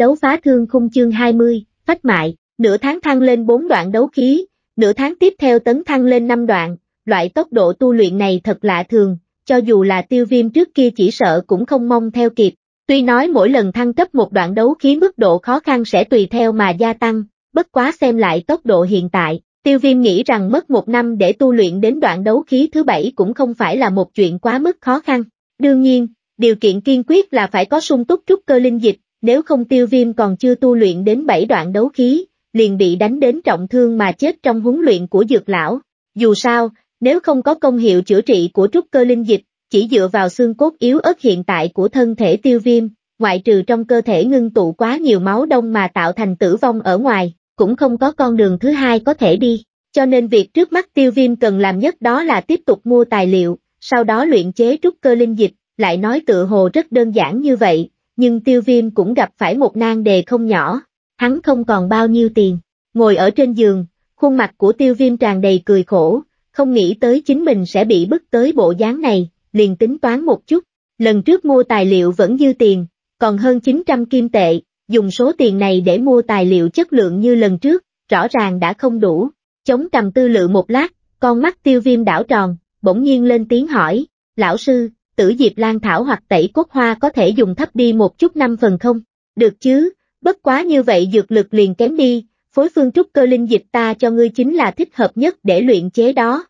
đấu phá thương khung chương 20, phách mại, nửa tháng thăng lên 4 đoạn đấu khí, nửa tháng tiếp theo tấn thăng lên 5 đoạn, loại tốc độ tu luyện này thật lạ thường, cho dù là tiêu viêm trước kia chỉ sợ cũng không mong theo kịp. Tuy nói mỗi lần thăng cấp một đoạn đấu khí mức độ khó khăn sẽ tùy theo mà gia tăng, bất quá xem lại tốc độ hiện tại, tiêu viêm nghĩ rằng mất một năm để tu luyện đến đoạn đấu khí thứ bảy cũng không phải là một chuyện quá mức khó khăn. Đương nhiên, điều kiện kiên quyết là phải có sung túc trúc cơ linh dịch, nếu không tiêu viêm còn chưa tu luyện đến bảy đoạn đấu khí, liền bị đánh đến trọng thương mà chết trong huấn luyện của dược lão. Dù sao, nếu không có công hiệu chữa trị của trúc cơ linh dịch, chỉ dựa vào xương cốt yếu ớt hiện tại của thân thể tiêu viêm, ngoại trừ trong cơ thể ngưng tụ quá nhiều máu đông mà tạo thành tử vong ở ngoài, cũng không có con đường thứ hai có thể đi. Cho nên việc trước mắt tiêu viêm cần làm nhất đó là tiếp tục mua tài liệu, sau đó luyện chế trúc cơ linh dịch, lại nói tự hồ rất đơn giản như vậy, nhưng tiêu viêm cũng gặp phải một nan đề không nhỏ, hắn không còn bao nhiêu tiền, ngồi ở trên giường, khuôn mặt của tiêu viêm tràn đầy cười khổ, không nghĩ tới chính mình sẽ bị bức tới bộ dáng này, liền tính toán một chút, lần trước mua tài liệu vẫn dư tiền, còn hơn 900 kim tệ, dùng số tiền này để mua tài liệu chất lượng như lần trước, rõ ràng đã không đủ, chống cầm tư lự một lát, con mắt tiêu viêm đảo tròn, bỗng nhiên lên tiếng hỏi, lão sư, tử diệp lan thảo hoặc tẩy quốc hoa có thể dùng thấp đi một chút năm phần không? Được chứ, bất quá như vậy dược lực liền kém đi, phối phương trúc cơ linh dịch ta cho ngươi chính là thích hợp nhất để luyện chế đó.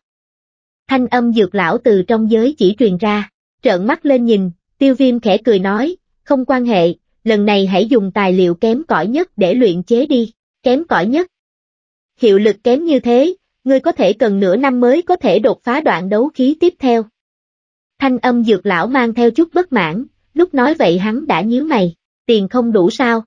Thanh âm dược lão từ trong giới chỉ truyền ra, trợn mắt lên nhìn, tiêu viêm khẽ cười nói, không quan hệ, lần này hãy dùng tài liệu kém cỏi nhất để luyện chế đi, kém cỏi nhất. Hiệu lực kém như thế, ngươi có thể cần nửa năm mới có thể đột phá đoạn đấu khí tiếp theo, Thanh âm dược lão mang theo chút bất mãn, lúc nói vậy hắn đã nhíu mày, tiền không đủ sao?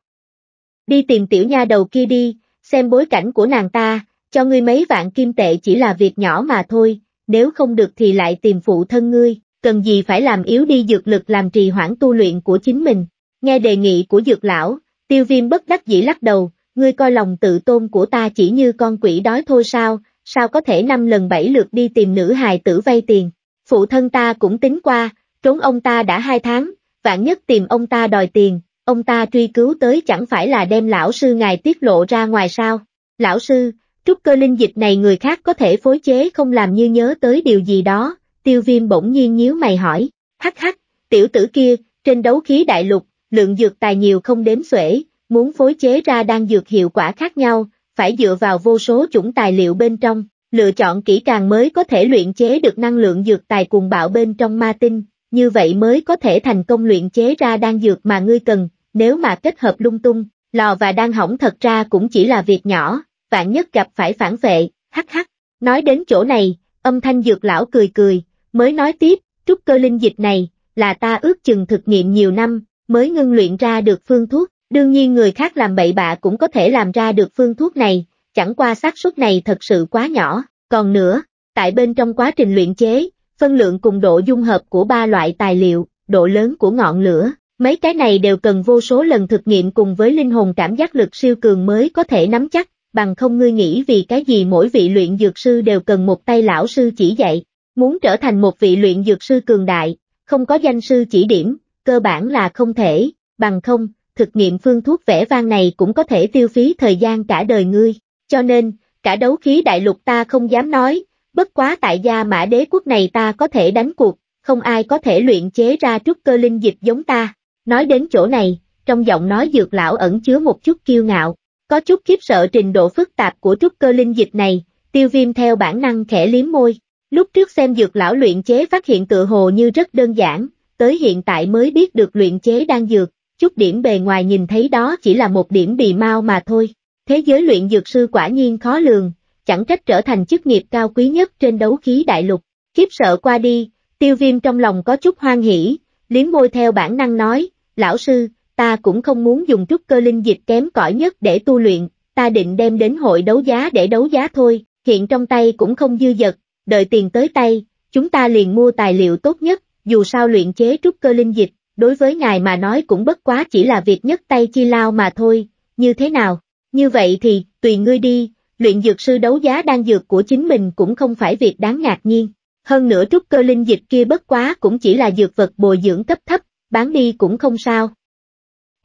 Đi tìm tiểu nha đầu kia đi, xem bối cảnh của nàng ta, cho ngươi mấy vạn kim tệ chỉ là việc nhỏ mà thôi, nếu không được thì lại tìm phụ thân ngươi, cần gì phải làm yếu đi dược lực làm trì hoãn tu luyện của chính mình. Nghe đề nghị của dược lão, tiêu viêm bất đắc dĩ lắc đầu, ngươi coi lòng tự tôn của ta chỉ như con quỷ đói thôi sao, sao có thể năm lần bảy lượt đi tìm nữ hài tử vay tiền, Phụ thân ta cũng tính qua, trốn ông ta đã hai tháng, vạn nhất tìm ông ta đòi tiền, ông ta truy cứu tới chẳng phải là đem lão sư ngài tiết lộ ra ngoài sao. Lão sư, trúc cơ linh dịch này người khác có thể phối chế không làm như nhớ tới điều gì đó, tiêu viêm bỗng nhiên nhíu mày hỏi, hắc hắc, tiểu tử kia, trên đấu khí đại lục, lượng dược tài nhiều không đếm xuể, muốn phối chế ra đan dược hiệu quả khác nhau, phải dựa vào vô số chủng tài liệu bên trong, lựa chọn kỹ càng mới có thể luyện chế được năng lượng dược tài cuồng bạo bên trong ma tinh, như vậy mới có thể thành công luyện chế ra đan dược mà ngươi cần, nếu mà kết hợp lung tung, lò và đan hỏng thật ra cũng chỉ là việc nhỏ, vạn nhất gặp phải phản vệ, hắc hắc. Nói đến chỗ này, âm thanh dược lão cười cười, mới nói tiếp, trúc cơ linh dịch này, là ta ước chừng thực nghiệm nhiều năm, mới ngưng luyện ra được phương thuốc, đương nhiên người khác làm bậy bạ cũng có thể làm ra được phương thuốc này, chẳng qua xác suất này thật sự quá nhỏ, còn nữa, tại bên trong quá trình luyện chế, phân lượng cùng độ dung hợp của ba loại tài liệu, độ lớn của ngọn lửa, mấy cái này đều cần vô số lần thực nghiệm cùng với linh hồn cảm giác lực siêu cường mới có thể nắm chắc, bằng không ngươi nghĩ vì cái gì mỗi vị luyện dược sư đều cần một tay lão sư chỉ dạy, muốn trở thành một vị luyện dược sư cường đại, không có danh sư chỉ điểm, cơ bản là không thể, bằng không, thực nghiệm phương thuốc vẽ vang này cũng có thể tiêu phí thời gian cả đời ngươi cho nên, cả đấu khí đại lục ta không dám nói, bất quá tại gia mã đế quốc này ta có thể đánh cuộc, không ai có thể luyện chế ra trúc cơ linh dịch giống ta. Nói đến chỗ này, trong giọng nói dược lão ẩn chứa một chút kiêu ngạo, có chút khiếp sợ trình độ phức tạp của trúc cơ linh dịch này, tiêu viêm theo bản năng khẽ liếm môi. Lúc trước xem dược lão luyện chế phát hiện tự hồ như rất đơn giản, tới hiện tại mới biết được luyện chế đang dược, chút điểm bề ngoài nhìn thấy đó chỉ là một điểm bì mau mà thôi. Thế giới luyện dược sư quả nhiên khó lường, chẳng trách trở thành chức nghiệp cao quý nhất trên đấu khí đại lục. Khiếp sợ qua đi, tiêu viêm trong lòng có chút hoan hỉ, liếm môi theo bản năng nói, lão sư, ta cũng không muốn dùng chút cơ linh dịch kém cỏi nhất để tu luyện, ta định đem đến hội đấu giá để đấu giá thôi, hiện trong tay cũng không dư dật, đợi tiền tới tay, chúng ta liền mua tài liệu tốt nhất, dù sao luyện chế trúc cơ linh dịch, đối với ngài mà nói cũng bất quá chỉ là việc nhất tay chi lao mà thôi, như thế nào? Như vậy thì, tùy ngươi đi, luyện dược sư đấu giá đan dược của chính mình cũng không phải việc đáng ngạc nhiên. Hơn nữa trúc cơ linh dịch kia bất quá cũng chỉ là dược vật bồi dưỡng cấp thấp, bán đi cũng không sao.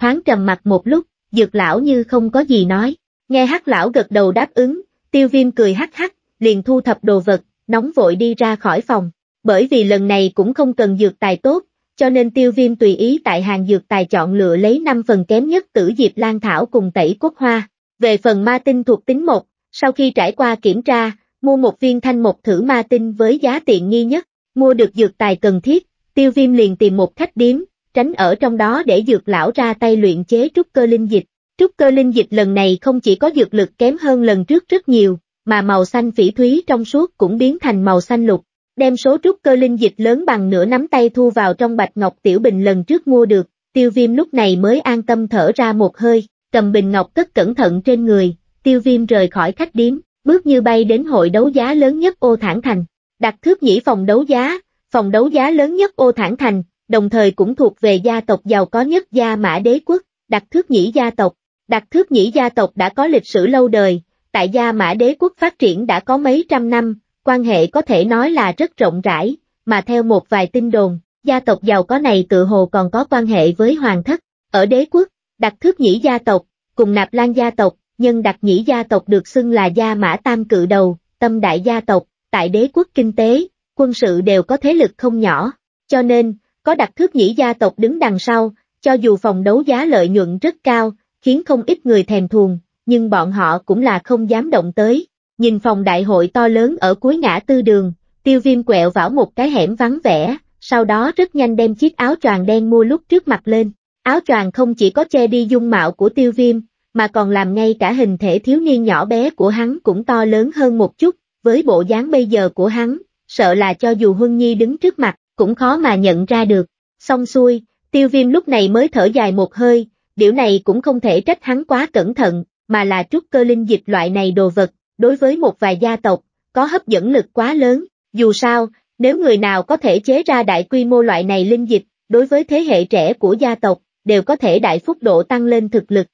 Thoáng trầm mặt một lúc, dược lão như không có gì nói. Nghe hắc lão gật đầu đáp ứng, tiêu viêm cười hắc hắc, liền thu thập đồ vật, nóng vội đi ra khỏi phòng. Bởi vì lần này cũng không cần dược tài tốt, cho nên tiêu viêm tùy ý tại hàng dược tài chọn lựa lấy 5 phần kém nhất tử diệp lan thảo cùng tẩy quốc hoa. Về phần ma tinh thuộc tính một, sau khi trải qua kiểm tra, mua một viên thanh một thử ma tinh với giá tiện nghi nhất, mua được dược tài cần thiết, tiêu viêm liền tìm một khách điếm, tránh ở trong đó để dược lão ra tay luyện chế trúc cơ linh dịch. Trúc cơ linh dịch lần này không chỉ có dược lực kém hơn lần trước rất nhiều, mà màu xanh phỉ thúy trong suốt cũng biến thành màu xanh lục, đem số trúc cơ linh dịch lớn bằng nửa nắm tay thu vào trong bạch ngọc tiểu bình lần trước mua được, tiêu viêm lúc này mới an tâm thở ra một hơi, cầm bình ngọc cất cẩn thận trên người, tiêu viêm rời khỏi khách điếm, bước như bay đến hội đấu giá lớn nhất ô thản thành. Đặt thước nhĩ phòng đấu giá, phòng đấu giá lớn nhất ô thản thành, đồng thời cũng thuộc về gia tộc giàu có nhất gia mã đế quốc, đặt thước nhĩ gia tộc. đặt thước nhĩ gia tộc đã có lịch sử lâu đời, tại gia mã đế quốc phát triển đã có mấy trăm năm, quan hệ có thể nói là rất rộng rãi, mà theo một vài tin đồn, gia tộc giàu có này tự hồ còn có quan hệ với hoàng thất. Ở đế quốc, Đặc thước nhĩ gia tộc, cùng nạp lan gia tộc, nhân đặc nhĩ gia tộc được xưng là gia mã tam cự đầu, tâm đại gia tộc, tại đế quốc kinh tế, quân sự đều có thế lực không nhỏ, cho nên, có đặc thước nhĩ gia tộc đứng đằng sau, cho dù phòng đấu giá lợi nhuận rất cao, khiến không ít người thèm thuồng, nhưng bọn họ cũng là không dám động tới. Nhìn phòng đại hội to lớn ở cuối ngã tư đường, tiêu viêm quẹo vào một cái hẻm vắng vẻ, sau đó rất nhanh đem chiếc áo choàng đen mua lúc trước mặt lên. Áo choàng không chỉ có che đi dung mạo của tiêu viêm, mà còn làm ngay cả hình thể thiếu niên nhỏ bé của hắn cũng to lớn hơn một chút, với bộ dáng bây giờ của hắn, sợ là cho dù Huân Nhi đứng trước mặt, cũng khó mà nhận ra được. Xong xuôi, tiêu viêm lúc này mới thở dài một hơi, điều này cũng không thể trách hắn quá cẩn thận, mà là trúc cơ linh dịch loại này đồ vật, đối với một vài gia tộc, có hấp dẫn lực quá lớn, dù sao, nếu người nào có thể chế ra đại quy mô loại này linh dịch, đối với thế hệ trẻ của gia tộc, đều có thể đại phúc độ tăng lên thực lực.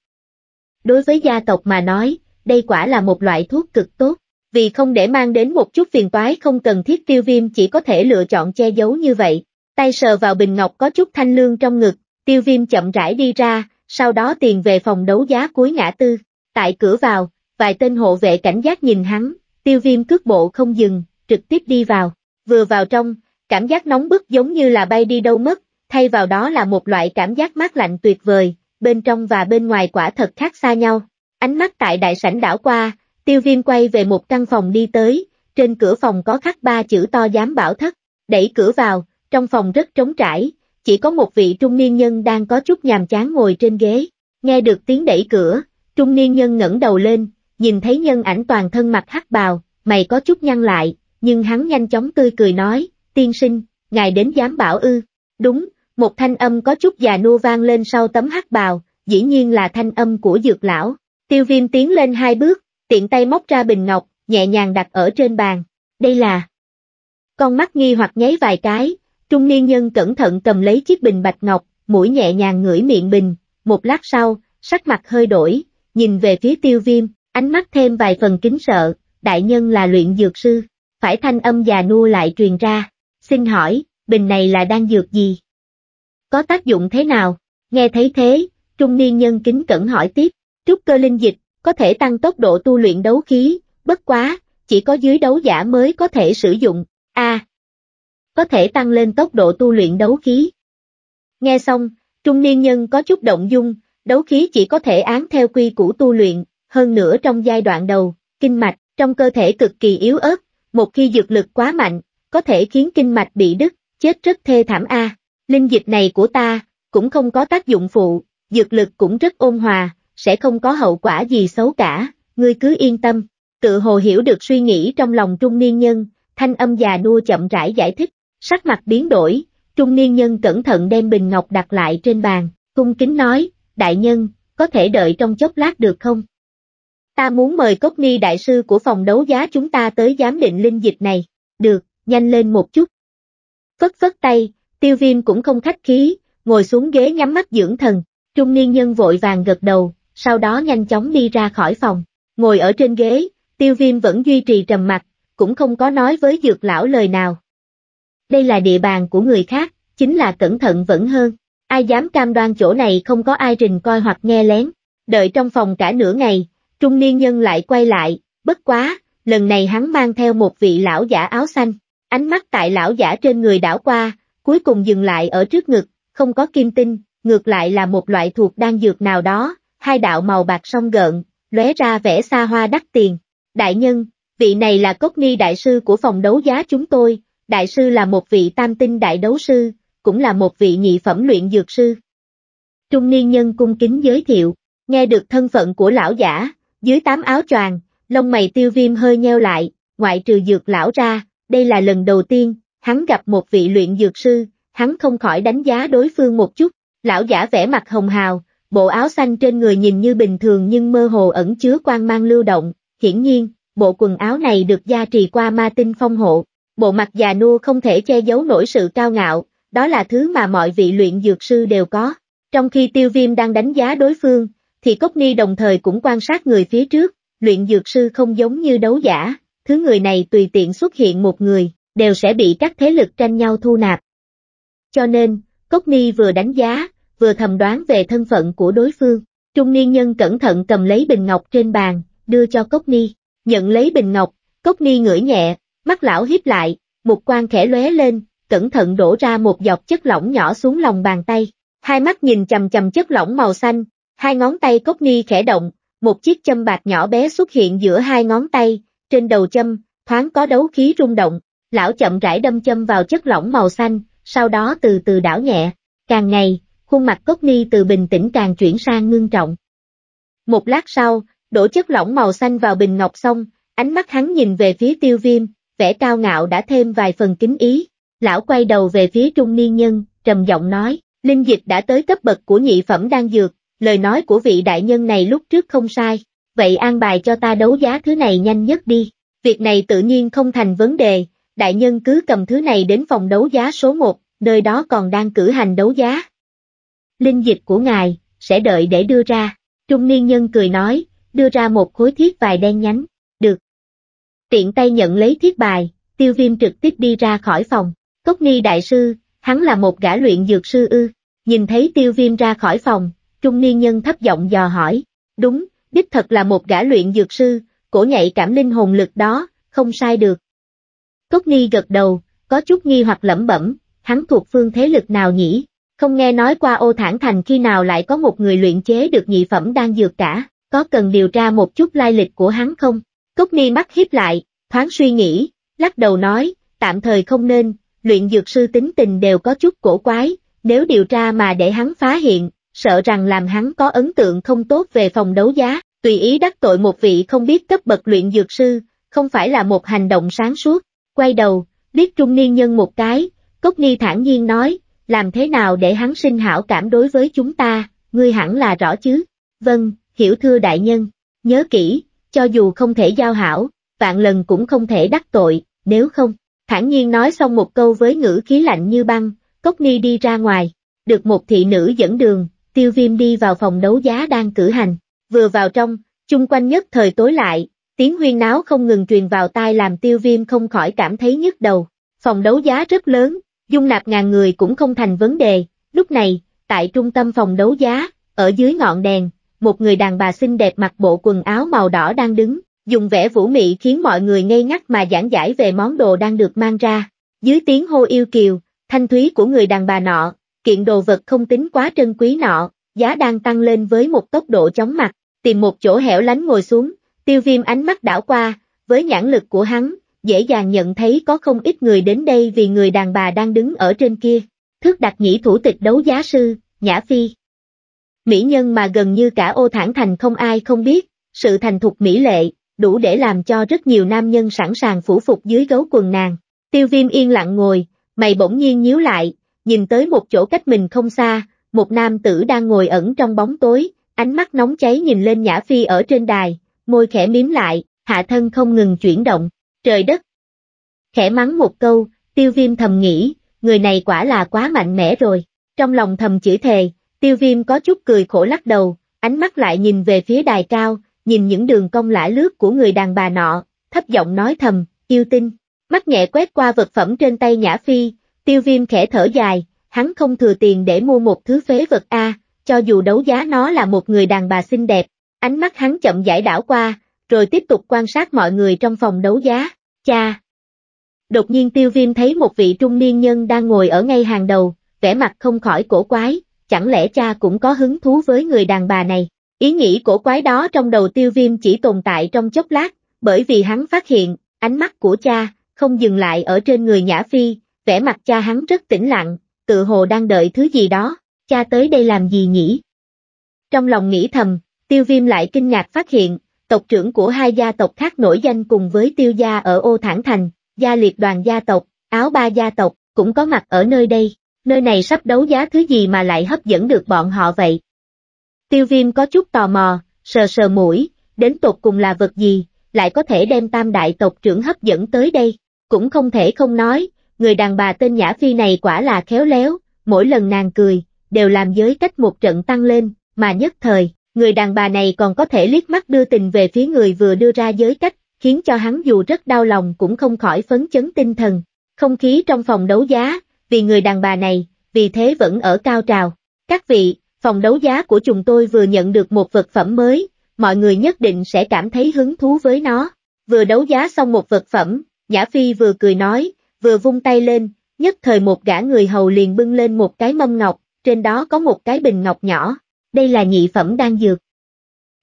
Đối với gia tộc mà nói, đây quả là một loại thuốc cực tốt, vì không để mang đến một chút phiền toái không cần thiết tiêu viêm chỉ có thể lựa chọn che giấu như vậy. Tay sờ vào bình ngọc có chút thanh lương trong ngực, tiêu viêm chậm rãi đi ra, sau đó tiền về phòng đấu giá cuối ngã tư. Tại cửa vào, vài tên hộ vệ cảnh giác nhìn hắn, tiêu viêm cước bộ không dừng, trực tiếp đi vào. Vừa vào trong, cảm giác nóng bức giống như là bay đi đâu mất, thay vào đó là một loại cảm giác mát lạnh tuyệt vời, bên trong và bên ngoài quả thật khác xa nhau. Ánh mắt tại đại sảnh đảo qua, tiêu viêm quay về một căn phòng đi tới, trên cửa phòng có khắc ba chữ to giám bảo thất, đẩy cửa vào, trong phòng rất trống trải, chỉ có một vị trung niên nhân đang có chút nhàm chán ngồi trên ghế, nghe được tiếng đẩy cửa, trung niên nhân ngẩng đầu lên, nhìn thấy nhân ảnh toàn thân mặt hắc bào, mày có chút nhăn lại, nhưng hắn nhanh chóng tươi cười nói, tiên sinh, ngài đến giám bảo ư, đúng, một thanh âm có chút già nua vang lên sau tấm hắc bào, dĩ nhiên là thanh âm của dược lão. Tiêu viêm tiến lên hai bước, tiện tay móc ra bình ngọc, nhẹ nhàng đặt ở trên bàn. Đây là... Con mắt nghi hoặc nháy vài cái, trung niên nhân cẩn thận cầm lấy chiếc bình bạch ngọc, mũi nhẹ nhàng ngửi miệng bình, một lát sau, sắc mặt hơi đổi, nhìn về phía tiêu viêm, ánh mắt thêm vài phần kính sợ, đại nhân là luyện dược sư, phải thanh âm già nua lại truyền ra, xin hỏi, bình này là đang dược gì? có tác dụng thế nào? Nghe thấy thế, trung niên nhân kính cẩn hỏi tiếp, trúc cơ linh dịch, có thể tăng tốc độ tu luyện đấu khí, bất quá, chỉ có dưới đấu giả mới có thể sử dụng, a có thể tăng lên tốc độ tu luyện đấu khí. Nghe xong, trung niên nhân có chút động dung, đấu khí chỉ có thể án theo quy củ tu luyện, hơn nữa trong giai đoạn đầu, kinh mạch trong cơ thể cực kỳ yếu ớt, một khi dược lực quá mạnh, có thể khiến kinh mạch bị đứt, chết rất thê thảm a. Linh dịch này của ta, cũng không có tác dụng phụ, dược lực cũng rất ôn hòa, sẽ không có hậu quả gì xấu cả, ngươi cứ yên tâm. Tự hồ hiểu được suy nghĩ trong lòng trung niên nhân, thanh âm già nua chậm rãi giải thích, sắc mặt biến đổi, trung niên nhân cẩn thận đem bình ngọc đặt lại trên bàn, cung kính nói, đại nhân, có thể đợi trong chốc lát được không? Ta muốn mời Cốc Ni đại sư của phòng đấu giá chúng ta tới giám định linh dịch này, được, nhanh lên một chút. Phất phất tay, Tiêu viêm cũng không khách khí, ngồi xuống ghế nhắm mắt dưỡng thần, trung niên nhân vội vàng gật đầu, sau đó nhanh chóng đi ra khỏi phòng, ngồi ở trên ghế, tiêu viêm vẫn duy trì trầm mặt, cũng không có nói với dược lão lời nào. Đây là địa bàn của người khác, chính là cẩn thận vẫn hơn, ai dám cam đoan chỗ này không có ai rình coi hoặc nghe lén, đợi trong phòng cả nửa ngày, trung niên nhân lại quay lại, bất quá, lần này hắn mang theo một vị lão giả áo xanh, ánh mắt tại lão giả trên người đảo qua, cuối cùng dừng lại ở trước ngực, không có kim tinh, ngược lại là một loại thuộc đan dược nào đó, hai đạo màu bạc song gợn, lóe ra vẻ xa hoa đắt tiền. Đại nhân, vị này là cốc ni đại sư của phòng đấu giá chúng tôi, đại sư là một vị tam tinh đại đấu sư, cũng là một vị nhị phẩm luyện dược sư. Trung niên nhân cung kính giới thiệu, nghe được thân phận của lão giả, dưới tám áo choàng, lông mày tiêu viêm hơi nheo lại, ngoại trừ dược lão ra, đây là lần đầu tiên, hắn gặp một vị luyện dược sư, hắn không khỏi đánh giá đối phương một chút, lão giả vẻ mặt hồng hào, bộ áo xanh trên người nhìn như bình thường nhưng mơ hồ ẩn chứa quan mang lưu động, hiển nhiên, bộ quần áo này được gia trì qua ma tinh phong hộ, bộ mặt già nua không thể che giấu nổi sự cao ngạo, đó là thứ mà mọi vị luyện dược sư đều có. Trong khi tiêu viêm đang đánh giá đối phương, thì Cốc Ni đồng thời cũng quan sát người phía trước, luyện dược sư không giống như đấu giả, thứ người này tùy tiện xuất hiện một người, đều sẽ bị các thế lực tranh nhau thu nạp. Cho nên, Cốc Ni vừa đánh giá, vừa thầm đoán về thân phận của đối phương. Trung niên nhân cẩn thận cầm lấy bình ngọc trên bàn, đưa cho Cốc Ni. Nhận lấy bình ngọc, Cốc Ni ngửi nhẹ, mắt lão hiếp lại, một quan khẽ lóe lên, cẩn thận đổ ra một giọt chất lỏng nhỏ xuống lòng bàn tay. Hai mắt nhìn chầm chầm chất lỏng màu xanh, hai ngón tay Cốc Ni khẽ động, một chiếc châm bạc nhỏ bé xuất hiện giữa hai ngón tay, trên đầu châm, thoáng có đấu khí rung động, lão chậm rãi đâm châm vào chất lỏng màu xanh, sau đó từ từ đảo nhẹ, càng ngày, khuôn mặt cốc ni từ bình tĩnh càng chuyển sang ngưng trọng. Một lát sau, đổ chất lỏng màu xanh vào bình ngọc xong, ánh mắt hắn nhìn về phía tiêu viêm, vẻ cao ngạo đã thêm vài phần kính ý. Lão quay đầu về phía trung niên nhân, trầm giọng nói, linh dịch đã tới cấp bậc của nhị phẩm đang dược, lời nói của vị đại nhân này lúc trước không sai, vậy an bài cho ta đấu giá thứ này nhanh nhất đi. Việc này tự nhiên không thành vấn đề, đại nhân cứ cầm thứ này đến phòng đấu giá số 1, nơi đó còn đang cử hành đấu giá. Linh dịch của ngài, sẽ đợi để đưa ra. Trung niên nhân cười nói, đưa ra một khối thiết vài đen nhánh, được. Tiện tay nhận lấy thiết bài, tiêu viêm trực tiếp đi ra khỏi phòng. Cốc ni đại sư, hắn là một gã luyện dược sư ư. Nhìn thấy tiêu viêm ra khỏi phòng, trung niên nhân thấp giọng dò hỏi. Đúng, đích thật là một gã luyện dược sư, cổ nhạy cảm linh hồn lực đó, không sai được. Tốt Ni gật đầu, có chút nghi hoặc lẩm bẩm, hắn thuộc phương thế lực nào nhỉ? Không nghe nói qua ô thản thành khi nào lại có một người luyện chế được nhị phẩm đang dược cả, có cần điều tra một chút lai lịch của hắn không? Cốc Ni mắt hiếp lại, thoáng suy nghĩ, lắc đầu nói, tạm thời không nên, luyện dược sư tính tình đều có chút cổ quái, nếu điều tra mà để hắn phá hiện, sợ rằng làm hắn có ấn tượng không tốt về phòng đấu giá, tùy ý đắc tội một vị không biết cấp bậc luyện dược sư, không phải là một hành động sáng suốt, quay đầu, liếc trung niên nhân một cái, Cốc Ni thản nhiên nói, làm thế nào để hắn sinh hảo cảm đối với chúng ta, ngươi hẳn là rõ chứ. Vâng, hiểu thưa đại nhân, nhớ kỹ, cho dù không thể giao hảo, vạn lần cũng không thể đắc tội, nếu không, thản nhiên nói xong một câu với ngữ khí lạnh như băng, Cốc Ni đi ra ngoài, được một thị nữ dẫn đường, tiêu viêm đi vào phòng đấu giá đang cử hành, vừa vào trong, chung quanh nhất thời tối lại, Tiếng huyên náo không ngừng truyền vào tai làm tiêu viêm không khỏi cảm thấy nhức đầu. Phòng đấu giá rất lớn, dung nạp ngàn người cũng không thành vấn đề. Lúc này, tại trung tâm phòng đấu giá, ở dưới ngọn đèn, một người đàn bà xinh đẹp mặc bộ quần áo màu đỏ đang đứng, dùng vẻ vũ mị khiến mọi người ngây ngắt mà giảng giải về món đồ đang được mang ra. Dưới tiếng hô yêu kiều, thanh thúy của người đàn bà nọ, kiện đồ vật không tính quá trân quý nọ, giá đang tăng lên với một tốc độ chóng mặt, tìm một chỗ hẻo lánh ngồi xuống, Tiêu viêm ánh mắt đảo qua, với nhãn lực của hắn, dễ dàng nhận thấy có không ít người đến đây vì người đàn bà đang đứng ở trên kia. Thước đặt nhĩ thủ tịch đấu giá sư, Nhã Phi. Mỹ nhân mà gần như cả ô thản thành không ai không biết, sự thành thục mỹ lệ, đủ để làm cho rất nhiều nam nhân sẵn sàng phủ phục dưới gấu quần nàng. Tiêu viêm yên lặng ngồi, mày bỗng nhiên nhíu lại, nhìn tới một chỗ cách mình không xa, một nam tử đang ngồi ẩn trong bóng tối, ánh mắt nóng cháy nhìn lên Nhã Phi ở trên đài, môi khẽ miếm lại, hạ thân không ngừng chuyển động, trời đất. Khẽ mắng một câu, tiêu viêm thầm nghĩ, người này quả là quá mạnh mẽ rồi. Trong lòng thầm chửi thề, tiêu viêm có chút cười khổ lắc đầu, ánh mắt lại nhìn về phía đài cao, nhìn những đường cong lã lướt của người đàn bà nọ, thấp giọng nói thầm, yêu tinh. Mắt nhẹ quét qua vật phẩm trên tay Nhã Phi, tiêu viêm khẽ thở dài, hắn không thừa tiền để mua một thứ phế vật A, cho dù đấu giá nó là một người đàn bà xinh đẹp, Ánh mắt hắn chậm giải đảo qua, rồi tiếp tục quan sát mọi người trong phòng đấu giá. Cha! Đột nhiên tiêu viêm thấy một vị trung niên nhân đang ngồi ở ngay hàng đầu, vẻ mặt không khỏi cổ quái, chẳng lẽ cha cũng có hứng thú với người đàn bà này. Ý nghĩ cổ quái đó trong đầu tiêu viêm chỉ tồn tại trong chốc lát, bởi vì hắn phát hiện, ánh mắt của cha, không dừng lại ở trên người Nhã Phi, vẻ mặt cha hắn rất tĩnh lặng, tự hồ đang đợi thứ gì đó, cha tới đây làm gì nhỉ? Trong lòng nghĩ thầm, Tiêu viêm lại kinh ngạc phát hiện, tộc trưởng của hai gia tộc khác nổi danh cùng với tiêu gia ở ô Thản Thành, gia liệt đoàn gia tộc, áo ba gia tộc, cũng có mặt ở nơi đây, nơi này sắp đấu giá thứ gì mà lại hấp dẫn được bọn họ vậy. Tiêu viêm có chút tò mò, sờ sờ mũi, đến tộc cùng là vật gì, lại có thể đem tam đại tộc trưởng hấp dẫn tới đây, cũng không thể không nói, người đàn bà tên Nhã Phi này quả là khéo léo, mỗi lần nàng cười, đều làm giới cách một trận tăng lên, mà nhất thời, người đàn bà này còn có thể liếc mắt đưa tình về phía người vừa đưa ra giới cách, khiến cho hắn dù rất đau lòng cũng không khỏi phấn chấn tinh thần. Không khí trong phòng đấu giá, vì người đàn bà này, vì thế vẫn ở cao trào. Các vị, phòng đấu giá của chúng tôi vừa nhận được một vật phẩm mới, mọi người nhất định sẽ cảm thấy hứng thú với nó. Vừa đấu giá xong một vật phẩm, Nhã Phi vừa cười nói, vừa vung tay lên, nhất thời một gã người hầu liền bưng lên một cái mâm ngọc, trên đó có một cái bình ngọc nhỏ đây là nhị phẩm đan dược.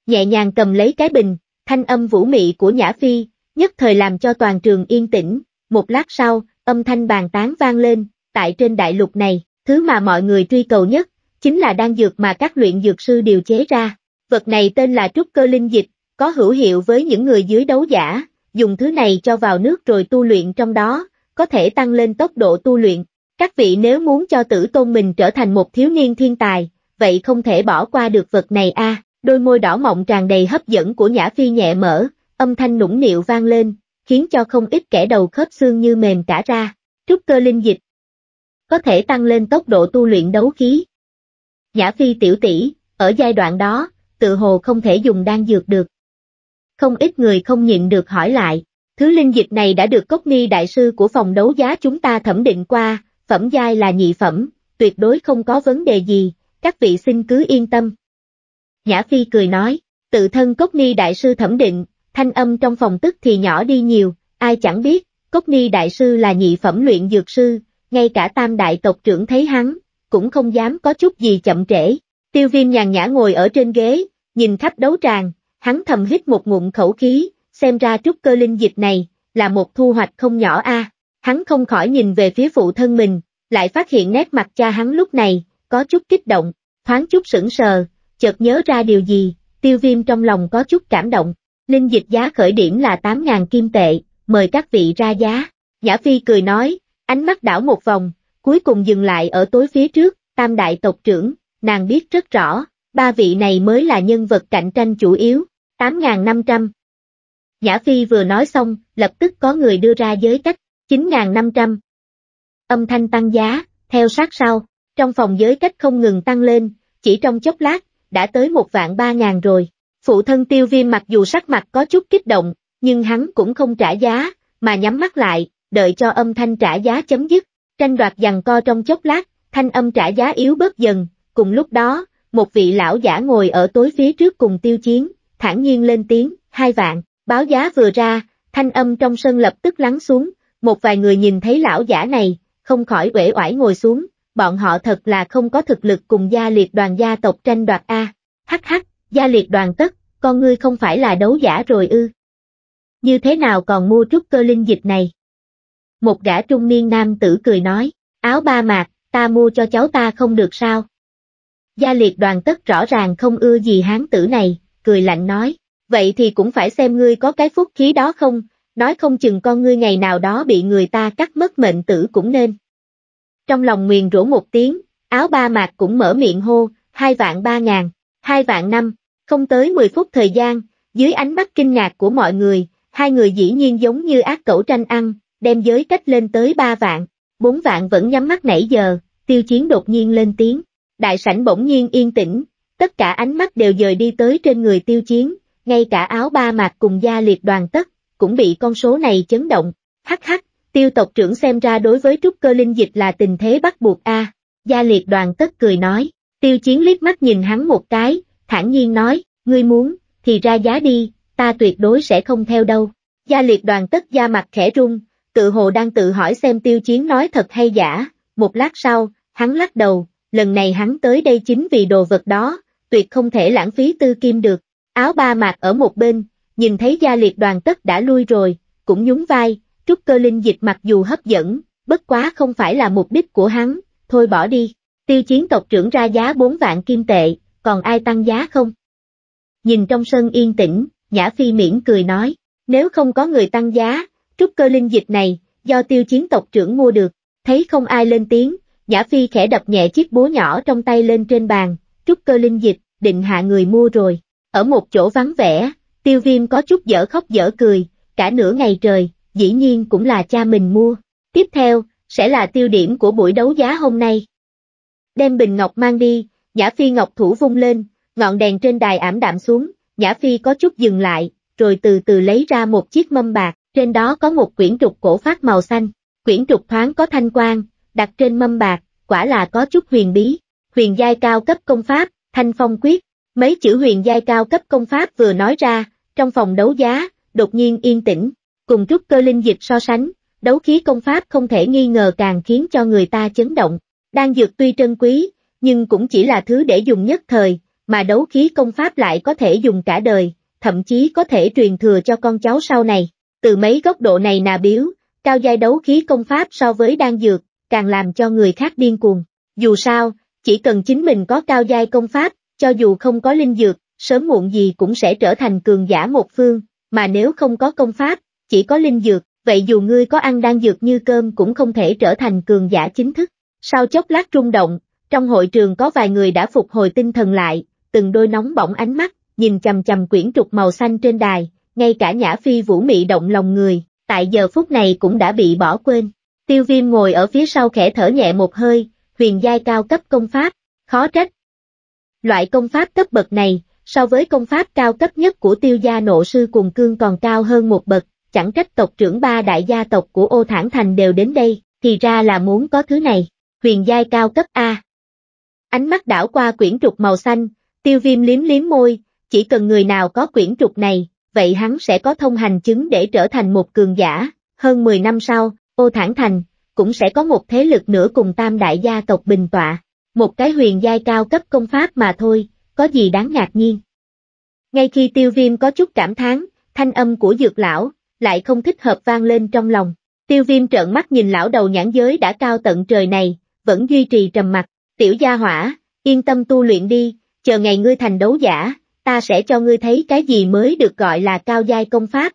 Nhẹ nhàng cầm lấy cái bình, thanh âm vũ mị của Nhã Phi, nhất thời làm cho toàn trường yên tĩnh, một lát sau, âm thanh bàn tán vang lên, tại trên đại lục này, thứ mà mọi người truy cầu nhất, chính là đan dược mà các luyện dược sư điều chế ra. Vật này tên là trúc cơ linh dịch, có hữu hiệu với những người dưới đấu giả, dùng thứ này cho vào nước rồi tu luyện trong đó, có thể tăng lên tốc độ tu luyện. Các vị nếu muốn cho tử tôn mình trở thành một thiếu niên thiên tài, vậy không thể bỏ qua được vật này a. Đôi môi đỏ mọng tràn đầy hấp dẫn của Nhã Phi nhẹ mở, âm thanh nũng nịu vang lên, khiến cho không ít kẻ đầu khớp xương như mềm cả ra. Trúc cơ linh dịch có thể tăng lên tốc độ tu luyện đấu khí. Nhã Phi tiểu tỷ, ở giai đoạn đó, tự hồ không thể dùng đan dược được. Không ít người không nhịn được hỏi lại, thứ linh dịch này đã được Cốc Ni đại sư của phòng đấu giá chúng ta thẩm định qua, phẩm giai là nhị phẩm, tuyệt đối không có vấn đề gì, các vị xin cứ yên tâm. Nhã Phi cười nói, tự thân Cốc Ni Đại Sư thẩm định, thanh âm trong phòng tức thì nhỏ đi nhiều, ai chẳng biết, Cốc Ni Đại Sư là nhị phẩm luyện dược sư, ngay cả tam đại tộc trưởng thấy hắn, cũng không dám có chút gì chậm trễ. Tiêu viêm nhàn nhã ngồi ở trên ghế, nhìn khắp đấu tràng, hắn thầm hít một ngụm khẩu khí, xem ra trúc cơ linh dịch này, là một thu hoạch không nhỏ a. Hắn không khỏi nhìn về phía phụ thân mình, lại phát hiện nét mặt cha hắn lúc này, có chút kích động, thoáng chút sững sờ, chợt nhớ ra điều gì, tiêu viêm trong lòng có chút cảm động. Linh dịch giá khởi điểm là 8.000 kim tệ, mời các vị ra giá. Nhã Phi cười nói, ánh mắt đảo một vòng, cuối cùng dừng lại ở tối phía trước, tam đại tộc trưởng, nàng biết rất rõ, ba vị này mới là nhân vật cạnh tranh chủ yếu, 8.500. Nhã Phi vừa nói xong, lập tức có người đưa ra giới cách, 9.500. Âm thanh tăng giá, theo sát sau. Trong phòng giới cách không ngừng tăng lên, chỉ trong chốc lát, đã tới một vạn ba ngàn rồi. Phụ thân tiêu viêm mặc dù sắc mặt có chút kích động, nhưng hắn cũng không trả giá, mà nhắm mắt lại, đợi cho âm thanh trả giá chấm dứt. Tranh đoạt giằng co trong chốc lát, thanh âm trả giá yếu bớt dần, cùng lúc đó, một vị lão giả ngồi ở tối phía trước cùng tiêu chiến, thản nhiên lên tiếng, hai vạn, báo giá vừa ra, thanh âm trong sân lập tức lắng xuống, một vài người nhìn thấy lão giả này, không khỏi uể oải ngồi xuống, bọn họ thật là không có thực lực cùng gia liệt đoàn gia tộc tranh đoạt A. Hắc hắc, gia liệt đoàn tất, con ngươi không phải là đấu giả rồi ư. Như thế nào còn mua chút cơ linh dịch này? Một gã trung niên nam tử cười nói, áo ba mạc, ta mua cho cháu ta không được sao? Gia liệt đoàn tất rõ ràng không ưa gì hán tử này, cười lạnh nói, vậy thì cũng phải xem ngươi có cái phúc khí đó không, nói không chừng con ngươi ngày nào đó bị người ta cắt mất mệnh tử cũng nên trong lòng nguyền rủa một tiếng, áo ba mạc cũng mở miệng hô, hai vạn ba ngàn, hai vạn năm, không tới 10 phút thời gian, dưới ánh mắt kinh ngạc của mọi người, hai người dĩ nhiên giống như ác cẩu tranh ăn, đem giới cách lên tới ba vạn, bốn vạn vẫn nhắm mắt nãy giờ, tiêu chiến đột nhiên lên tiếng, đại sảnh bỗng nhiên yên tĩnh, tất cả ánh mắt đều dời đi tới trên người tiêu chiến, ngay cả áo ba mạc cùng gia liệt đoàn tất, cũng bị con số này chấn động, hắc hắc, Tiêu tộc trưởng xem ra đối với trúc cơ linh dịch là tình thế bắt buộc a. Gia liệt đoàn tất cười nói, tiêu chiến liếc mắt nhìn hắn một cái, thản nhiên nói, ngươi muốn, thì ra giá đi, ta tuyệt đối sẽ không theo đâu. Gia liệt đoàn tất da mặt khẽ rung, tự hồ đang tự hỏi xem tiêu chiến nói thật hay giả, một lát sau, hắn lắc đầu, lần này hắn tới đây chính vì đồ vật đó, tuyệt không thể lãng phí tư kim được. Áo ba mạc ở một bên, nhìn thấy gia liệt đoàn tất đã lui rồi, cũng nhún vai, trúc cơ linh dịch mặc dù hấp dẫn, bất quá không phải là mục đích của hắn, thôi bỏ đi. Tiêu chiến tộc trưởng ra giá 4 vạn kim tệ, còn ai tăng giá không? Nhìn trong sân yên tĩnh, Nhã Phi miễn cười nói, nếu không có người tăng giá, trúc cơ linh dịch này, do tiêu chiến tộc trưởng mua được, thấy không ai lên tiếng, Nhã Phi khẽ đập nhẹ chiếc búa nhỏ trong tay lên trên bàn, trúc cơ linh dịch, định hạ người mua rồi. Ở một chỗ vắng vẻ, tiêu viêm có chút dở khóc dở cười, cả nửa ngày trời, dĩ nhiên cũng là cha mình mua. Tiếp theo, sẽ là tiêu điểm của buổi đấu giá hôm nay. Đem bình ngọc mang đi, Nhã Phi ngọc thủ vung lên, ngọn đèn trên đài ảm đạm xuống, Nhã Phi có chút dừng lại, rồi từ từ lấy ra một chiếc mâm bạc, trên đó có một quyển trục cổ phát màu xanh, quyển trục thoáng có thanh quang, đặt trên mâm bạc, quả là có chút huyền bí, huyền giai cao cấp công pháp, thanh phong quyết, mấy chữ huyền giai cao cấp công pháp vừa nói ra, trong phòng đấu giá, đột nhiên yên tĩnh, cùng trúc cơ linh dịch so sánh, đấu khí công pháp không thể nghi ngờ càng khiến cho người ta chấn động. Đan dược tuy trân quý, nhưng cũng chỉ là thứ để dùng nhất thời, mà đấu khí công pháp lại có thể dùng cả đời, thậm chí có thể truyền thừa cho con cháu sau này. Từ mấy góc độ này nà biếu, cao giai đấu khí công pháp so với đan dược, càng làm cho người khác điên cuồng. Dù sao, chỉ cần chính mình có cao giai công pháp, cho dù không có linh dược, sớm muộn gì cũng sẽ trở thành cường giả một phương, mà nếu không có công pháp, chỉ có linh dược, vậy dù ngươi có ăn đan dược như cơm cũng không thể trở thành cường giả chính thức. Sau chốc lát rung động, trong hội trường có vài người đã phục hồi tinh thần lại, từng đôi nóng bỏng ánh mắt, nhìn chầm chầm quyển trục màu xanh trên đài, ngay cả Nhã Phi Vũ Mị động lòng người, tại giờ phút này cũng đã bị bỏ quên. Tiêu viêm ngồi ở phía sau khẽ thở nhẹ một hơi, huyền giai cao cấp công pháp, khó trách. Loại công pháp cấp bậc này, so với công pháp cao cấp nhất của tiêu gia nộ sư cùng cương còn cao hơn một bậc, chẳng trách tộc trưởng ba đại gia tộc của ô thản thành đều đến đây, thì ra là muốn có thứ này, huyền giai cao cấp A. Ánh mắt đảo qua quyển trục màu xanh, tiêu viêm liếm liếm môi, chỉ cần người nào có quyển trục này, vậy hắn sẽ có thông hành chứng để trở thành một cường giả, hơn 10 năm sau, ô thản thành, cũng sẽ có một thế lực nữa cùng tam đại gia tộc bình tọa, một cái huyền giai cao cấp công pháp mà thôi, có gì đáng ngạc nhiên. Ngay khi tiêu viêm có chút cảm thán, thanh âm của dược lão, lại không thích hợp vang lên trong lòng. Tiêu viêm trợn mắt nhìn lão đầu nhãn giới đã cao tận trời này, vẫn duy trì trầm mặt, tiểu gia hỏa, yên tâm tu luyện đi, chờ ngày ngươi thành đấu giả, ta sẽ cho ngươi thấy cái gì mới được gọi là cao giai công pháp.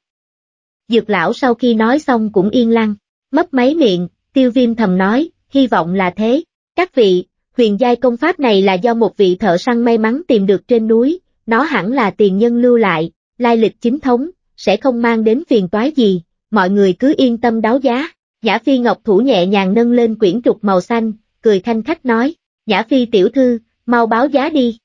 Dược lão sau khi nói xong cũng yên lăng, mấp máy miệng, tiêu viêm thầm nói, hy vọng là thế. Các vị, huyền giai công pháp này là do một vị thợ săn may mắn tìm được trên núi, nó hẳn là tiền nhân lưu lại, lai lịch chính thống, sẽ không mang đến phiền toái gì, mọi người cứ yên tâm đáo giá. Nhã Phi Ngọc Thủ nhẹ nhàng nâng lên quyển trục màu xanh, cười thanh khách nói, Nhã Phi tiểu thư, mau báo giá đi.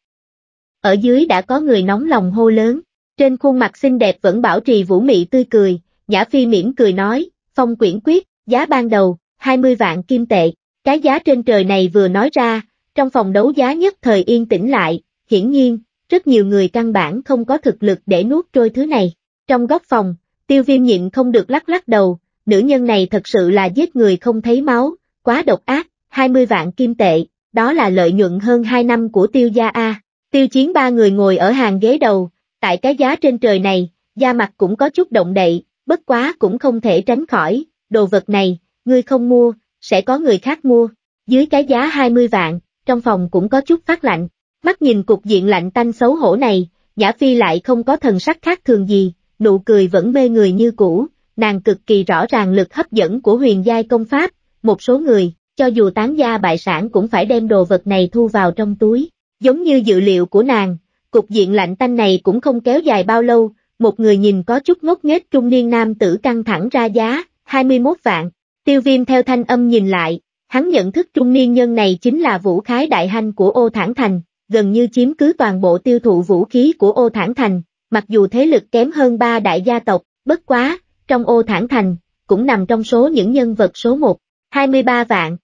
Ở dưới đã có người nóng lòng hô lớn, trên khuôn mặt xinh đẹp vẫn bảo trì vũ mị tươi cười, Nhã Phi mỉm cười nói, phong quyển quyết, giá ban đầu, 20 vạn kim tệ, cái giá trên trời này vừa nói ra, trong phòng đấu giá nhất thời yên tĩnh lại, hiển nhiên, rất nhiều người căn bản không có thực lực để nuốt trôi thứ này. Trong góc phòng, tiêu viêm nhịn không được lắc lắc đầu, nữ nhân này thật sự là giết người không thấy máu, quá độc ác, 20 vạn kim tệ, đó là lợi nhuận hơn 2 năm của tiêu gia A. Tiêu chiến ba người ngồi ở hàng ghế đầu, tại cái giá trên trời này, da mặt cũng có chút động đậy, bất quá cũng không thể tránh khỏi, đồ vật này, ngươi không mua, sẽ có người khác mua, dưới cái giá 20 vạn, trong phòng cũng có chút phát lạnh, mắt nhìn cục diện lạnh tanh xấu hổ này, Nhã Phi lại không có thần sắc khác thường gì, nụ cười vẫn mê người như cũ, nàng cực kỳ rõ ràng lực hấp dẫn của huyền giai công pháp, một số người, cho dù tán gia bại sản cũng phải đem đồ vật này thu vào trong túi, giống như dự liệu của nàng, cục diện lạnh tanh này cũng không kéo dài bao lâu, một người nhìn có chút ngốc nghếch trung niên nam tử căng thẳng ra giá, 21 vạn, tiêu viêm theo thanh âm nhìn lại, hắn nhận thức trung niên nhân này chính là vũ khái đại Hành của ô thản thành, gần như chiếm cứ toàn bộ tiêu thụ vũ khí của ô thản thành, mặc dù thế lực kém hơn ba đại gia tộc, bất quá, trong ô thản thành, cũng nằm trong số những nhân vật số 1, 23 vạn.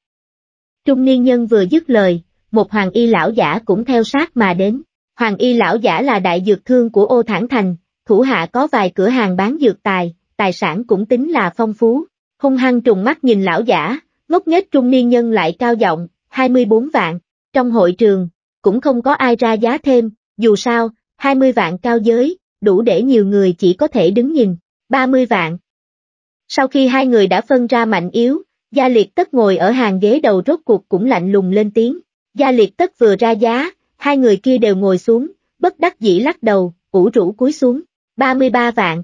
Trung niên nhân vừa dứt lời, một hoàng y lão giả cũng theo sát mà đến. Hoàng y lão giả là đại dược thương của ô thản thành, thủ hạ có vài cửa hàng bán dược tài, tài sản cũng tính là phong phú. Hung hăng trùng mắt nhìn lão giả, ngốc nghếch trung niên nhân lại cao giọng, 24 vạn. Trong hội trường, cũng không có ai ra giá thêm, dù sao, 20 vạn cao giới, đủ để nhiều người chỉ có thể đứng nhìn, 30 vạn. Sau khi hai người đã phân ra mạnh yếu, Gia Liệt Tất ngồi ở hàng ghế đầu rốt cuộc cũng lạnh lùng lên tiếng. Gia Liệt Tất vừa ra giá, hai người kia đều ngồi xuống, bất đắc dĩ lắc đầu, ủ rũ cúi xuống, 33 vạn.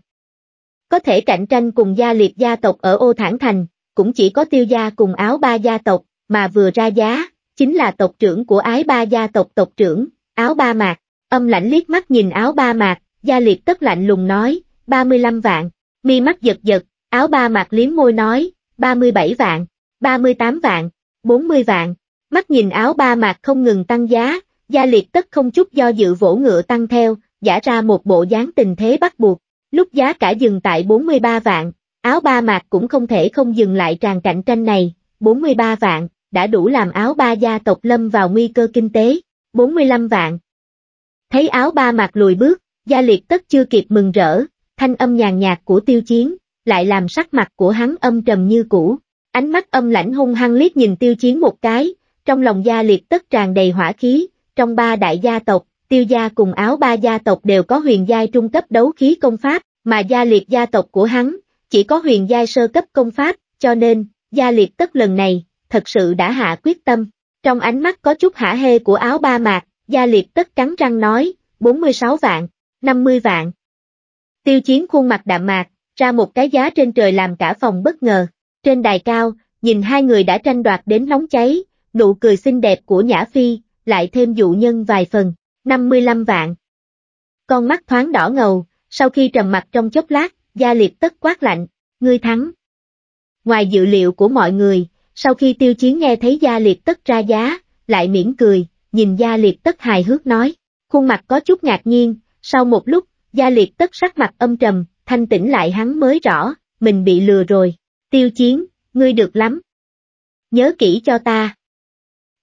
Có thể cạnh tranh cùng Gia Liệt gia tộc ở Ô thẳng Thành, cũng chỉ có tiêu gia cùng áo ba gia tộc, mà vừa ra giá, chính là tộc trưởng của ái ba gia tộc tộc trưởng, áo ba mạc. Âm lãnh liếc mắt nhìn áo ba mạc, gia liệt tất lạnh lùng nói, 35 vạn. Mi mắt giật giật, áo ba mạc liếm môi nói, 37 vạn, 38 vạn, 40 vạn. Mắt nhìn áo ba mạc không ngừng tăng giá, gia liệt tất không chút do dự vỗ ngựa tăng theo, giả ra một bộ dáng tình thế bắt buộc. Lúc giá cả dừng tại 43 vạn, áo ba mạc cũng không thể không dừng lại tràn cạnh tranh này, 43 vạn, đã đủ làm áo ba gia tộc lâm vào nguy cơ kinh tế, 45 vạn, Thấy áo ba mặt lùi bước, gia liệt tất chưa kịp mừng rỡ, thanh âm nhàn nhạt của tiêu chiến, lại làm sắc mặt của hắn âm trầm như cũ. Ánh mắt âm lãnh hung hăng liếc nhìn tiêu chiến một cái, trong lòng gia liệt tất tràn đầy hỏa khí, trong ba đại gia tộc, tiêu gia cùng áo ba gia tộc đều có huyền giai trung cấp đấu khí công pháp, mà gia liệt gia tộc của hắn, chỉ có huyền giai sơ cấp công pháp, cho nên, gia liệt tất lần này, thật sự đã hạ quyết tâm. Trong ánh mắt có chút hả hê của áo ba mạc, Gia Liệt tất cắn răng nói, 46 vạn, 50 vạn. Tiêu chiến khuôn mặt đạm mạc, ra một cái giá trên trời làm cả phòng bất ngờ. Trên đài cao, nhìn hai người đã tranh đoạt đến nóng cháy, nụ cười xinh đẹp của Nhã Phi, lại thêm dụ nhân vài phần, 55 vạn. Con mắt thoáng đỏ ngầu, sau khi trầm mặt trong chốc lát, Gia Liệt tất quát lạnh, ngươi thắng. Ngoài dự liệu của mọi người, sau khi tiêu chiến nghe thấy Gia Liệt tất ra giá, lại mỉm cười, nhìn Gia Liệt Tất hài hước nói, khuôn mặt có chút ngạc nhiên, sau một lúc, Gia Liệt Tất sắc mặt âm trầm, thanh tĩnh lại hắn mới rõ, mình bị lừa rồi, tiêu chiến, ngươi được lắm. Nhớ kỹ cho ta.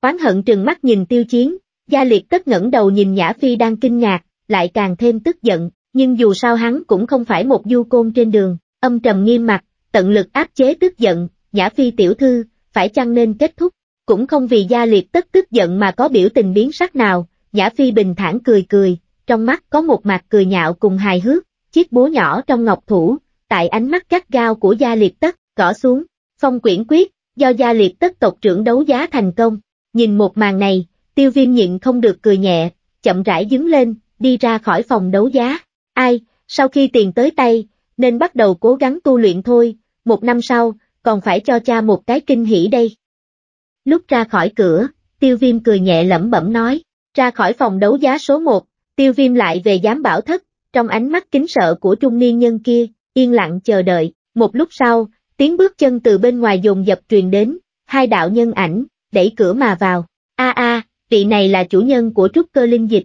Oán hận trừng mắt nhìn tiêu chiến, Gia Liệt Tất ngẩng đầu nhìn Nhã Phi đang kinh ngạc, lại càng thêm tức giận, nhưng dù sao hắn cũng không phải một du côn trên đường, âm trầm nghiêm mặt, tận lực áp chế tức giận, Nhã Phi tiểu thư, phải chăng nên kết thúc? cũng không vì Gia Liệt Tất tức giận mà có biểu tình biến sắc nào, Nhã Phi bình thản cười cười, trong mắt có một mặt cười nhạo cùng hài hước, chiếc búa nhỏ trong ngọc thủ, tại ánh mắt gắt gao của Gia Liệt Tất, gõ xuống, phong quyển quyết, do Gia Liệt Tất tộc trưởng đấu giá thành công, nhìn một màn này, tiêu viêm nhịn không được cười nhẹ, chậm rãi đứng lên, đi ra khỏi phòng đấu giá, ai, sau khi tiền tới tay, nên bắt đầu cố gắng tu luyện thôi, một năm sau, còn phải cho cha một cái kinh hỉ đây. Lúc ra khỏi cửa, tiêu viêm cười nhẹ lẩm bẩm nói, ra khỏi phòng đấu giá số 1, tiêu viêm lại về giám bảo thất, trong ánh mắt kính sợ của trung niên nhân kia, yên lặng chờ đợi, một lúc sau, tiếng bước chân từ bên ngoài dồn dập truyền đến, hai đạo nhân ảnh, đẩy cửa mà vào, a a, vị này là chủ nhân của trúc cơ linh dịch.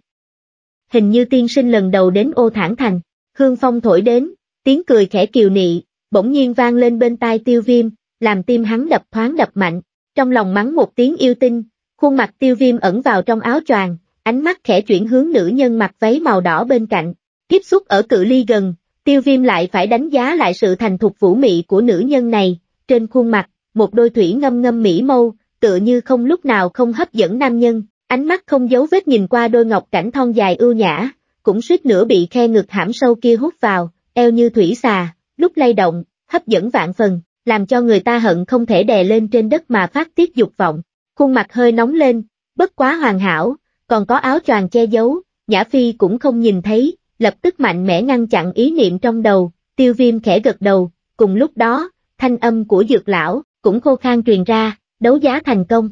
Hình như tiên sinh lần đầu đến ô thản thành, hương phong thổi đến, tiếng cười khẽ kiều nị, bỗng nhiên vang lên bên tai tiêu viêm, làm tim hắn đập thoáng đập mạnh, trong lòng mắng một tiếng yêu tinh, khuôn mặt tiêu viêm ẩn vào trong áo choàng, ánh mắt khẽ chuyển hướng nữ nhân mặc váy màu đỏ bên cạnh. Tiếp xúc ở cự ly gần, tiêu viêm lại phải đánh giá lại sự thành thục vũ mị của nữ nhân này, trên khuôn mặt, một đôi thủy ngâm ngâm mỹ mâu, tựa như không lúc nào không hấp dẫn nam nhân, ánh mắt không giấu vết nhìn qua đôi ngọc cảnh thon dài ưu nhã, cũng suýt nữa bị khe ngực hãm sâu kia hút vào, eo như thủy xà, lúc lay động, hấp dẫn vạn phần làm cho người ta hận không thể đè lên trên đất mà phát tiết dục vọng. Khuôn mặt hơi nóng lên, bất quá hoàn hảo, còn có áo choàng che giấu, Nhã Phi cũng không nhìn thấy, lập tức mạnh mẽ ngăn chặn ý niệm trong đầu, tiêu viêm khẽ gật đầu, cùng lúc đó, thanh âm của dược lão, cũng khô khan truyền ra, đấu giá thành công.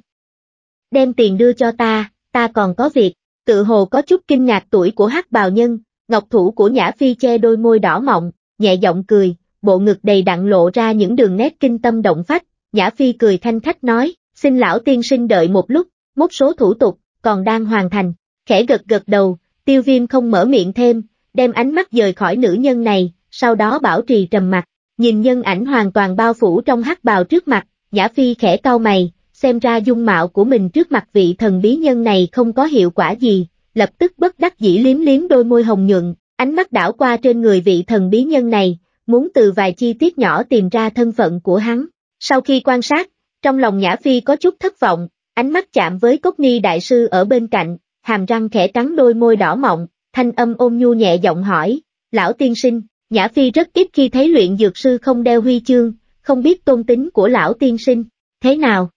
Đem tiền đưa cho ta, ta còn có việc, tự hồ có chút kinh ngạc tuổi của hắc bào nhân, ngọc thủ của Nhã Phi che đôi môi đỏ mọng, nhẹ giọng cười, bộ ngực đầy đặn lộ ra những đường nét kinh tâm động phách, Nhã Phi cười thanh khách nói, xin lão tiên sinh đợi một lúc, một số thủ tục, còn đang hoàn thành, khẽ gật gật đầu, tiêu viêm không mở miệng thêm, đem ánh mắt rời khỏi nữ nhân này, sau đó bảo trì trầm mặt, nhìn nhân ảnh hoàn toàn bao phủ trong hắc bào trước mặt, Nhã Phi khẽ cau mày, xem ra dung mạo của mình trước mặt vị thần bí nhân này không có hiệu quả gì, lập tức bất đắc dĩ liếm liếm đôi môi hồng nhuận, ánh mắt đảo qua trên người vị thần bí nhân này, muốn từ vài chi tiết nhỏ tìm ra thân phận của hắn. Sau khi quan sát, trong lòng Nhã Phi có chút thất vọng, ánh mắt chạm với cốc ni đại sư ở bên cạnh, hàm răng khẽ cắn đôi môi đỏ mọng, thanh âm ôn nhu nhẹ giọng hỏi, lão tiên sinh, Nhã Phi rất ít khi thấy luyện dược sư không đeo huy chương, không biết tôn tính của lão tiên sinh, thế nào?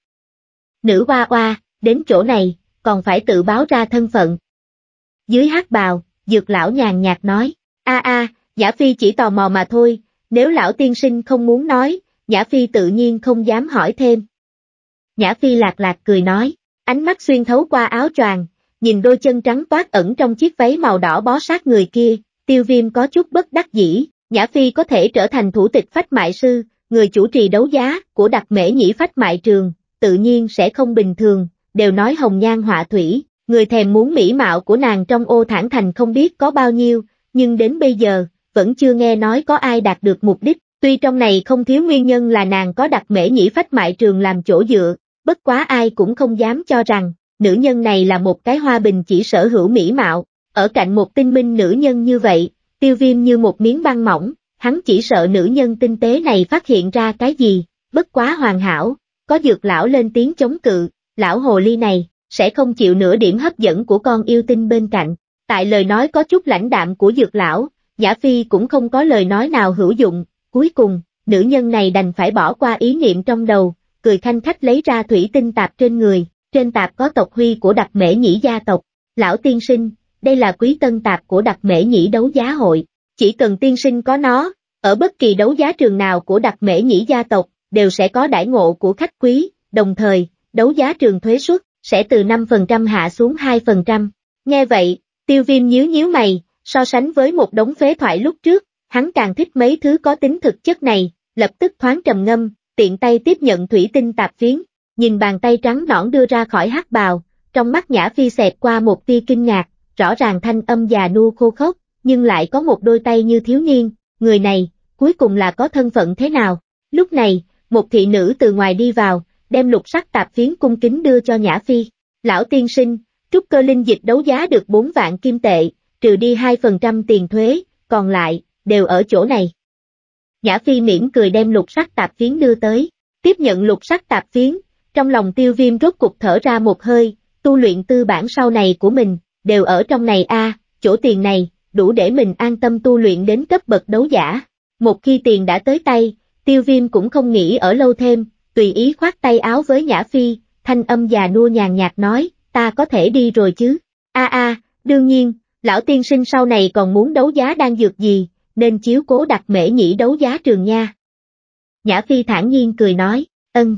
Nữ hoa hoa, đến chỗ này, còn phải tự báo ra thân phận. Dưới hát bào, dược lão nhàn nhạt nói, a a, Nhã Phi chỉ tò mò mà thôi, nếu lão tiên sinh không muốn nói, Nhã Phi tự nhiên không dám hỏi thêm. Nhã Phi lạc lạc cười nói, ánh mắt xuyên thấu qua áo choàng, nhìn đôi chân trắng toát ẩn trong chiếc váy màu đỏ bó sát người kia, tiêu viêm có chút bất đắc dĩ, Nhã Phi có thể trở thành thủ tịch phách mại sư, người chủ trì đấu giá của đặc mễ nhĩ phách mại trường, tự nhiên sẽ không bình thường, đều nói hồng nhan họa thủy, người thèm muốn mỹ mạo của nàng trong ô thản thành không biết có bao nhiêu, nhưng đến bây giờ, vẫn chưa nghe nói có ai đạt được mục đích, tuy trong này không thiếu nguyên nhân là nàng có đặt mễ nhĩ phách mại trường làm chỗ dựa, bất quá ai cũng không dám cho rằng, nữ nhân này là một cái hoa bình chỉ sở hữu mỹ mạo, ở cạnh một tinh minh nữ nhân như vậy, tiêu viêm như một miếng băng mỏng, hắn chỉ sợ nữ nhân tinh tế này phát hiện ra cái gì, bất quá hoàn hảo, có dược lão lên tiếng chống cự, lão hồ ly này, sẽ không chịu nửa điểm hấp dẫn của con yêu tinh bên cạnh. Tại lời nói có chút lãnh đạm của dược lão, Giả Phi cũng không có lời nói nào hữu dụng, cuối cùng, nữ nhân này đành phải bỏ qua ý niệm trong đầu, cười thanh khách lấy ra thủy tinh tạp trên người, trên tạp có tộc huy của đặc mễ nhĩ gia tộc, lão tiên sinh, đây là quý tân tạp của đặc mễ nhĩ đấu giá hội, chỉ cần tiên sinh có nó, ở bất kỳ đấu giá trường nào của đặc mễ nhĩ gia tộc, đều sẽ có đãi ngộ của khách quý, đồng thời, đấu giá trường thuế suất, sẽ từ 5% hạ xuống 2%. Nghe vậy, tiêu viêm nhíu nhíu mày, So sánh với một đống phế thoại lúc trước, hắn càng thích mấy thứ có tính thực chất này, lập tức thoáng trầm ngâm, tiện tay tiếp nhận thủy tinh tạp phiến, nhìn bàn tay trắng nõn đưa ra khỏi hắc bào, trong mắt Nhã Phi xẹt qua một tia kinh ngạc, rõ ràng thanh âm già nua khô khốc, nhưng lại có một đôi tay như thiếu niên, người này, cuối cùng là có thân phận thế nào. Lúc này, một thị nữ từ ngoài đi vào, đem lục sắc tạp phiến cung kính đưa cho Nhã Phi. Lão tiên sinh, trúc cơ linh dịch đấu giá được 4 vạn kim tệ, trừ đi 2% tiền thuế, còn lại, đều ở chỗ này. Nhã Phi mỉm cười đem lục sắc tạp phiến đưa tới, tiếp nhận lục sắc tạp phiến, trong lòng tiêu viêm rốt cục thở ra một hơi, tu luyện tư bản sau này của mình, đều ở trong này a chỗ tiền này, đủ để mình an tâm tu luyện đến cấp bậc đấu giả. Một khi tiền đã tới tay, tiêu viêm cũng không nghĩ ở lâu thêm, tùy ý khoát tay áo với Nhã Phi, thanh âm già nua nhàn nhạt nói, ta có thể đi rồi chứ. a a đương nhiên, lão tiên sinh sau này còn muốn đấu giá đang dược gì, nên chiếu cố đặt mễ nhĩ đấu giá trường nha. Nhã Phi thản nhiên cười nói, ân.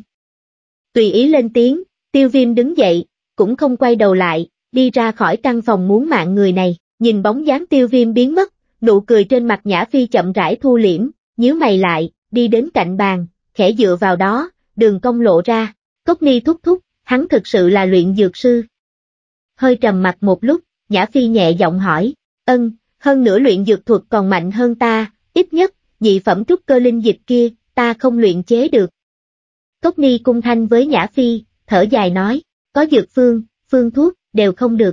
Tùy ý lên tiếng, tiêu viêm đứng dậy, cũng không quay đầu lại, đi ra khỏi căn phòng muốn mạng người này, nhìn bóng dáng tiêu viêm biến mất, nụ cười trên mặt Nhã Phi chậm rãi thu liễm, nhíu mày lại, đi đến cạnh bàn, khẽ dựa vào đó, đường công lộ ra, cốc ni thúc thúc, hắn thực sự là luyện dược sư. Hơi trầm mặt một lúc, Nhã Phi nhẹ giọng hỏi, ân, hơn nữa luyện dược thuật còn mạnh hơn ta, ít nhất, nhị phẩm trúc cơ linh dịch kia, ta không luyện chế được. Cốc Ni cung thanh với Nhã Phi, thở dài nói, có dược phương, phương thuốc, đều không được.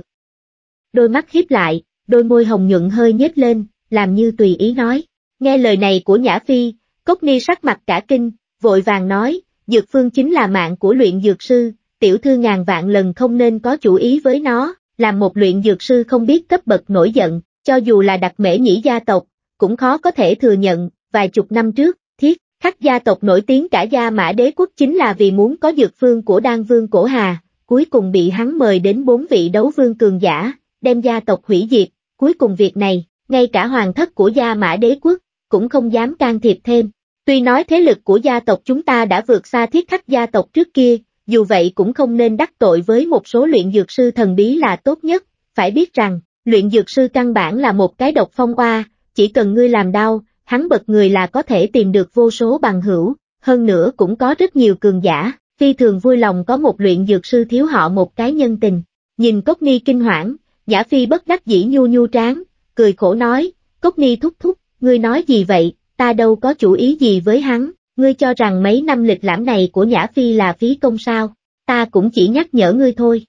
Đôi mắt hiếp lại, đôi môi hồng nhuận hơi nhếch lên, làm như tùy ý nói. Nghe lời này của Nhã Phi, Cốc Ni sắc mặt cả kinh, vội vàng nói, dược phương chính là mạng của luyện dược sư, tiểu thư ngàn vạn lần không nên có chủ ý với nó, làm một luyện dược sư không biết cấp bậc nổi giận, cho dù là đặc mễ nhĩ gia tộc, cũng khó có thể thừa nhận, vài chục năm trước, thiết, khắc gia tộc nổi tiếng cả gia mã đế quốc chính là vì muốn có dược phương của đan vương cổ hà, cuối cùng bị hắn mời đến bốn vị đấu vương cường giả, đem gia tộc hủy diệt, cuối cùng việc này, ngay cả hoàng thất của gia mã đế quốc, cũng không dám can thiệp thêm. Tuy nói thế lực của gia tộc chúng ta đã vượt xa thiết khắc gia tộc trước kia, dù vậy cũng không nên đắc tội với một số luyện dược sư thần bí là tốt nhất, phải biết rằng, luyện dược sư căn bản là một cái độc phong oa, chỉ cần ngươi làm đau, hắn bật người là có thể tìm được vô số bằng hữu, hơn nữa cũng có rất nhiều cường giả, phi thường vui lòng có một luyện dược sư thiếu họ một cái nhân tình. Nhìn Cốc Ni kinh hoảng, giả phi bất đắc dĩ nhu nhu tráng, cười khổ nói, Cốc Ni thúc thúc, ngươi nói gì vậy, ta đâu có chủ ý gì với hắn, Ngươi cho rằng mấy năm lịch lãm này của Nhã Phi là phí công sao, ta cũng chỉ nhắc nhở ngươi thôi.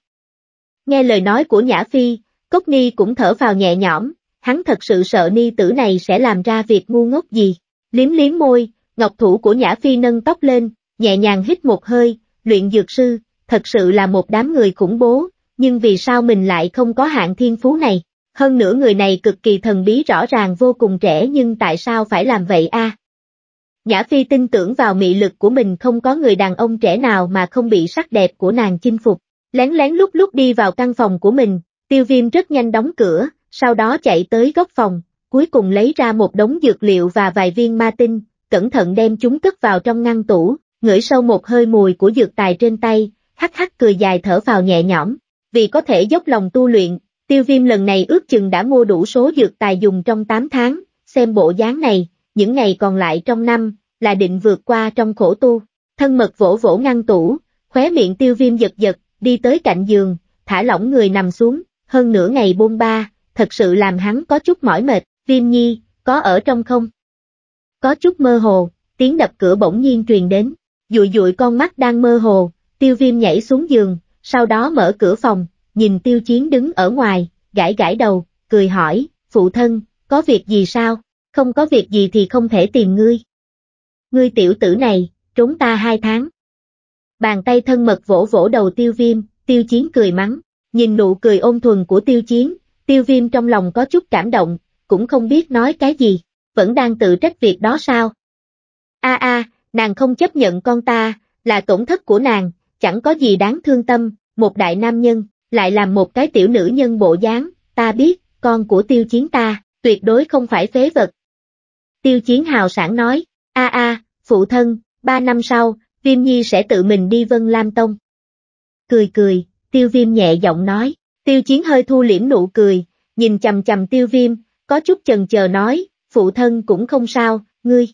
Nghe lời nói của Nhã Phi, Cốc Ni cũng thở vào nhẹ nhõm, hắn thật sự sợ ni tử này sẽ làm ra việc ngu ngốc gì. Liếm liếm môi, ngọc thủ của Nhã Phi nâng tóc lên, nhẹ nhàng hít một hơi, luyện dược sư, thật sự là một đám người khủng bố, nhưng vì sao mình lại không có hạng thiên phú này? Hơn nữa người này cực kỳ thần bí rõ ràng vô cùng trẻ nhưng tại sao phải làm vậy a? À? Nhã Phi tin tưởng vào mị lực của mình không có người đàn ông trẻ nào mà không bị sắc đẹp của nàng chinh phục. Lén lén lúc lút đi vào căn phòng của mình, tiêu viêm rất nhanh đóng cửa, sau đó chạy tới góc phòng, cuối cùng lấy ra một đống dược liệu và vài viên ma tinh, cẩn thận đem chúng cất vào trong ngăn tủ, ngửi sâu một hơi mùi của dược tài trên tay, hắc hắc cười dài thở vào nhẹ nhõm, vì có thể dốc lòng tu luyện, tiêu viêm lần này ước chừng đã mua đủ số dược tài dùng trong 8 tháng, xem bộ dáng này, những ngày còn lại trong năm, là định vượt qua trong khổ tu. Thân mật vỗ vỗ ngăn tủ, khóe miệng tiêu viêm giật giật, đi tới cạnh giường, thả lỏng người nằm xuống, hơn nửa ngày buông ba, thật sự làm hắn có chút mỏi mệt, viêm nhi, có ở trong không? Có chút mơ hồ, tiếng đập cửa bỗng nhiên truyền đến, dụi dụi con mắt đang mơ hồ, tiêu viêm nhảy xuống giường, sau đó mở cửa phòng, nhìn tiêu chiến đứng ở ngoài, gãi gãi đầu, cười hỏi, phụ thân, có việc gì sao? không có việc gì thì không thể tìm ngươi. Ngươi tiểu tử này, trốn ta hai tháng. Bàn tay thân mật vỗ vỗ đầu tiêu viêm, tiêu chiến cười mắng, nhìn nụ cười ôn thuần của tiêu chiến, tiêu viêm trong lòng có chút cảm động, cũng không biết nói cái gì, vẫn đang tự trách việc đó sao. A a, nàng không chấp nhận con ta, là tổn thất của nàng, chẳng có gì đáng thương tâm, một đại nam nhân, lại làm một cái tiểu nữ nhân bộ dáng, ta biết, con của tiêu chiến ta, tuyệt đối không phải phế vật, Tiêu Chiến hào sản nói, a a, phụ thân, ba năm sau, Viêm Nhi sẽ tự mình đi Vân Lam Tông. Cười cười, Tiêu Viêm nhẹ giọng nói, Tiêu Chiến hơi thu liễm nụ cười, nhìn chầm chầm Tiêu Viêm, có chút chần chờ nói, phụ thân cũng không sao, ngươi.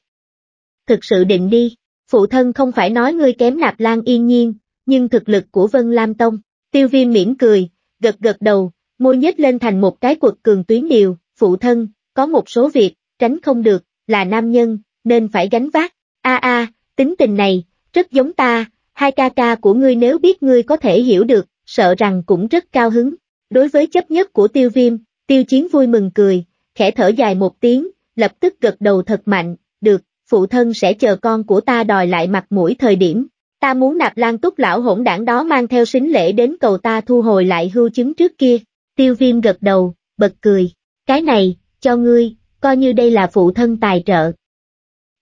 Thực sự định đi, phụ thân không phải nói ngươi kém nạp lan yên nhiên, nhưng thực lực của Vân Lam Tông, Tiêu Viêm mỉm cười, gật gật đầu, môi nhếch lên thành một cái quật cường tuyến điều, phụ thân, có một số việc, tránh không được, là nam nhân, nên phải gánh vác. A a, tính tình này, rất giống ta, hai ca ca của ngươi nếu biết ngươi có thể hiểu được, sợ rằng cũng rất cao hứng. Đối với chấp nhất của tiêu viêm, tiêu chiến vui mừng cười, khẽ thở dài một tiếng, lập tức gật đầu thật mạnh, được, phụ thân sẽ chờ con của ta đòi lại mặt mũi thời điểm. Ta muốn nạp lan túc lão hỗn đảng đó mang theo xính lễ đến cầu ta thu hồi lại hưu chứng trước kia. Tiêu viêm gật đầu, bật cười. Cái này, cho ngươi, coi như đây là phụ thân tài trợ.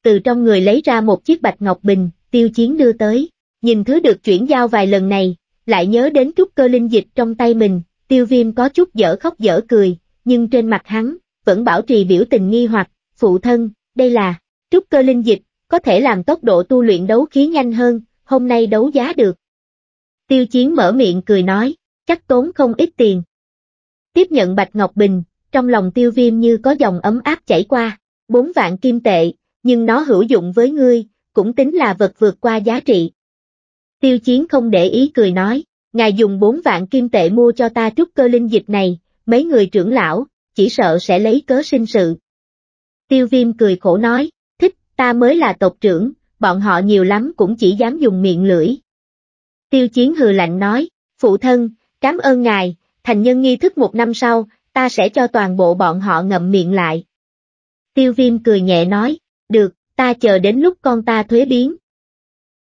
Từ trong người lấy ra một chiếc bạch ngọc bình, tiêu chiến đưa tới, nhìn thứ được chuyển giao vài lần này, lại nhớ đến chút cơ linh dịch trong tay mình, tiêu viêm có chút dở khóc dở cười, nhưng trên mặt hắn, vẫn bảo trì biểu tình nghi hoặc, phụ thân, đây là, chút cơ linh dịch, có thể làm tốc độ tu luyện đấu khí nhanh hơn, hôm nay đấu giá được. Tiêu chiến mở miệng cười nói, chắc tốn không ít tiền. Tiếp nhận Bạch Ngọc Bình, trong lòng tiêu viêm như có dòng ấm áp chảy qua, bốn vạn kim tệ, nhưng nó hữu dụng với ngươi, cũng tính là vật vượt qua giá trị. Tiêu chiến không để ý cười nói, ngài dùng bốn vạn kim tệ mua cho ta trúc cơ linh dịch này, mấy người trưởng lão, chỉ sợ sẽ lấy cớ sinh sự. Tiêu viêm cười khổ nói, thích, ta mới là tộc trưởng, bọn họ nhiều lắm cũng chỉ dám dùng miệng lưỡi. Tiêu chiến hừ lạnh nói, phụ thân, cảm ơn ngài, thành nhân nghi thức một năm sau, ta sẽ cho toàn bộ bọn họ ngậm miệng lại. Tiêu viêm cười nhẹ nói, được, ta chờ đến lúc con ta thuế biến.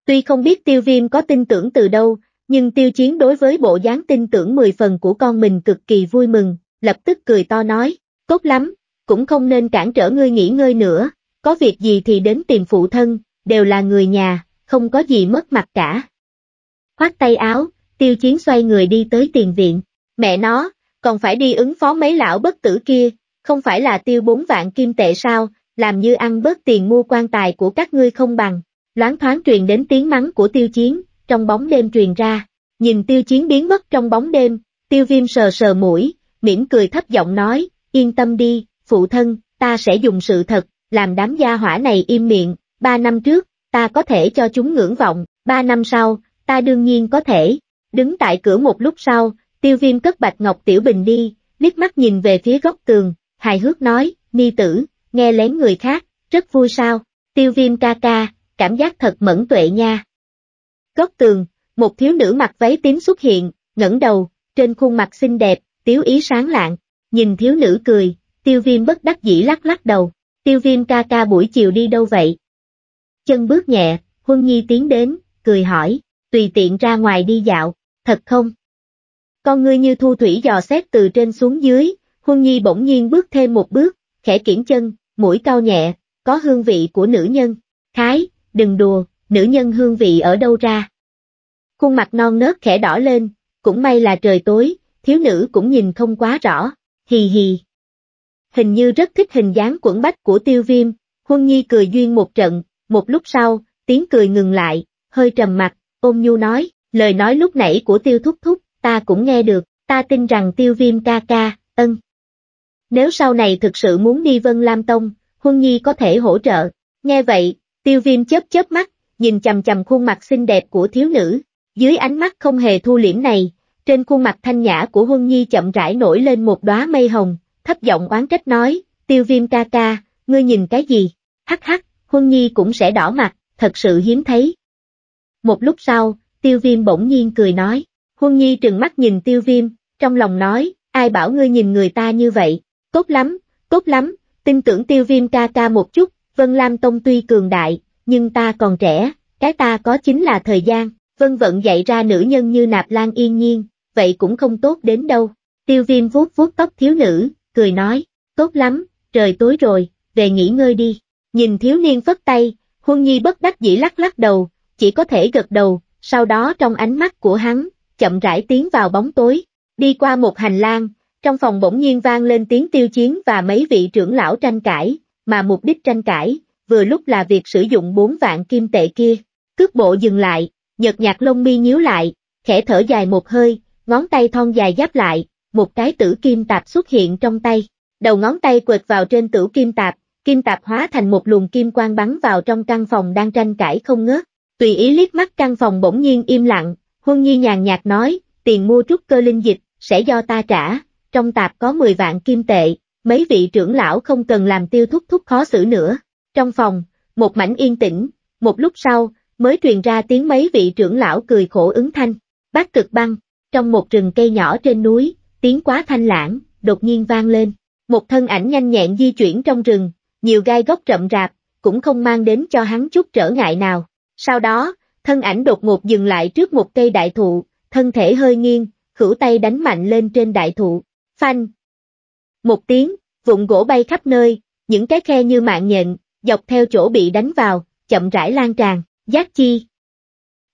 Tuy không biết tiêu viêm có tin tưởng từ đâu, nhưng tiêu chiến đối với bộ dáng tin tưởng 10 phần của con mình cực kỳ vui mừng, lập tức cười to nói, tốt lắm, cũng không nên cản trở ngươi nghỉ ngơi nữa, có việc gì thì đến tìm phụ thân, đều là người nhà, không có gì mất mặt cả. Khoát tay áo, tiêu chiến xoay người đi tới tiền viện, mẹ nó, còn phải đi ứng phó mấy lão bất tử kia, không phải là tiêu bốn vạn kim tệ sao, làm như ăn bớt tiền mua quan tài của các ngươi không bằng. Loáng thoáng truyền đến tiếng mắng của tiêu chiến, trong bóng đêm truyền ra, nhìn tiêu chiến biến mất trong bóng đêm, tiêu viêm sờ sờ mũi, mỉm cười thấp giọng nói, yên tâm đi, phụ thân, ta sẽ dùng sự thật, làm đám gia hỏa này im miệng, ba năm trước, ta có thể cho chúng ngưỡng vọng, ba năm sau, ta đương nhiên có thể. Đứng tại cửa một lúc sau, Tiêu viêm cất bạch ngọc tiểu bình đi, liếc mắt nhìn về phía góc tường, hài hước nói, ni tử, nghe lén người khác, rất vui sao, tiêu viêm ca ca, cảm giác thật mẫn tuệ nha. Góc tường, một thiếu nữ mặc váy tím xuất hiện, ngẩng đầu, trên khuôn mặt xinh đẹp, tiếu ý sáng lạng, nhìn thiếu nữ cười, tiêu viêm bất đắc dĩ lắc lắc đầu, tiêu viêm ca ca buổi chiều đi đâu vậy? Chân bước nhẹ, Huân Nhi tiến đến, cười hỏi, tùy tiện ra ngoài đi dạo, thật không? Con ngươi như thu thủy dò xét từ trên xuống dưới, Huân Nhi bỗng nhiên bước thêm một bước, khẽ kiển chân, mũi cao nhẹ, có hương vị của nữ nhân. Thái, đừng đùa, nữ nhân hương vị ở đâu ra? Khuôn mặt non nớt khẽ đỏ lên, cũng may là trời tối, thiếu nữ cũng nhìn không quá rõ, hì hì. Hình như rất thích hình dáng quẩn bách của tiêu viêm, Huân Nhi cười duyên một trận, một lúc sau, tiếng cười ngừng lại, hơi trầm mặt, ôm nhu nói, lời nói lúc nãy của tiêu thúc thúc, ta cũng nghe được, ta tin rằng tiêu viêm ca ca, ân. Nếu sau này thực sự muốn đi Vân Lam Tông, Huân Nhi có thể hỗ trợ. Nghe vậy, tiêu viêm chớp chớp mắt, nhìn chầm chầm khuôn mặt xinh đẹp của thiếu nữ. Dưới ánh mắt không hề thu liễm này, trên khuôn mặt thanh nhã của Huân Nhi chậm rãi nổi lên một đóa mây hồng, thấp giọng oán trách nói, tiêu viêm ca ca, ngươi nhìn cái gì? Hắc hắc, Huân Nhi cũng sẽ đỏ mặt, thật sự hiếm thấy. Một lúc sau, tiêu viêm bỗng nhiên cười nói. Huân Nhi trừng mắt nhìn tiêu viêm, trong lòng nói, ai bảo ngươi nhìn người ta như vậy, tốt lắm, tốt lắm, tin tưởng tiêu viêm ca ca một chút, Vân Lam Tông tuy cường đại, nhưng ta còn trẻ, cái ta có chính là thời gian, Vân Vận dạy ra nữ nhân như nạp lan yên nhiên, vậy cũng không tốt đến đâu. Tiêu viêm vuốt vuốt tóc thiếu nữ, cười nói, tốt lắm, trời tối rồi, về nghỉ ngơi đi. Nhìn thiếu niên phất tay, Huân Nhi bất đắc dĩ lắc lắc đầu, chỉ có thể gật đầu, sau đó trong ánh mắt của hắn, chậm rãi tiến vào bóng tối, đi qua một hành lang, trong phòng bỗng nhiên vang lên tiếng tiêu chiến và mấy vị trưởng lão tranh cãi, mà mục đích tranh cãi, vừa lúc là việc sử dụng bốn vạn kim tệ kia. Cước bộ dừng lại, nhật nhạt lông mi nhíu lại, khẽ thở dài một hơi, ngón tay thon dài giáp lại, một cái tử kim tạp xuất hiện trong tay. Đầu ngón tay quệt vào trên tử kim tạp, kim tạp hóa thành một luồng kim quang bắn vào trong căn phòng đang tranh cãi không ngớt. Tùy ý liếc mắt căn phòng bỗng nhiên im lặng, Huân Nhi nhàn nhạt nói, tiền mua trúc cơ linh dịch, sẽ do ta trả, trong tạp có 10 vạn kim tệ, mấy vị trưởng lão không cần làm tiêu thúc thúc khó xử nữa. Trong phòng, một mảnh yên tĩnh, một lúc sau, mới truyền ra tiếng mấy vị trưởng lão cười khổ ứng thanh. Bác cực băng, trong một rừng cây nhỏ trên núi, tiếng quá thanh lãng, đột nhiên vang lên. Một thân ảnh nhanh nhẹn di chuyển trong rừng, nhiều gai góc rậm rạp, cũng không mang đến cho hắn chút trở ngại nào. Sau đó, thân ảnh đột ngột dừng lại trước một cây đại thụ, thân thể hơi nghiêng, khửu tay đánh mạnh lên trên đại thụ, phanh. Một tiếng, vụn gỗ bay khắp nơi, những cái khe như mạng nhện, dọc theo chỗ bị đánh vào, chậm rãi lan tràn, giác chi.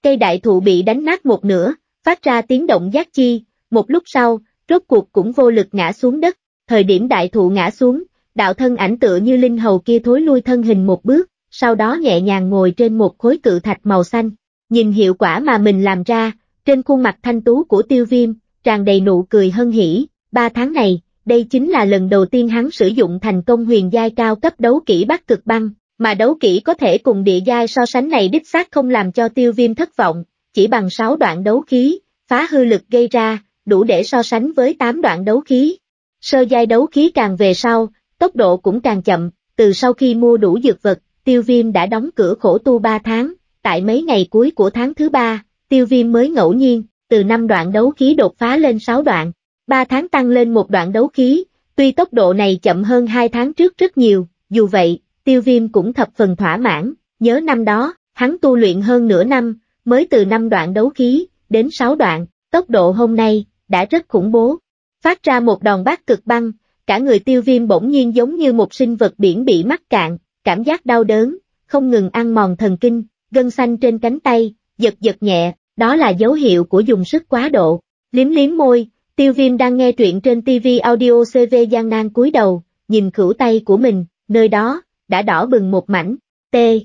Cây đại thụ bị đánh nát một nửa, phát ra tiếng động giác chi, một lúc sau, rốt cuộc cũng vô lực ngã xuống đất, thời điểm đại thụ ngã xuống, đạo thân ảnh tựa như linh hầu kia thối lui thân hình một bước, sau đó nhẹ nhàng ngồi trên một khối cự thạch màu xanh, nhìn hiệu quả mà mình làm ra, trên khuôn mặt thanh tú của tiêu viêm, tràn đầy nụ cười hân hỉ, ba tháng này, đây chính là lần đầu tiên hắn sử dụng thành công huyền giai cao cấp đấu kỹ bắc cực băng, mà đấu kỹ có thể cùng địa giai so sánh này đích xác không làm cho tiêu viêm thất vọng, chỉ bằng 6 đoạn đấu khí, phá hư lực gây ra, đủ để so sánh với 8 đoạn đấu khí. Sơ giai đấu khí càng về sau, tốc độ cũng càng chậm, từ sau khi mua đủ dược vật, tiêu viêm đã đóng cửa khổ tu 3 tháng, tại mấy ngày cuối của tháng thứ 3, tiêu viêm mới ngẫu nhiên, từ 5 đoạn đấu khí đột phá lên 6 đoạn, 3 tháng tăng lên một đoạn đấu khí, tuy tốc độ này chậm hơn 2 tháng trước rất nhiều, dù vậy, tiêu viêm cũng thập phần thỏa mãn, nhớ năm đó, hắn tu luyện hơn nửa năm, mới từ 5 đoạn đấu khí, đến 6 đoạn, tốc độ hôm nay, đã rất khủng bố. Phát ra một đòn bát cực băng, cả người tiêu viêm bỗng nhiên giống như một sinh vật biển bị mắc cạn, cảm giác đau đớn, không ngừng ăn mòn thần kinh, gân xanh trên cánh tay, giật giật nhẹ, đó là dấu hiệu của dùng sức quá độ. Liếm liếm môi, tiêu viêm đang nghe truyện trên TV audio CV gian nan cúi đầu, nhìn khửu tay của mình, nơi đó, đã đỏ bừng một mảnh, tê.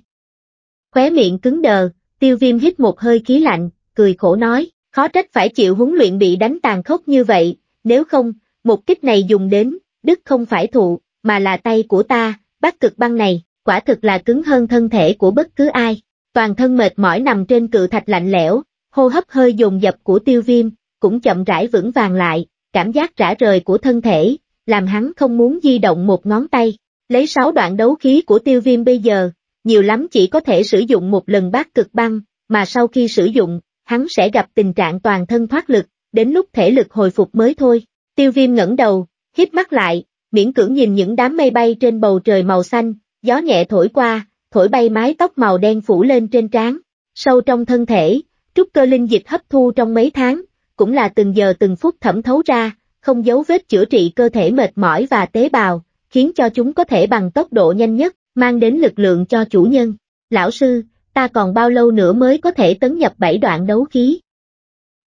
Khóe miệng cứng đờ, tiêu viêm hít một hơi khí lạnh, cười khổ nói, khó trách phải chịu huấn luyện bị đánh tàn khốc như vậy, nếu không, một kích này dùng đến, đức không phải thụ, mà là tay của ta, bắt cực băng này, quả thực là cứng hơn thân thể của bất cứ ai. Toàn thân mệt mỏi nằm trên cự thạch lạnh lẽo, hô hấp hơi dồn dập của tiêu viêm, cũng chậm rãi vững vàng lại, cảm giác rã rời của thân thể, làm hắn không muốn di động một ngón tay. Lấy sáu đoạn đấu khí của tiêu viêm bây giờ, nhiều lắm chỉ có thể sử dụng một lần bát cực băng, mà sau khi sử dụng, hắn sẽ gặp tình trạng toàn thân thoát lực, đến lúc thể lực hồi phục mới thôi. Tiêu viêm ngẩng đầu, hít mắt lại, miễn cưỡng nhìn những đám mây bay trên bầu trời màu xanh, Gió nhẹ thổi qua, thổi bay mái tóc màu đen phủ lên trên trán, sâu trong thân thể, trúc cơ linh dịch hấp thu trong mấy tháng, cũng là từng giờ từng phút thẩm thấu ra, không giấu vết chữa trị cơ thể mệt mỏi và tế bào, khiến cho chúng có thể bằng tốc độ nhanh nhất, mang đến lực lượng cho chủ nhân. Lão sư, ta còn bao lâu nữa mới có thể tấn nhập bảy đoạn đấu khí?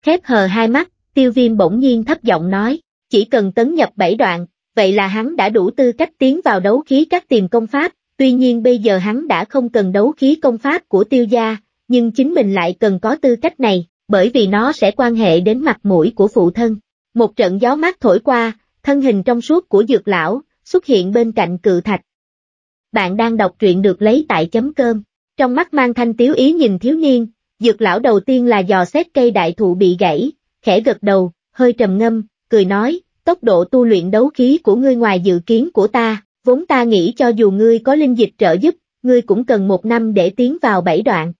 Khép hờ hai mắt, tiêu viêm bỗng nhiên thấp giọng nói, chỉ cần tấn nhập bảy đoạn, vậy là hắn đã đủ tư cách tiến vào đấu khí các tiềm công pháp, Tuy nhiên bây giờ hắn đã không cần đấu khí công pháp của tiêu gia, nhưng chính mình lại cần có tư cách này, bởi vì nó sẽ quan hệ đến mặt mũi của phụ thân. Một trận gió mát thổi qua, thân hình trong suốt của dược lão, xuất hiện bên cạnh cự thạch. Bạn đang đọc truyện được lấy tại chấm cơm, trong mắt mang thanh tiếu ý nhìn thiếu niên, dược lão đầu tiên là dò xét cây đại thụ bị gãy, khẽ gật đầu, hơi trầm ngâm, cười nói, tốc độ tu luyện đấu khí của ngươi ngoài dự kiến của ta, vốn ta nghĩ cho dù ngươi có linh dịch trợ giúp, ngươi cũng cần một năm để tiến vào bảy đoạn.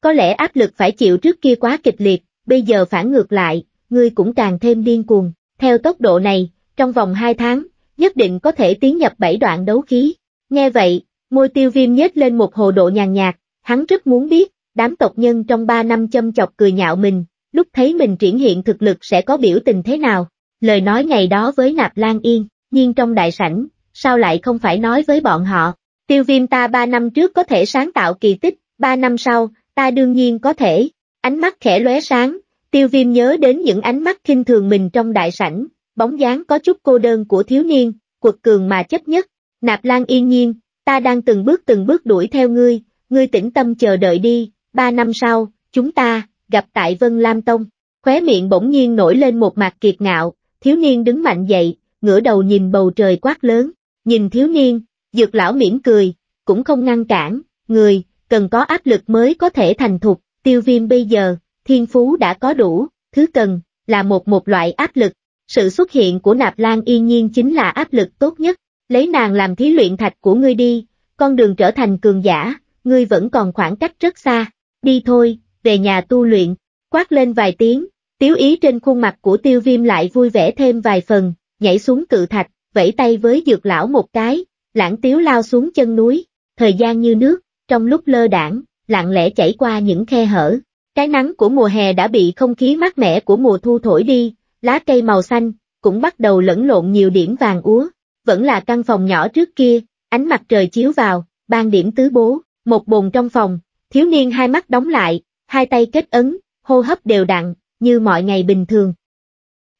Có lẽ áp lực phải chịu trước kia quá kịch liệt, bây giờ phản ngược lại, ngươi cũng càng thêm điên cuồng. Theo tốc độ này, trong vòng hai tháng, nhất định có thể tiến nhập bảy đoạn đấu khí. Nghe vậy, môi tiêu viêm nhếch lên một hồ độ nhàn nhạt, hắn rất muốn biết, đám tộc nhân trong ba năm châm chọc cười nhạo mình, lúc thấy mình triển hiện thực lực sẽ có biểu tình thế nào. Lời nói ngày đó với Nạp Lan Yên, nhiên trong đại sảnh, sao lại không phải nói với bọn họ, tiêu viêm ta ba năm trước có thể sáng tạo kỳ tích, ba năm sau, ta đương nhiên có thể, ánh mắt khẽ lóe sáng, tiêu viêm nhớ đến những ánh mắt kinh thường mình trong đại sảnh, bóng dáng có chút cô đơn của thiếu niên, quật cường mà chấp nhất, nạp lan yên nhiên, ta đang từng bước từng bước đuổi theo ngươi, ngươi tĩnh tâm chờ đợi đi, ba năm sau, chúng ta, gặp tại Vân Lam Tông, khóe miệng bỗng nhiên nổi lên một mặt kiệt ngạo, thiếu niên đứng mạnh dậy, ngửa đầu nhìn bầu trời quát lớn, Nhìn thiếu niên, dược lão mỉm cười, cũng không ngăn cản, người, cần có áp lực mới có thể thành thục, tiêu viêm bây giờ, thiên phú đã có đủ, thứ cần, là một một loại áp lực. Sự xuất hiện của nạp lan yên nhiên chính là áp lực tốt nhất, lấy nàng làm thí luyện thạch của ngươi đi, con đường trở thành cường giả, ngươi vẫn còn khoảng cách rất xa, đi thôi, về nhà tu luyện, quát lên vài tiếng, tiếu ý trên khuôn mặt của tiêu viêm lại vui vẻ thêm vài phần, nhảy xuống cự thạch, vẫy tay với dược lão một cái, lãng tiếu lao xuống chân núi, thời gian như nước, trong lúc lơ đảng, lặng lẽ chảy qua những khe hở. Cái nắng của mùa hè đã bị không khí mát mẻ của mùa thu thổi đi, lá cây màu xanh, cũng bắt đầu lẫn lộn nhiều điểm vàng úa. Vẫn là căn phòng nhỏ trước kia, ánh mặt trời chiếu vào, ban điểm tứ bố, một bồn trong phòng, thiếu niên hai mắt đóng lại, hai tay kết ấn, hô hấp đều đặn, như mọi ngày bình thường.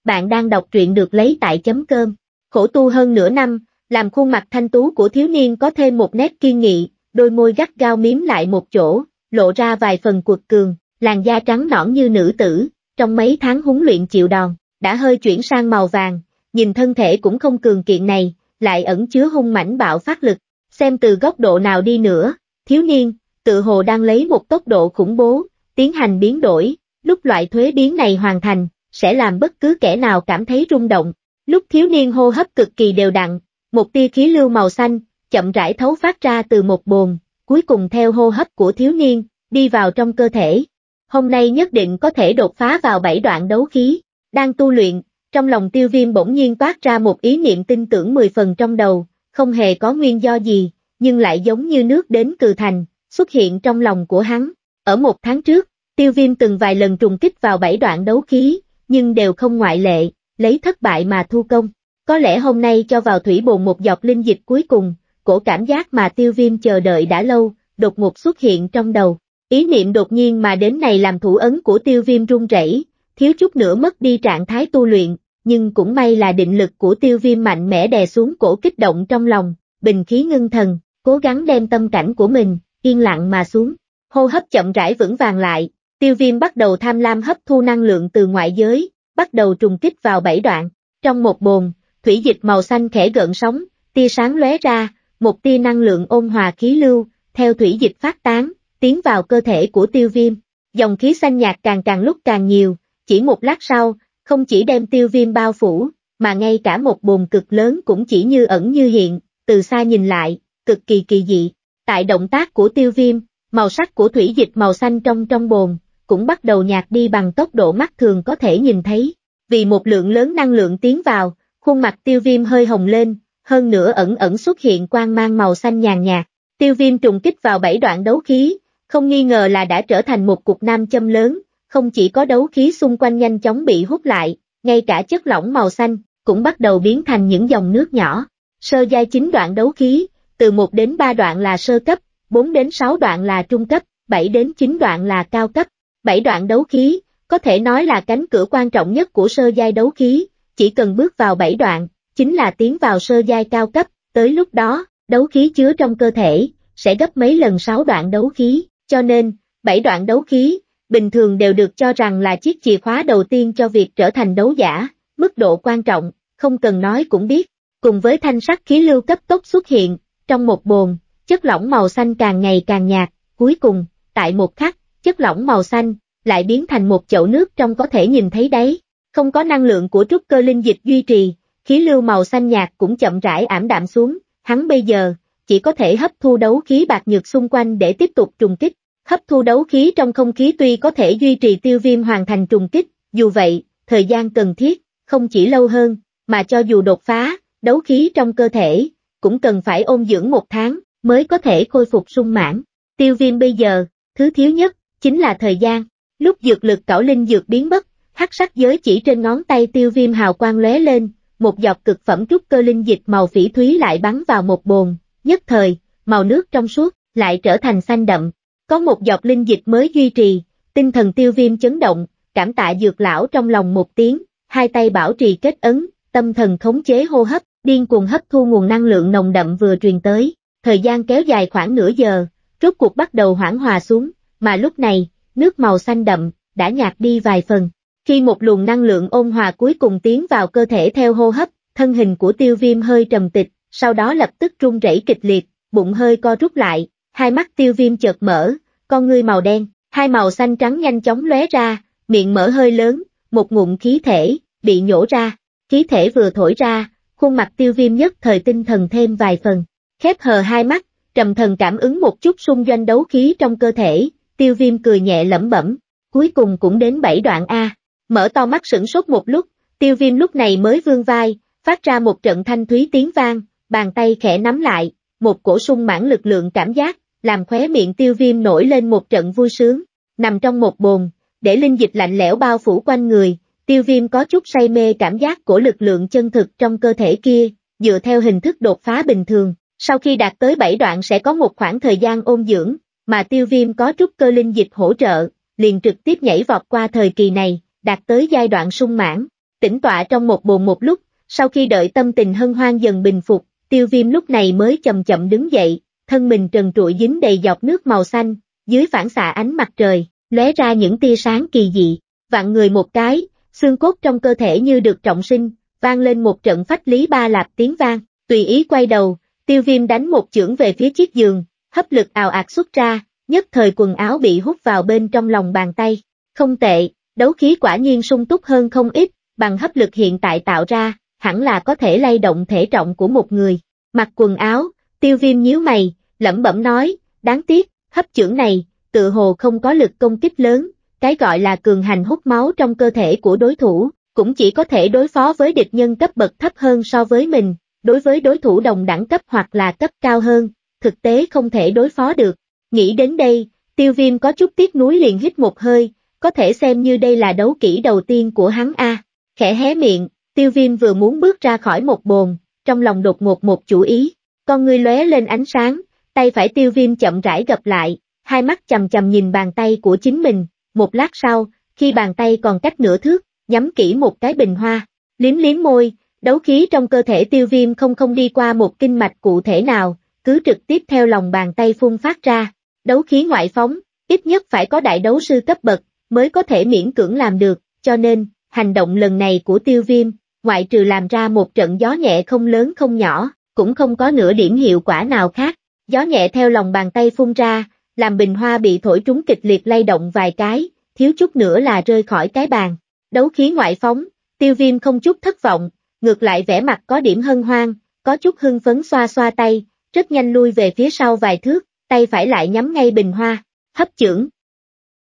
Bạn đang đọc truyện được lấy tại chấm cơm. Khổ tu hơn nửa năm, làm khuôn mặt thanh tú của thiếu niên có thêm một nét kiên nghị, đôi môi gắt gao miếm lại một chỗ, lộ ra vài phần cuột cường, làn da trắng nõn như nữ tử, trong mấy tháng huấn luyện chịu đòn, đã hơi chuyển sang màu vàng, nhìn thân thể cũng không cường kiện này, lại ẩn chứa hung mãnh bạo phát lực, xem từ góc độ nào đi nữa, thiếu niên, tự hồ đang lấy một tốc độ khủng bố, tiến hành biến đổi, lúc loại thuế biến này hoàn thành, sẽ làm bất cứ kẻ nào cảm thấy rung động, Lúc thiếu niên hô hấp cực kỳ đều đặn, một tia khí lưu màu xanh, chậm rãi thấu phát ra từ một bồn, cuối cùng theo hô hấp của thiếu niên, đi vào trong cơ thể. Hôm nay nhất định có thể đột phá vào bảy đoạn đấu khí, đang tu luyện, trong lòng tiêu viêm bỗng nhiên toát ra một ý niệm tin tưởng mười phần trong đầu, không hề có nguyên do gì, nhưng lại giống như nước đến từ thành, xuất hiện trong lòng của hắn. Ở một tháng trước, tiêu viêm từng vài lần trùng kích vào bảy đoạn đấu khí, nhưng đều không ngoại lệ, lấy thất bại mà thu công. Có lẽ hôm nay cho vào thủy bồn một giọt linh dịch cuối cùng, cổ cảm giác mà tiêu viêm chờ đợi đã lâu, đột ngột xuất hiện trong đầu. Ý niệm đột nhiên mà đến này làm thủ ấn của tiêu viêm run rẩy, thiếu chút nữa mất đi trạng thái tu luyện, nhưng cũng may là định lực của tiêu viêm mạnh mẽ đè xuống cổ kích động trong lòng, bình khí ngưng thần, cố gắng đem tâm cảnh của mình, yên lặng mà xuống. Hô hấp chậm rãi vững vàng lại, tiêu viêm bắt đầu tham lam hấp thu năng lượng từ ngoại giới, bắt đầu trùng kích vào bảy đoạn. Trong một bồn, thủy dịch màu xanh khẽ gợn sóng, tia sáng lóe ra, một tia năng lượng ôn hòa khí lưu, theo thủy dịch phát tán, tiến vào cơ thể của tiêu viêm. Dòng khí xanh nhạt càng càng lúc càng nhiều, chỉ một lát sau, không chỉ đem tiêu viêm bao phủ, mà ngay cả một bồn cực lớn cũng chỉ như ẩn như hiện, từ xa nhìn lại, cực kỳ kỳ dị. Tại động tác của tiêu viêm, màu sắc của thủy dịch màu xanh trong trong bồn, cũng bắt đầu nhạt đi bằng tốc độ mắt thường có thể nhìn thấy. Vì một lượng lớn năng lượng tiến vào, khuôn mặt tiêu viêm hơi hồng lên, hơn nữa ẩn ẩn xuất hiện quang mang màu xanh nhàn nhạt. Tiêu viêm trùng kích vào bảy đoạn đấu khí, không nghi ngờ là đã trở thành một cục nam châm lớn, không chỉ có đấu khí xung quanh nhanh chóng bị hút lại, ngay cả chất lỏng màu xanh, cũng bắt đầu biến thành những dòng nước nhỏ. Sơ giai chín đoạn đấu khí, từ 1 đến 3 đoạn là sơ cấp, 4 đến 6 đoạn là trung cấp, 7 đến 9 đoạn là cao cấp, bảy đoạn đấu khí, có thể nói là cánh cửa quan trọng nhất của sơ giai đấu khí, chỉ cần bước vào bảy đoạn, chính là tiến vào sơ giai cao cấp, tới lúc đó, đấu khí chứa trong cơ thể, sẽ gấp mấy lần sáu đoạn đấu khí, cho nên, bảy đoạn đấu khí, bình thường đều được cho rằng là chiếc chìa khóa đầu tiên cho việc trở thành đấu giả, mức độ quan trọng, không cần nói cũng biết, cùng với thanh sắc khí lưu cấp tốc xuất hiện, trong một bồn, chất lỏng màu xanh càng ngày càng nhạt, cuối cùng, tại một khắc, chất lỏng màu xanh, lại biến thành một chậu nước trong có thể nhìn thấy đấy. Không có năng lượng của trúc cơ linh dịch duy trì, khí lưu màu xanh nhạt cũng chậm rãi ảm đạm xuống, hắn bây giờ, chỉ có thể hấp thu đấu khí bạc nhược xung quanh để tiếp tục trùng kích. Hấp thu đấu khí trong không khí tuy có thể duy trì tiêu viêm hoàn thành trùng kích, dù vậy, thời gian cần thiết, không chỉ lâu hơn, mà cho dù đột phá, đấu khí trong cơ thể, cũng cần phải ôn dưỡng một tháng, mới có thể khôi phục sung mãn. Tiêu viêm bây giờ, thứ thiếu nhất, chính là thời gian. Lúc dược lực cảo linh dược biến mất, hắc sắc giới chỉ trên ngón tay tiêu viêm hào quang lóe lên, một giọt cực phẩm trúc cơ linh dịch màu phỉ thúy lại bắn vào một bồn, nhất thời, màu nước trong suốt, lại trở thành xanh đậm. Có một giọt linh dịch mới duy trì, tinh thần tiêu viêm chấn động, cảm tạ dược lão trong lòng một tiếng, hai tay bảo trì kết ấn, tâm thần khống chế hô hấp, điên cuồng hấp thu nguồn năng lượng nồng đậm vừa truyền tới, thời gian kéo dài khoảng nửa giờ, rốt cuộc bắt đầu hoãn hòa xuống, mà lúc này, nước màu xanh đậm, đã nhạt đi vài phần. Khi một luồng năng lượng ôn hòa cuối cùng tiến vào cơ thể theo hô hấp, thân hình của tiêu viêm hơi trầm tịch, sau đó lập tức run rẩy kịch liệt, bụng hơi co rút lại, hai mắt tiêu viêm chợt mở, con ngươi màu đen, hai màu xanh trắng nhanh chóng lóe ra, miệng mở hơi lớn, một ngụm khí thể, bị nhổ ra, khí thể vừa thổi ra, khuôn mặt tiêu viêm nhất thời tinh thần thêm vài phần, khép hờ hai mắt, trầm thần cảm ứng một chút xung doanh đấu khí trong cơ thể, tiêu viêm cười nhẹ lẩm bẩm, cuối cùng cũng đến bảy đoạn A, mở to mắt sửng sốt một lúc, tiêu viêm lúc này mới vương vai, phát ra một trận thanh thúy tiếng vang, bàn tay khẽ nắm lại, một cổ sung mãn lực lượng cảm giác, làm khóe miệng tiêu viêm nổi lên một trận vui sướng, nằm trong một bồn, để linh dịch lạnh lẽo bao phủ quanh người, tiêu viêm có chút say mê cảm giác của lực lượng chân thực trong cơ thể kia, dựa theo hình thức đột phá bình thường, sau khi đạt tới bảy đoạn sẽ có một khoảng thời gian ôn dưỡng, mà tiêu viêm có trúc cơ linh dịch hỗ trợ, liền trực tiếp nhảy vọt qua thời kỳ này, đạt tới giai đoạn sung mãn, tỉnh tọa trong một bồn một lúc, sau khi đợi tâm tình hân hoan dần bình phục, tiêu viêm lúc này mới chậm chậm đứng dậy, thân mình trần trụi dính đầy dọc nước màu xanh, dưới phản xạ ánh mặt trời, lóe ra những tia sáng kỳ dị, vạn người một cái, xương cốt trong cơ thể như được trọng sinh, vang lên một trận phách lý ba lạp tiếng vang, tùy ý quay đầu, tiêu viêm đánh một chưởng về phía chiếc giường, hấp lực ào ạt xuất ra, nhất thời quần áo bị hút vào bên trong lòng bàn tay. Không tệ, đấu khí quả nhiên sung túc hơn không ít, bằng hấp lực hiện tại tạo ra, hẳn là có thể lay động thể trọng của một người. Mặc quần áo, tiêu viêm nhíu mày, lẩm bẩm nói, đáng tiếc, hấp trưởng này, tự hồ không có lực công kích lớn, cái gọi là cường hành hút máu trong cơ thể của đối thủ, cũng chỉ có thể đối phó với địch nhân cấp bậc thấp hơn so với mình, đối với đối thủ đồng đẳng cấp hoặc là cấp cao hơn, thực tế không thể đối phó được. Nghĩ đến đây, tiêu viêm có chút tiếc núi liền hít một hơi, có thể xem như đây là đấu kỹ đầu tiên của hắn a. Khẽ hé miệng, tiêu viêm vừa muốn bước ra khỏi một bồn, trong lòng đột ngột một chủ ý, con ngươi lóe lên ánh sáng, tay phải tiêu viêm chậm rãi gập lại, hai mắt chầm chầm nhìn bàn tay của chính mình, một lát sau, khi bàn tay còn cách nửa thước, nhắm kỹ một cái bình hoa, liếm liếm môi, đấu khí trong cơ thể tiêu viêm không không đi qua một kinh mạch cụ thể nào, cứ trực tiếp theo lòng bàn tay phun phát ra, đấu khí ngoại phóng, ít nhất phải có đại đấu sư cấp bậc, mới có thể miễn cưỡng làm được, cho nên, hành động lần này của tiêu viêm, ngoại trừ làm ra một trận gió nhẹ không lớn không nhỏ, cũng không có nửa điểm hiệu quả nào khác, gió nhẹ theo lòng bàn tay phun ra, làm bình hoa bị thổi trúng kịch liệt lay động vài cái, thiếu chút nữa là rơi khỏi cái bàn, đấu khí ngoại phóng, tiêu viêm không chút thất vọng, ngược lại vẻ mặt có điểm hân hoan, có chút hưng phấn xoa xoa tay, rất nhanh lui về phía sau vài thước, tay phải lại nhắm ngay bình hoa, hấp chưởng.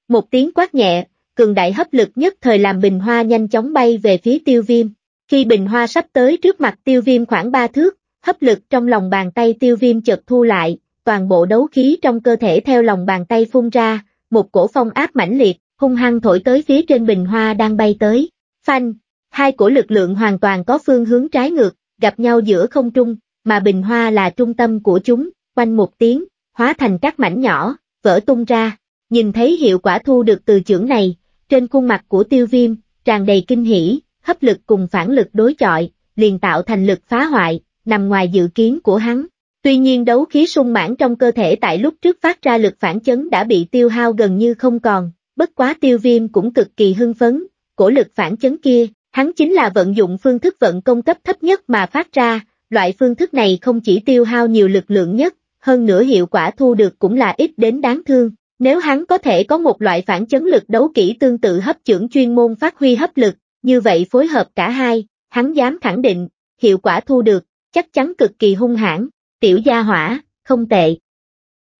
Một tiếng quát nhẹ, cường đại hấp lực nhất thời làm bình hoa nhanh chóng bay về phía tiêu viêm. Khi bình hoa sắp tới trước mặt tiêu viêm khoảng ba thước, hấp lực trong lòng bàn tay tiêu viêm chợt thu lại, toàn bộ đấu khí trong cơ thể theo lòng bàn tay phun ra, một cổ phong áp mãnh liệt, hung hăng thổi tới phía trên bình hoa đang bay tới. Phanh, hai cổ lực lượng hoàn toàn có phương hướng trái ngược, gặp nhau giữa không trung, mà bình hoa là trung tâm của chúng, quanh một tiếng, hóa thành các mảnh nhỏ, vỡ tung ra, nhìn thấy hiệu quả thu được từ chưởng này, trên khuôn mặt của tiêu viêm, tràn đầy kinh hỉ, hấp lực cùng phản lực đối chọi, liền tạo thành lực phá hoại, nằm ngoài dự kiến của hắn. Tuy nhiên đấu khí sung mãn trong cơ thể tại lúc trước phát ra lực phản chấn đã bị tiêu hao gần như không còn, bất quá tiêu viêm cũng cực kỳ hưng phấn, cổ lực phản chấn kia, hắn chính là vận dụng phương thức vận công cấp thấp nhất mà phát ra, loại phương thức này không chỉ tiêu hao nhiều lực lượng nhất, hơn nữa hiệu quả thu được cũng là ít đến đáng thương. Nếu hắn có thể có một loại phản chấn lực đấu kỹ tương tự hấp trưởng chuyên môn phát huy hấp lực, như vậy phối hợp cả hai, hắn dám khẳng định, hiệu quả thu được, chắc chắn cực kỳ hung hãn, tiểu gia hỏa, không tệ.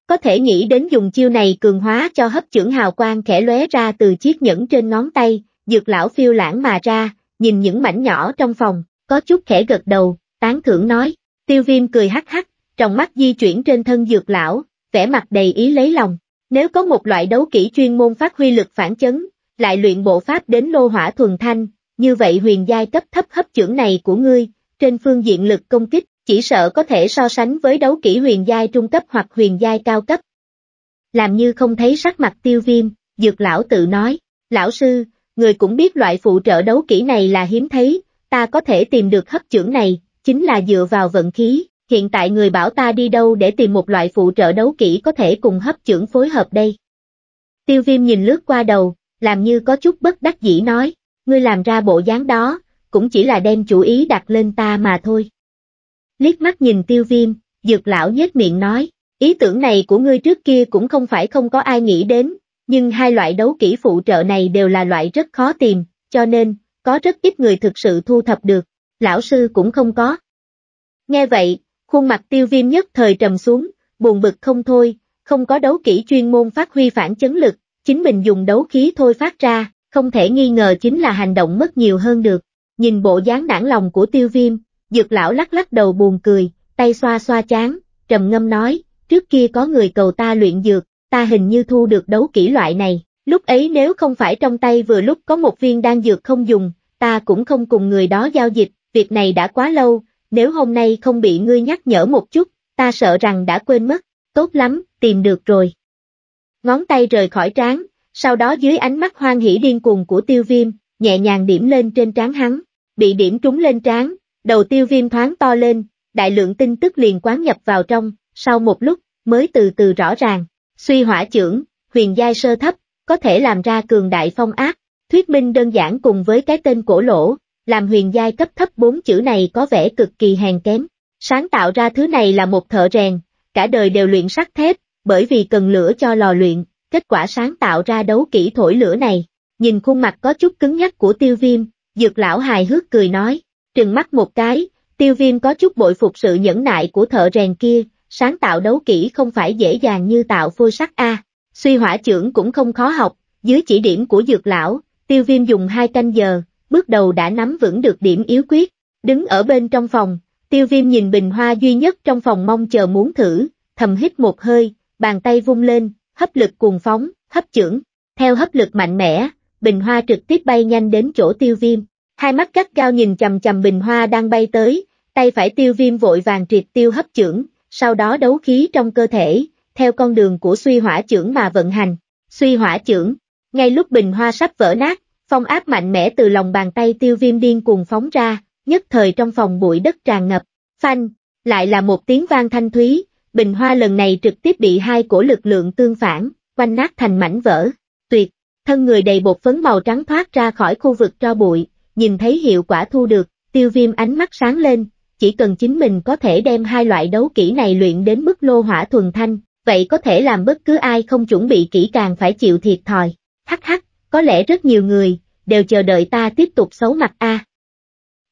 Có thể nghĩ đến dùng chiêu này cường hóa cho hấp trưởng hào quang khẽ lóe ra từ chiếc nhẫn trên ngón tay, dược lão phiêu lãng mà ra, nhìn những mảnh nhỏ trong phòng, có chút khẽ gật đầu, tán thưởng nói, tiêu viêm cười hắc hắc, trong mắt di chuyển trên thân dược lão, vẻ mặt đầy ý lấy lòng, nếu có một loại đấu kỹ chuyên môn phát huy lực phản chấn, lại luyện bộ pháp đến lô hỏa thuần thanh, như vậy huyền giai cấp thấp hấp trưởng này của ngươi, trên phương diện lực công kích, chỉ sợ có thể so sánh với đấu kỹ huyền giai trung cấp hoặc huyền giai cao cấp. Làm như không thấy sắc mặt tiêu viêm, dược lão tự nói, lão sư, người cũng biết loại phụ trợ đấu kỹ này là hiếm thấy, ta có thể tìm được hấp trưởng này, chính là dựa vào vận khí, hiện tại người bảo ta đi đâu để tìm một loại phụ trợ đấu kỹ có thể cùng hấp trưởng phối hợp đây. Tiêu viêm nhìn lướt qua đầu, làm như có chút bất đắc dĩ nói, ngươi làm ra bộ dáng đó, cũng chỉ là đem chủ ý đặt lên ta mà thôi. Liếc mắt nhìn tiêu viêm, dược lão nhếch miệng nói, ý tưởng này của ngươi trước kia cũng không phải không có ai nghĩ đến, nhưng hai loại đấu kỹ phụ trợ này đều là loại rất khó tìm, cho nên, có rất ít người thực sự thu thập được, lão sư cũng không có. Nghe vậy, khuôn mặt tiêu viêm nhất thời trầm xuống, buồn bực không thôi, không có đấu kỹ chuyên môn phát huy phản chấn lực, chính mình dùng đấu khí thôi phát ra, không thể nghi ngờ chính là hành động mất nhiều hơn được. Nhìn bộ dáng nản lòng của tiêu viêm, dược lão lắc lắc đầu buồn cười, tay xoa xoa chán, trầm ngâm nói, trước kia có người cầu ta luyện dược, ta hình như thu được đấu kỹ loại này, lúc ấy nếu không phải trong tay vừa lúc có một viên đang dược không dùng, ta cũng không cùng người đó giao dịch, việc này đã quá lâu, nếu hôm nay không bị ngươi nhắc nhở một chút, ta sợ rằng đã quên mất, tốt lắm, tìm được rồi. Ngón tay rời khỏi trán, sau đó dưới ánh mắt hoan hỉ điên cuồng của tiêu viêm, nhẹ nhàng điểm lên trên trán hắn, bị điểm trúng lên trán, đầu tiêu viêm thoáng to lên, đại lượng tin tức liền quán nhập vào trong, sau một lúc, mới từ từ rõ ràng, suy hỏa trưởng, huyền giai sơ thấp, có thể làm ra cường đại phong ác, thuyết minh đơn giản cùng với cái tên cổ lỗ, làm huyền giai cấp thấp bốn chữ này có vẻ cực kỳ hèn kém. Sáng tạo ra thứ này là một thợ rèn, cả đời đều luyện sắt thép, bởi vì cần lửa cho lò luyện, kết quả sáng tạo ra đấu kỹ thổi lửa này. Nhìn khuôn mặt có chút cứng nhắc của tiêu viêm, dược lão hài hước cười nói, trừng mắt một cái, tiêu viêm có chút bội phục sự nhẫn nại của thợ rèn kia, sáng tạo đấu kỹ không phải dễ dàng như tạo phôi sắt A. Suy hỏa trưởng cũng không khó học, dưới chỉ điểm của dược lão, tiêu viêm dùng hai canh giờ, bước đầu đã nắm vững được điểm yếu quyết. Đứng ở bên trong phòng, tiêu viêm nhìn bình hoa duy nhất trong phòng mong chờ muốn thử, thầm hít một hơi, bàn tay vung lên, hấp lực cuồng phóng, hấp trưởng. Theo hấp lực mạnh mẽ, bình hoa trực tiếp bay nhanh đến chỗ tiêu viêm. Hai mắt cắt cao nhìn chầm chầm bình hoa đang bay tới, tay phải tiêu viêm vội vàng triệt tiêu hấp trưởng, sau đó đấu khí trong cơ thể, theo con đường của suy hỏa trưởng mà vận hành. Suy hỏa trưởng, ngay lúc bình hoa sắp vỡ nát, Phong áp mạnh mẽ từ lòng bàn tay tiêu viêm điên cuồng phóng ra, nhất thời trong phòng bụi đất tràn ngập, phanh, lại là một tiếng vang thanh thúy, bình hoa lần này trực tiếp bị hai cổ lực lượng tương phản, quanh nát thành mảnh vỡ, tuyệt, thân người đầy bột phấn màu trắng thoát ra khỏi khu vực cho bụi, nhìn thấy hiệu quả thu được, tiêu viêm ánh mắt sáng lên, chỉ cần chính mình có thể đem hai loại đấu kỹ này luyện đến mức lô hỏa thuần thanh, vậy có thể làm bất cứ ai không chuẩn bị kỹ càng phải chịu thiệt thòi, hắc hắc, có lẽ rất nhiều người, đều chờ đợi ta tiếp tục xấu mặt a.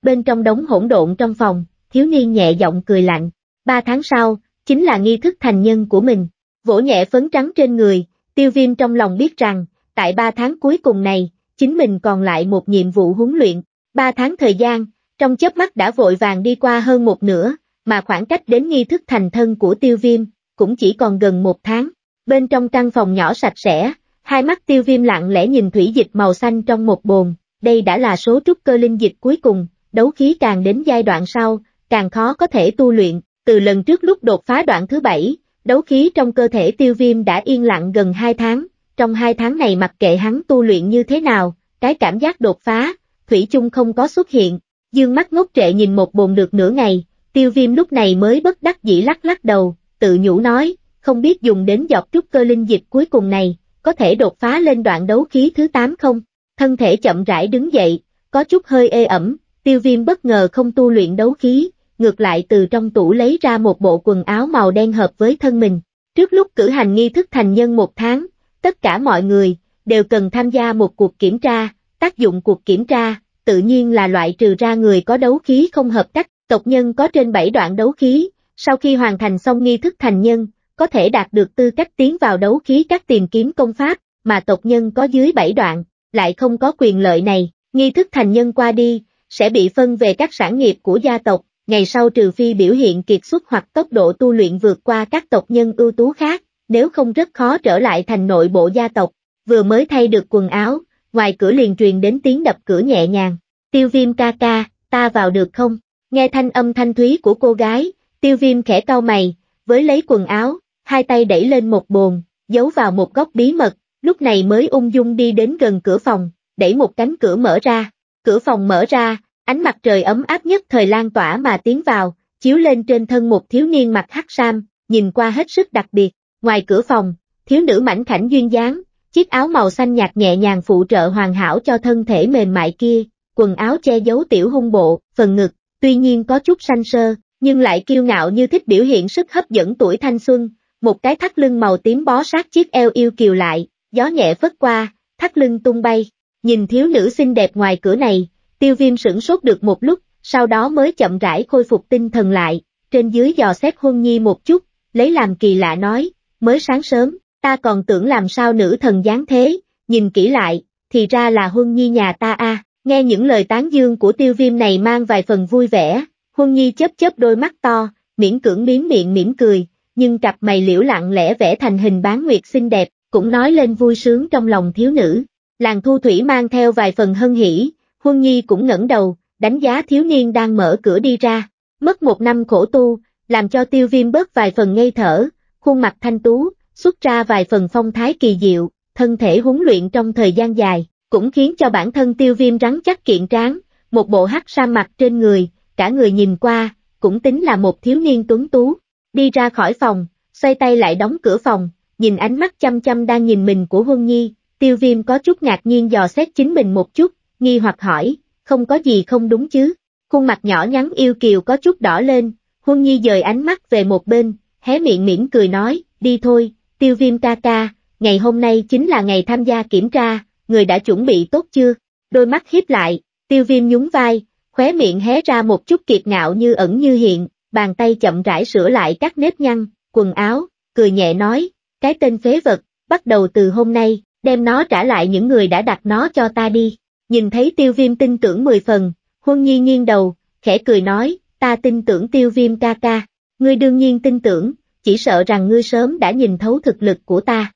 Bên trong đống hỗn độn trong phòng, thiếu niên nhẹ giọng cười lạnh. Ba tháng sau, chính là nghi thức thành nhân của mình. Vỗ nhẹ phấn trắng trên người, tiêu viêm trong lòng biết rằng, tại ba tháng cuối cùng này, chính mình còn lại một nhiệm vụ huấn luyện. Ba tháng thời gian, trong chớp mắt đã vội vàng đi qua hơn một nửa, mà khoảng cách đến nghi thức thành thân của tiêu viêm, cũng chỉ còn gần một tháng. Bên trong căn phòng nhỏ sạch sẽ, Hai mắt tiêu viêm lặng lẽ nhìn thủy dịch màu xanh trong một bồn, đây đã là số trúc cơ linh dịch cuối cùng, đấu khí càng đến giai đoạn sau, càng khó có thể tu luyện, từ lần trước lúc đột phá đoạn thứ bảy, đấu khí trong cơ thể tiêu viêm đã yên lặng gần hai tháng, trong hai tháng này mặc kệ hắn tu luyện như thế nào, cái cảm giác đột phá, Thủy chung không có xuất hiện, dương mắt ngốc trệ nhìn một bồn được nửa ngày, tiêu viêm lúc này mới bất đắc dĩ lắc lắc đầu, tự nhủ nói, không biết dùng đến giọt trúc cơ linh dịch cuối cùng này, có thể đột phá lên đoạn đấu khí thứ 8 không? Thân thể chậm rãi đứng dậy, có chút hơi ê ẩm, tiêu viêm bất ngờ không tu luyện đấu khí, ngược lại từ trong tủ lấy ra một bộ quần áo màu đen hợp với thân mình. Trước lúc cử hành nghi thức thành nhân một tháng, tất cả mọi người, đều cần tham gia một cuộc kiểm tra, tác dụng cuộc kiểm tra, tự nhiên là loại trừ ra người có đấu khí không hợp cách, tộc nhân có trên 7 đoạn đấu khí, sau khi hoàn thành xong nghi thức thành nhân, có thể đạt được tư cách tiến vào đấu khí các tìm kiếm công pháp, mà tộc nhân có dưới bảy đoạn, lại không có quyền lợi này, nghi thức thành nhân qua đi, sẽ bị phân về các sản nghiệp của gia tộc, ngày sau trừ phi biểu hiện kiệt xuất hoặc tốc độ tu luyện vượt qua các tộc nhân ưu tú khác, nếu không rất khó trở lại thành nội bộ gia tộc, vừa mới thay được quần áo, ngoài cửa liền truyền đến tiếng đập cửa nhẹ nhàng, tiêu viêm ca ca, ta vào được không? Nghe thanh âm thanh thúy của cô gái, tiêu viêm khẽ cau mày, với lấy quần áo, hai tay đẩy lên một bồn, giấu vào một góc bí mật, lúc này mới ung dung đi đến gần cửa phòng, đẩy một cánh cửa mở ra, cửa phòng mở ra, ánh mặt trời ấm áp nhất thời lan tỏa mà tiến vào, chiếu lên trên thân một thiếu niên mặt hắc sam, nhìn qua hết sức đặc biệt, ngoài cửa phòng, thiếu nữ mảnh khảnh duyên dáng, chiếc áo màu xanh nhạt nhẹ nhàng phụ trợ hoàn hảo cho thân thể mềm mại kia, quần áo che giấu tiểu hung bộ, phần ngực, tuy nhiên có chút xanh sơ, nhưng lại kiêu ngạo như thích biểu hiện sức hấp dẫn tuổi thanh xuân, một cái thắt lưng màu tím bó sát chiếc eo yêu kiều lại, gió nhẹ phất qua, thắt lưng tung bay. Nhìn thiếu nữ xinh đẹp ngoài cửa này, tiêu viêm sửng sốt được một lúc, sau đó mới chậm rãi khôi phục tinh thần lại, trên dưới dò xét huân nhi một chút, lấy làm kỳ lạ nói, mới sáng sớm, ta còn tưởng làm sao nữ thần dáng thế, nhìn kỹ lại, thì ra là huân nhi nhà ta a nghe những lời tán dương của tiêu viêm này mang vài phần vui vẻ, huân nhi chớp chớp đôi mắt to, miễn cưỡng miếm miệng mỉm cười, nhưng cặp mày liễu lặng lẽ vẽ thành hình bán nguyệt xinh đẹp, cũng nói lên vui sướng trong lòng thiếu nữ. Làng thu thủy mang theo vài phần hân hỉ, huân nhi cũng ngẩng đầu, đánh giá thiếu niên đang mở cửa đi ra. Mất một năm khổ tu, làm cho tiêu viêm bớt vài phần ngây thở, khuôn mặt thanh tú, xuất ra vài phần phong thái kỳ diệu, thân thể huấn luyện trong thời gian dài, cũng khiến cho bản thân tiêu viêm rắn chắc kiện tráng, một bộ hắc sa mặt trên người, cả người nhìn qua, cũng tính là một thiếu niên tuấn tú đi ra khỏi phòng, xoay tay lại đóng cửa phòng, nhìn ánh mắt chăm chăm đang nhìn mình của Huân Nhi, tiêu viêm có chút ngạc nhiên dò xét chính mình một chút, nghi hoặc hỏi, không có gì không đúng chứ. Khuôn mặt nhỏ nhắn yêu kiều có chút đỏ lên, Huân Nhi dời ánh mắt về một bên, hé miệng mỉm cười nói, đi thôi, tiêu viêm ca ca, ngày hôm nay chính là ngày tham gia kiểm tra, người đã chuẩn bị tốt chưa? Đôi mắt hiếp lại, tiêu viêm nhún vai, khóe miệng hé ra một chút kiệt ngạo như ẩn như hiện, bàn tay chậm rãi sửa lại các nếp nhăn, quần áo, cười nhẹ nói, cái tên phế vật, bắt đầu từ hôm nay, đem nó trả lại những người đã đặt nó cho ta đi. Nhìn thấy tiêu viêm tin tưởng mười phần, huân nhi nghiêng đầu, khẽ cười nói, ta tin tưởng tiêu viêm ca ca, ngươi đương nhiên tin tưởng, chỉ sợ rằng ngươi sớm đã nhìn thấu thực lực của ta.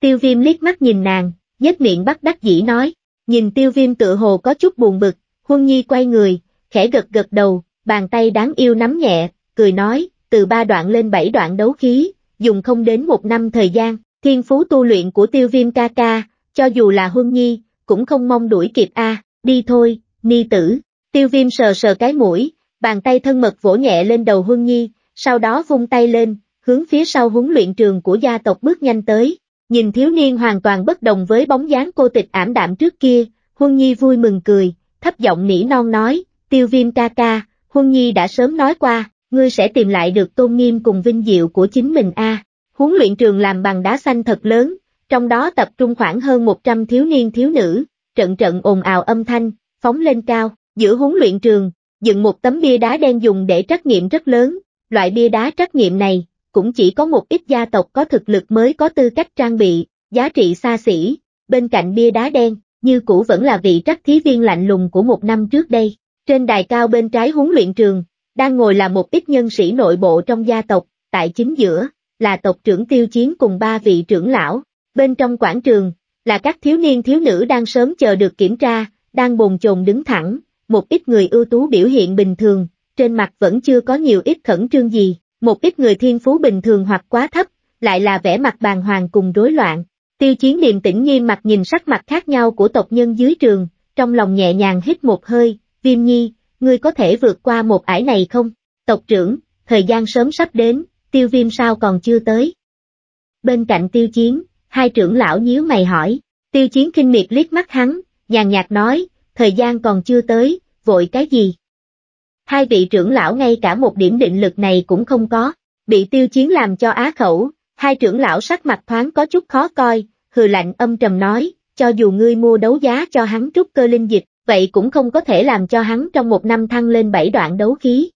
Tiêu viêm liếc mắt nhìn nàng, nhếch miệng bắt đắc dĩ nói, nhìn tiêu viêm tự hồ có chút buồn bực, huân nhi quay người, khẽ gật gật đầu, bàn tay đáng yêu nắm nhẹ, cười nói, từ ba đoạn lên bảy đoạn đấu khí, dùng không đến một năm thời gian, thiên phú tu luyện của tiêu viêm ca ca, cho dù là huân nhi, cũng không mong đuổi kịp a đi thôi, ni tử, tiêu viêm sờ sờ cái mũi, bàn tay thân mật vỗ nhẹ lên đầu huân nhi, sau đó vung tay lên, hướng phía sau huấn luyện trường của gia tộc bước nhanh tới, nhìn thiếu niên hoàn toàn bất đồng với bóng dáng cô tịch ảm đạm trước kia, huân nhi vui mừng cười, thấp giọng nỉ non nói, tiêu viêm ca ca, Huân Nhi đã sớm nói qua, ngươi sẽ tìm lại được tôn nghiêm cùng vinh diệu của chính mình a. Huấn luyện trường làm bằng đá xanh thật lớn, trong đó tập trung khoảng hơn 100 thiếu niên thiếu nữ, trận trận ồn ào âm thanh, phóng lên cao, giữa huấn luyện trường, dựng một tấm bia đá đen dùng để trắc nghiệm rất lớn, loại bia đá trắc nghiệm này, cũng chỉ có một ít gia tộc có thực lực mới có tư cách trang bị, giá trị xa xỉ, bên cạnh bia đá đen, như cũ vẫn là vị trắc thí viên lạnh lùng của một năm trước đây. Trên đài cao bên trái huấn luyện trường, đang ngồi là một ít nhân sĩ nội bộ trong gia tộc, tại chính giữa, là tộc trưởng tiêu chiến cùng ba vị trưởng lão, bên trong quảng trường, là các thiếu niên thiếu nữ đang sớm chờ được kiểm tra, đang bồn chồn đứng thẳng, một ít người ưu tú biểu hiện bình thường, trên mặt vẫn chưa có nhiều ít khẩn trương gì, một ít người thiên phú bình thường hoặc quá thấp, lại là vẻ mặt bàn hoàng cùng rối loạn. Tiêu chiến điềm tĩnh nghiêm mặt nhìn sắc mặt khác nhau của tộc nhân dưới trường, trong lòng nhẹ nhàng hít một hơi, Viêm nhi, ngươi có thể vượt qua một ải này không? Tộc trưởng, thời gian sớm sắp đến, tiêu viêm sao còn chưa tới? Bên cạnh tiêu chiến, hai trưởng lão nhíu mày hỏi, tiêu chiến kinh miệt liếc mắt hắn, nhàn nhạt nói, thời gian còn chưa tới, vội cái gì? Hai vị trưởng lão ngay cả một điểm định lực này cũng không có, bị tiêu chiến làm cho á khẩu, hai trưởng lão sắc mặt thoáng có chút khó coi, hừ lạnh âm trầm nói, cho dù ngươi mua đấu giá cho hắn trúc cơ linh dịch, vậy cũng không có thể làm cho hắn trong một năm thăng lên bảy đoạn đấu khí.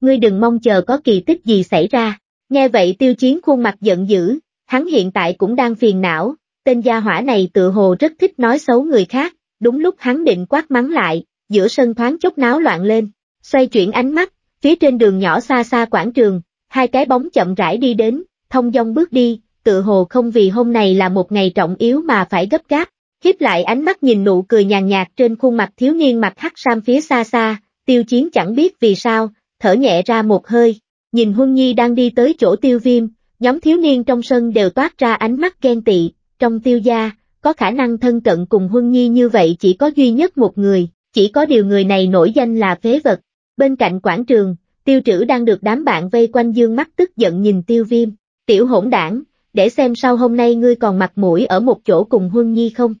Ngươi đừng mong chờ có kỳ tích gì xảy ra, nghe vậy tiêu chiến khuôn mặt giận dữ, hắn hiện tại cũng đang phiền não, tên gia hỏa này tự hồ rất thích nói xấu người khác, đúng lúc hắn định quát mắng lại, giữa sân thoáng chốc náo loạn lên, xoay chuyển ánh mắt, phía trên đường nhỏ xa xa quảng trường, hai cái bóng chậm rãi đi đến, thông dong bước đi, tự hồ không vì hôm này là một ngày trọng yếu mà phải gấp gáp, khiếp lại ánh mắt nhìn nụ cười nhàn nhạt trên khuôn mặt thiếu niên mặt hắc sam phía xa xa, tiêu chiến chẳng biết vì sao, thở nhẹ ra một hơi, nhìn Huân Nhi đang đi tới chỗ tiêu viêm, nhóm thiếu niên trong sân đều toát ra ánh mắt ghen tị, trong tiêu gia, có khả năng thân cận cùng Huân Nhi như vậy chỉ có duy nhất một người, chỉ có điều người này nổi danh là phế vật, bên cạnh quảng trường, tiêu trữ đang được đám bạn vây quanh dương mắt tức giận nhìn tiêu viêm, tiểu hỗn đảng, để xem sau hôm nay ngươi còn mặt mũi ở một chỗ cùng Huân Nhi không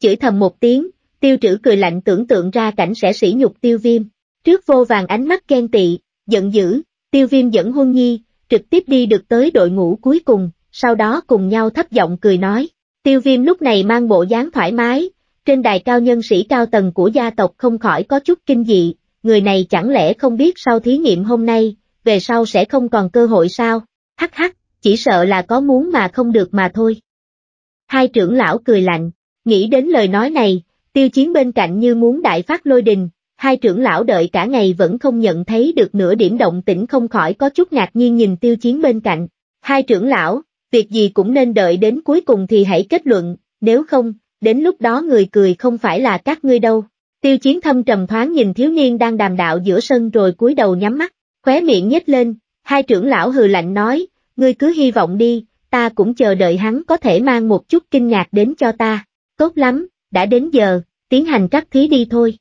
chửi thầm một tiếng, tiêu trữ cười lạnh tưởng tượng ra cảnh sẽ sỉ nhục tiêu viêm. Trước vô vàng ánh mắt ghen tị, giận dữ, tiêu viêm dẫn huân nhi, trực tiếp đi được tới đội ngũ cuối cùng, sau đó cùng nhau thấp giọng cười nói. Tiêu viêm lúc này mang bộ dáng thoải mái, trên đài cao nhân sĩ cao tầng của gia tộc không khỏi có chút kinh dị, người này chẳng lẽ không biết sau thí nghiệm hôm nay, về sau sẽ không còn cơ hội sao, hắc hắc, chỉ sợ là có muốn mà không được mà thôi. Hai trưởng lão cười lạnh, Nghĩ đến lời nói này, tiêu chiến bên cạnh như muốn đại phát lôi đình, hai trưởng lão đợi cả ngày vẫn không nhận thấy được nửa điểm động tĩnh không khỏi có chút ngạc nhiên nhìn tiêu chiến bên cạnh. Hai trưởng lão, việc gì cũng nên đợi đến cuối cùng thì hãy kết luận, nếu không, đến lúc đó người cười không phải là các ngươi đâu. Tiêu chiến thâm trầm thoáng nhìn thiếu niên đang đàm đạo giữa sân rồi cúi đầu nhắm mắt, khóe miệng nhếch lên, hai trưởng lão hừ lạnh nói, ngươi cứ hy vọng đi, ta cũng chờ đợi hắn có thể mang một chút kinh ngạc đến cho ta. Tốt lắm, đã đến giờ, tiến hành trắc thí đi thôi.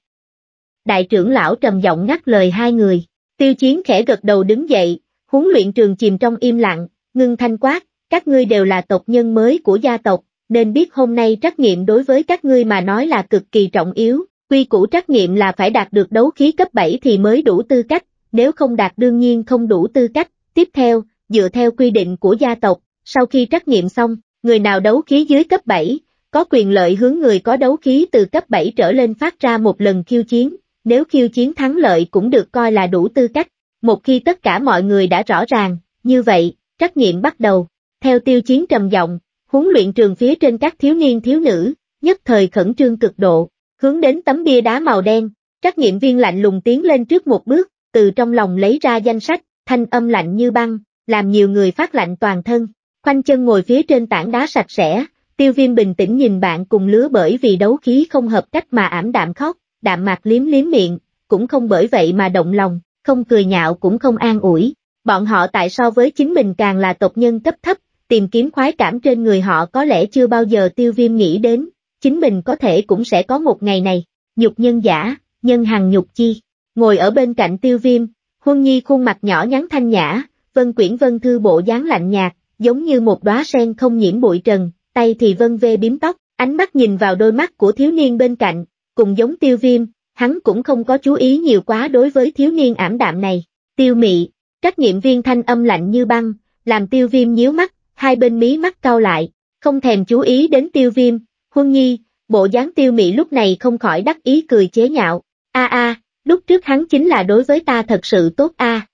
Đại trưởng lão trầm giọng ngắt lời hai người, tiêu chiến khẽ gật đầu đứng dậy, huấn luyện trường chìm trong im lặng, ngưng thanh quát, các ngươi đều là tộc nhân mới của gia tộc, nên biết hôm nay trách nhiệm đối với các ngươi mà nói là cực kỳ trọng yếu, quy củ trách nhiệm là phải đạt được đấu khí cấp 7 thì mới đủ tư cách, nếu không đạt đương nhiên không đủ tư cách, tiếp theo, dựa theo quy định của gia tộc, sau khi trách nhiệm xong, người nào đấu khí dưới cấp 7, có quyền lợi hướng người có đấu khí từ cấp 7 trở lên phát ra một lần khiêu chiến, nếu khiêu chiến thắng lợi cũng được coi là đủ tư cách. Một khi tất cả mọi người đã rõ ràng, như vậy, trách nhiệm bắt đầu. Theo tiêu chiến trầm giọng, huấn luyện trường phía trên các thiếu niên thiếu nữ, nhất thời khẩn trương cực độ, hướng đến tấm bia đá màu đen, trách nhiệm viên lạnh lùng tiến lên trước một bước, từ trong lòng lấy ra danh sách, thanh âm lạnh như băng, làm nhiều người phát lạnh toàn thân, khoanh chân ngồi phía trên tảng đá sạch sẽ, Tiêu viêm bình tĩnh nhìn bạn cùng lứa bởi vì đấu khí không hợp cách mà ảm đạm khóc, đạm mạc liếm liếm miệng, cũng không bởi vậy mà động lòng, không cười nhạo cũng không an ủi. Bọn họ tại so với chính mình càng là tộc nhân cấp thấp, tìm kiếm khoái cảm trên người họ có lẽ chưa bao giờ tiêu viêm nghĩ đến, chính mình có thể cũng sẽ có một ngày này, nhục nhân giả, nhân hàng nhục chi. Ngồi ở bên cạnh tiêu viêm, huân nhi khuôn mặt nhỏ nhắn thanh nhã, vân quyển vân thư bộ dáng lạnh nhạt, giống như một đóa sen không nhiễm bụi trần, tay thì vân vê biếm tóc, ánh mắt nhìn vào đôi mắt của thiếu niên bên cạnh, cùng giống tiêu viêm, hắn cũng không có chú ý nhiều quá đối với thiếu niên ảm đạm này. Tiêu mị, trách nhiệm viên thanh âm lạnh như băng, làm tiêu viêm nhíu mắt, hai bên mí mắt cau lại, không thèm chú ý đến tiêu viêm, huân nhi, bộ dáng tiêu mị lúc này không khỏi đắc ý cười chế nhạo, a a, lúc trước hắn chính là đối với ta thật sự tốt a.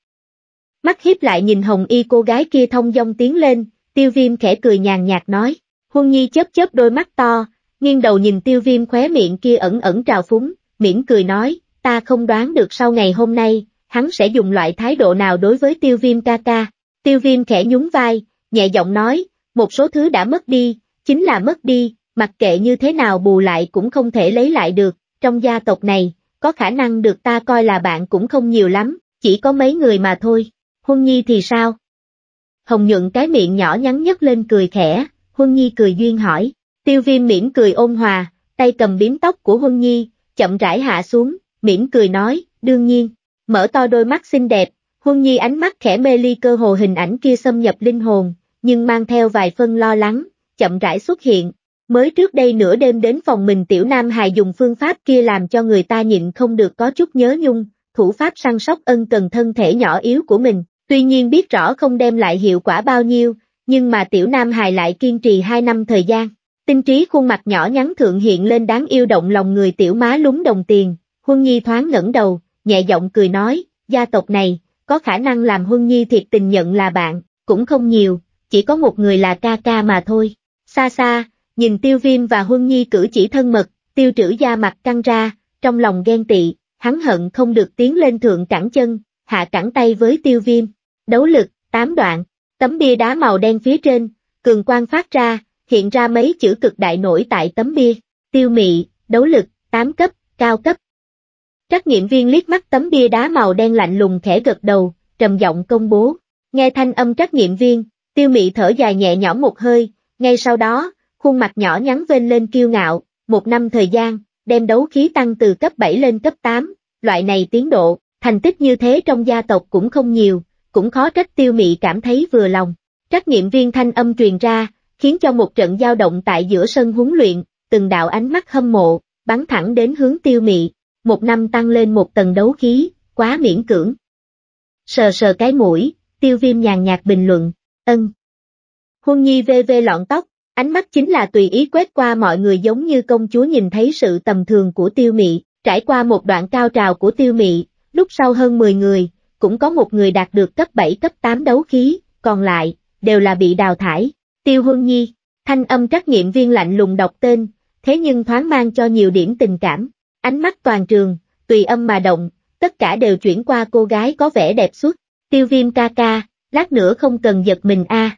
Mắt hiếp lại nhìn hồng y cô gái kia thông dong tiến lên, tiêu viêm khẽ cười nhàn nhạt nói, Huân Nhi chớp chớp đôi mắt to, nghiêng đầu nhìn tiêu viêm khóe miệng kia ẩn ẩn trào phúng, miễn cười nói, ta không đoán được sau ngày hôm nay, hắn sẽ dùng loại thái độ nào đối với tiêu viêm ca ca. Tiêu viêm khẽ nhún vai, nhẹ giọng nói, một số thứ đã mất đi, chính là mất đi, mặc kệ như thế nào bù lại cũng không thể lấy lại được, trong gia tộc này, có khả năng được ta coi là bạn cũng không nhiều lắm, chỉ có mấy người mà thôi, huân nhi thì sao? Hồng nhuận cái miệng nhỏ nhắn nhất lên cười khẽ, Huân Nhi cười duyên hỏi. Tiêu viêm mỉm cười ôn hòa, tay cầm biếm tóc của Huân Nhi, chậm rãi hạ xuống, mỉm cười nói, đương nhiên, mở to đôi mắt xinh đẹp, Huân Nhi ánh mắt khẽ mê ly cơ hồ hình ảnh kia xâm nhập linh hồn, nhưng mang theo vài phân lo lắng, chậm rãi xuất hiện. Mới trước đây nửa đêm đến phòng mình tiểu nam hài dùng phương pháp kia làm cho người ta nhịn không được có chút nhớ nhung, thủ pháp săn sóc ân cần thân thể nhỏ yếu của mình, tuy nhiên biết rõ không đem lại hiệu quả bao nhiêu, nhưng mà tiểu nam hài lại kiên trì hai năm thời gian. Tinh trí khuôn mặt nhỏ nhắn thượng hiện lên đáng yêu động lòng người tiểu má lúng đồng tiền, Huân Nhi thoáng ngẩng đầu, nhẹ giọng cười nói, gia tộc này, có khả năng làm Huân Nhi thiệt tình nhận là bạn, cũng không nhiều, chỉ có một người là ca ca mà thôi. Xa xa, nhìn tiêu viêm và Huân Nhi cử chỉ thân mật, tiêu trữ da mặt căng ra, trong lòng ghen tị, hắn hận không được tiến lên thượng cẳng chân, hạ cẳng tay với tiêu viêm. Đấu lực, tám đoạn, Tấm bia đá màu đen phía trên, cường quang phát ra, hiện ra mấy chữ cực đại nổi tại tấm bia, tiêu mị, đấu lực, 8 cấp, cao cấp. Trắc nghiệm viên liếc mắt tấm bia đá màu đen lạnh lùng khẽ gật đầu, trầm giọng công bố. Nghe thanh âm trắc nghiệm viên, tiêu mị thở dài nhẹ nhõm một hơi, ngay sau đó, khuôn mặt nhỏ nhắn vênh lên kiêu ngạo, một năm thời gian, đem đấu khí tăng từ cấp 7 lên cấp 8, loại này tiến độ, thành tích như thế trong gia tộc cũng không nhiều, cũng khó trách tiêu mị cảm thấy vừa lòng. trách nghiệm viên thanh âm truyền ra, khiến cho một trận giao động tại giữa sân huấn luyện, từng đạo ánh mắt hâm mộ, bắn thẳng đến hướng tiêu mị, một năm tăng lên một tầng đấu khí, quá miễn cưỡng. Sờ sờ cái mũi, tiêu viêm nhàn nhạt bình luận, ân. Huân Nhi vê vê lọn tóc, ánh mắt chính là tùy ý quét qua mọi người giống như công chúa nhìn thấy sự tầm thường của tiêu mị, trải qua một đoạn cao trào của tiêu mị, lúc sau hơn 10 người, cũng có một người đạt được cấp 7 cấp 8 đấu khí, còn lại, đều là bị đào thải. Tiêu Hương Nhi, thanh âm trắc nghiệm viên lạnh lùng độc tên, thế nhưng thoáng mang cho nhiều điểm tình cảm. Ánh mắt toàn trường, tùy âm mà động, tất cả đều chuyển qua cô gái có vẻ đẹp xuất. Tiêu viêm ca ca, lát nữa không cần giật mình a.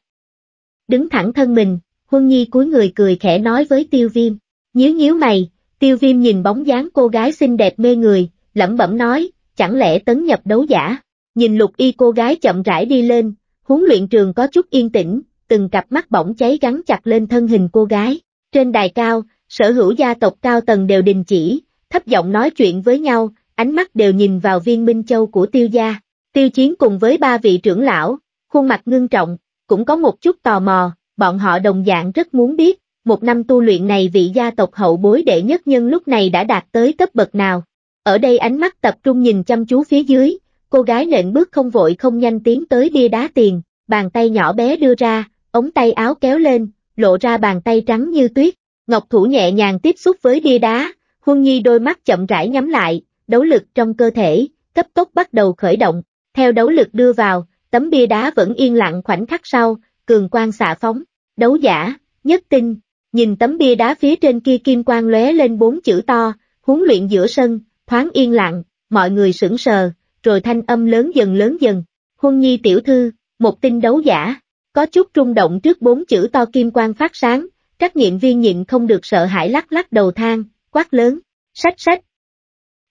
Đứng thẳng thân mình, Huân Nhi cuối người cười khẽ nói với tiêu viêm. Nhíu nhíu mày, tiêu viêm nhìn bóng dáng cô gái xinh đẹp mê người, lẩm bẩm nói, chẳng lẽ tấn nhập đấu giả. Nhìn lục y cô gái chậm rãi đi lên, huấn luyện trường có chút yên tĩnh, từng cặp mắt bỗng cháy gắn chặt lên thân hình cô gái. Trên đài cao, sở hữu gia tộc cao tầng đều đình chỉ, thấp giọng nói chuyện với nhau, ánh mắt đều nhìn vào viên minh châu của tiêu gia. Tiêu chiến cùng với ba vị trưởng lão, khuôn mặt ngưng trọng, cũng có một chút tò mò, bọn họ đồng dạng rất muốn biết, một năm tu luyện này vị gia tộc hậu bối đệ nhất nhân lúc này đã đạt tới cấp bậc nào. Ở đây ánh mắt tập trung nhìn chăm chú phía dưới, Cô gái nện bước không vội không nhanh tiến tới bia đá tiền, bàn tay nhỏ bé đưa ra, ống tay áo kéo lên, lộ ra bàn tay trắng như tuyết. Ngọc thủ nhẹ nhàng tiếp xúc với bia đá, Huân Nhi đôi mắt chậm rãi nhắm lại, đấu lực trong cơ thể, cấp tốc bắt đầu khởi động. Theo đấu lực đưa vào, tấm bia đá vẫn yên lặng khoảnh khắc sau, cường quang xạ phóng, đấu giả, nhất tinh. Nhìn tấm bia đá phía trên kia kim quang lóe lên bốn chữ to, huấn luyện giữa sân, thoáng yên lặng, mọi người sững sờ, rồi thanh âm lớn dần lớn dần, huân nhi tiểu thư, một tin đấu giả, có chút rung động trước bốn chữ to kim quang phát sáng, các nghiệm viên nhịn không được sợ hãi lắc lắc đầu thang, quát lớn, sách sách.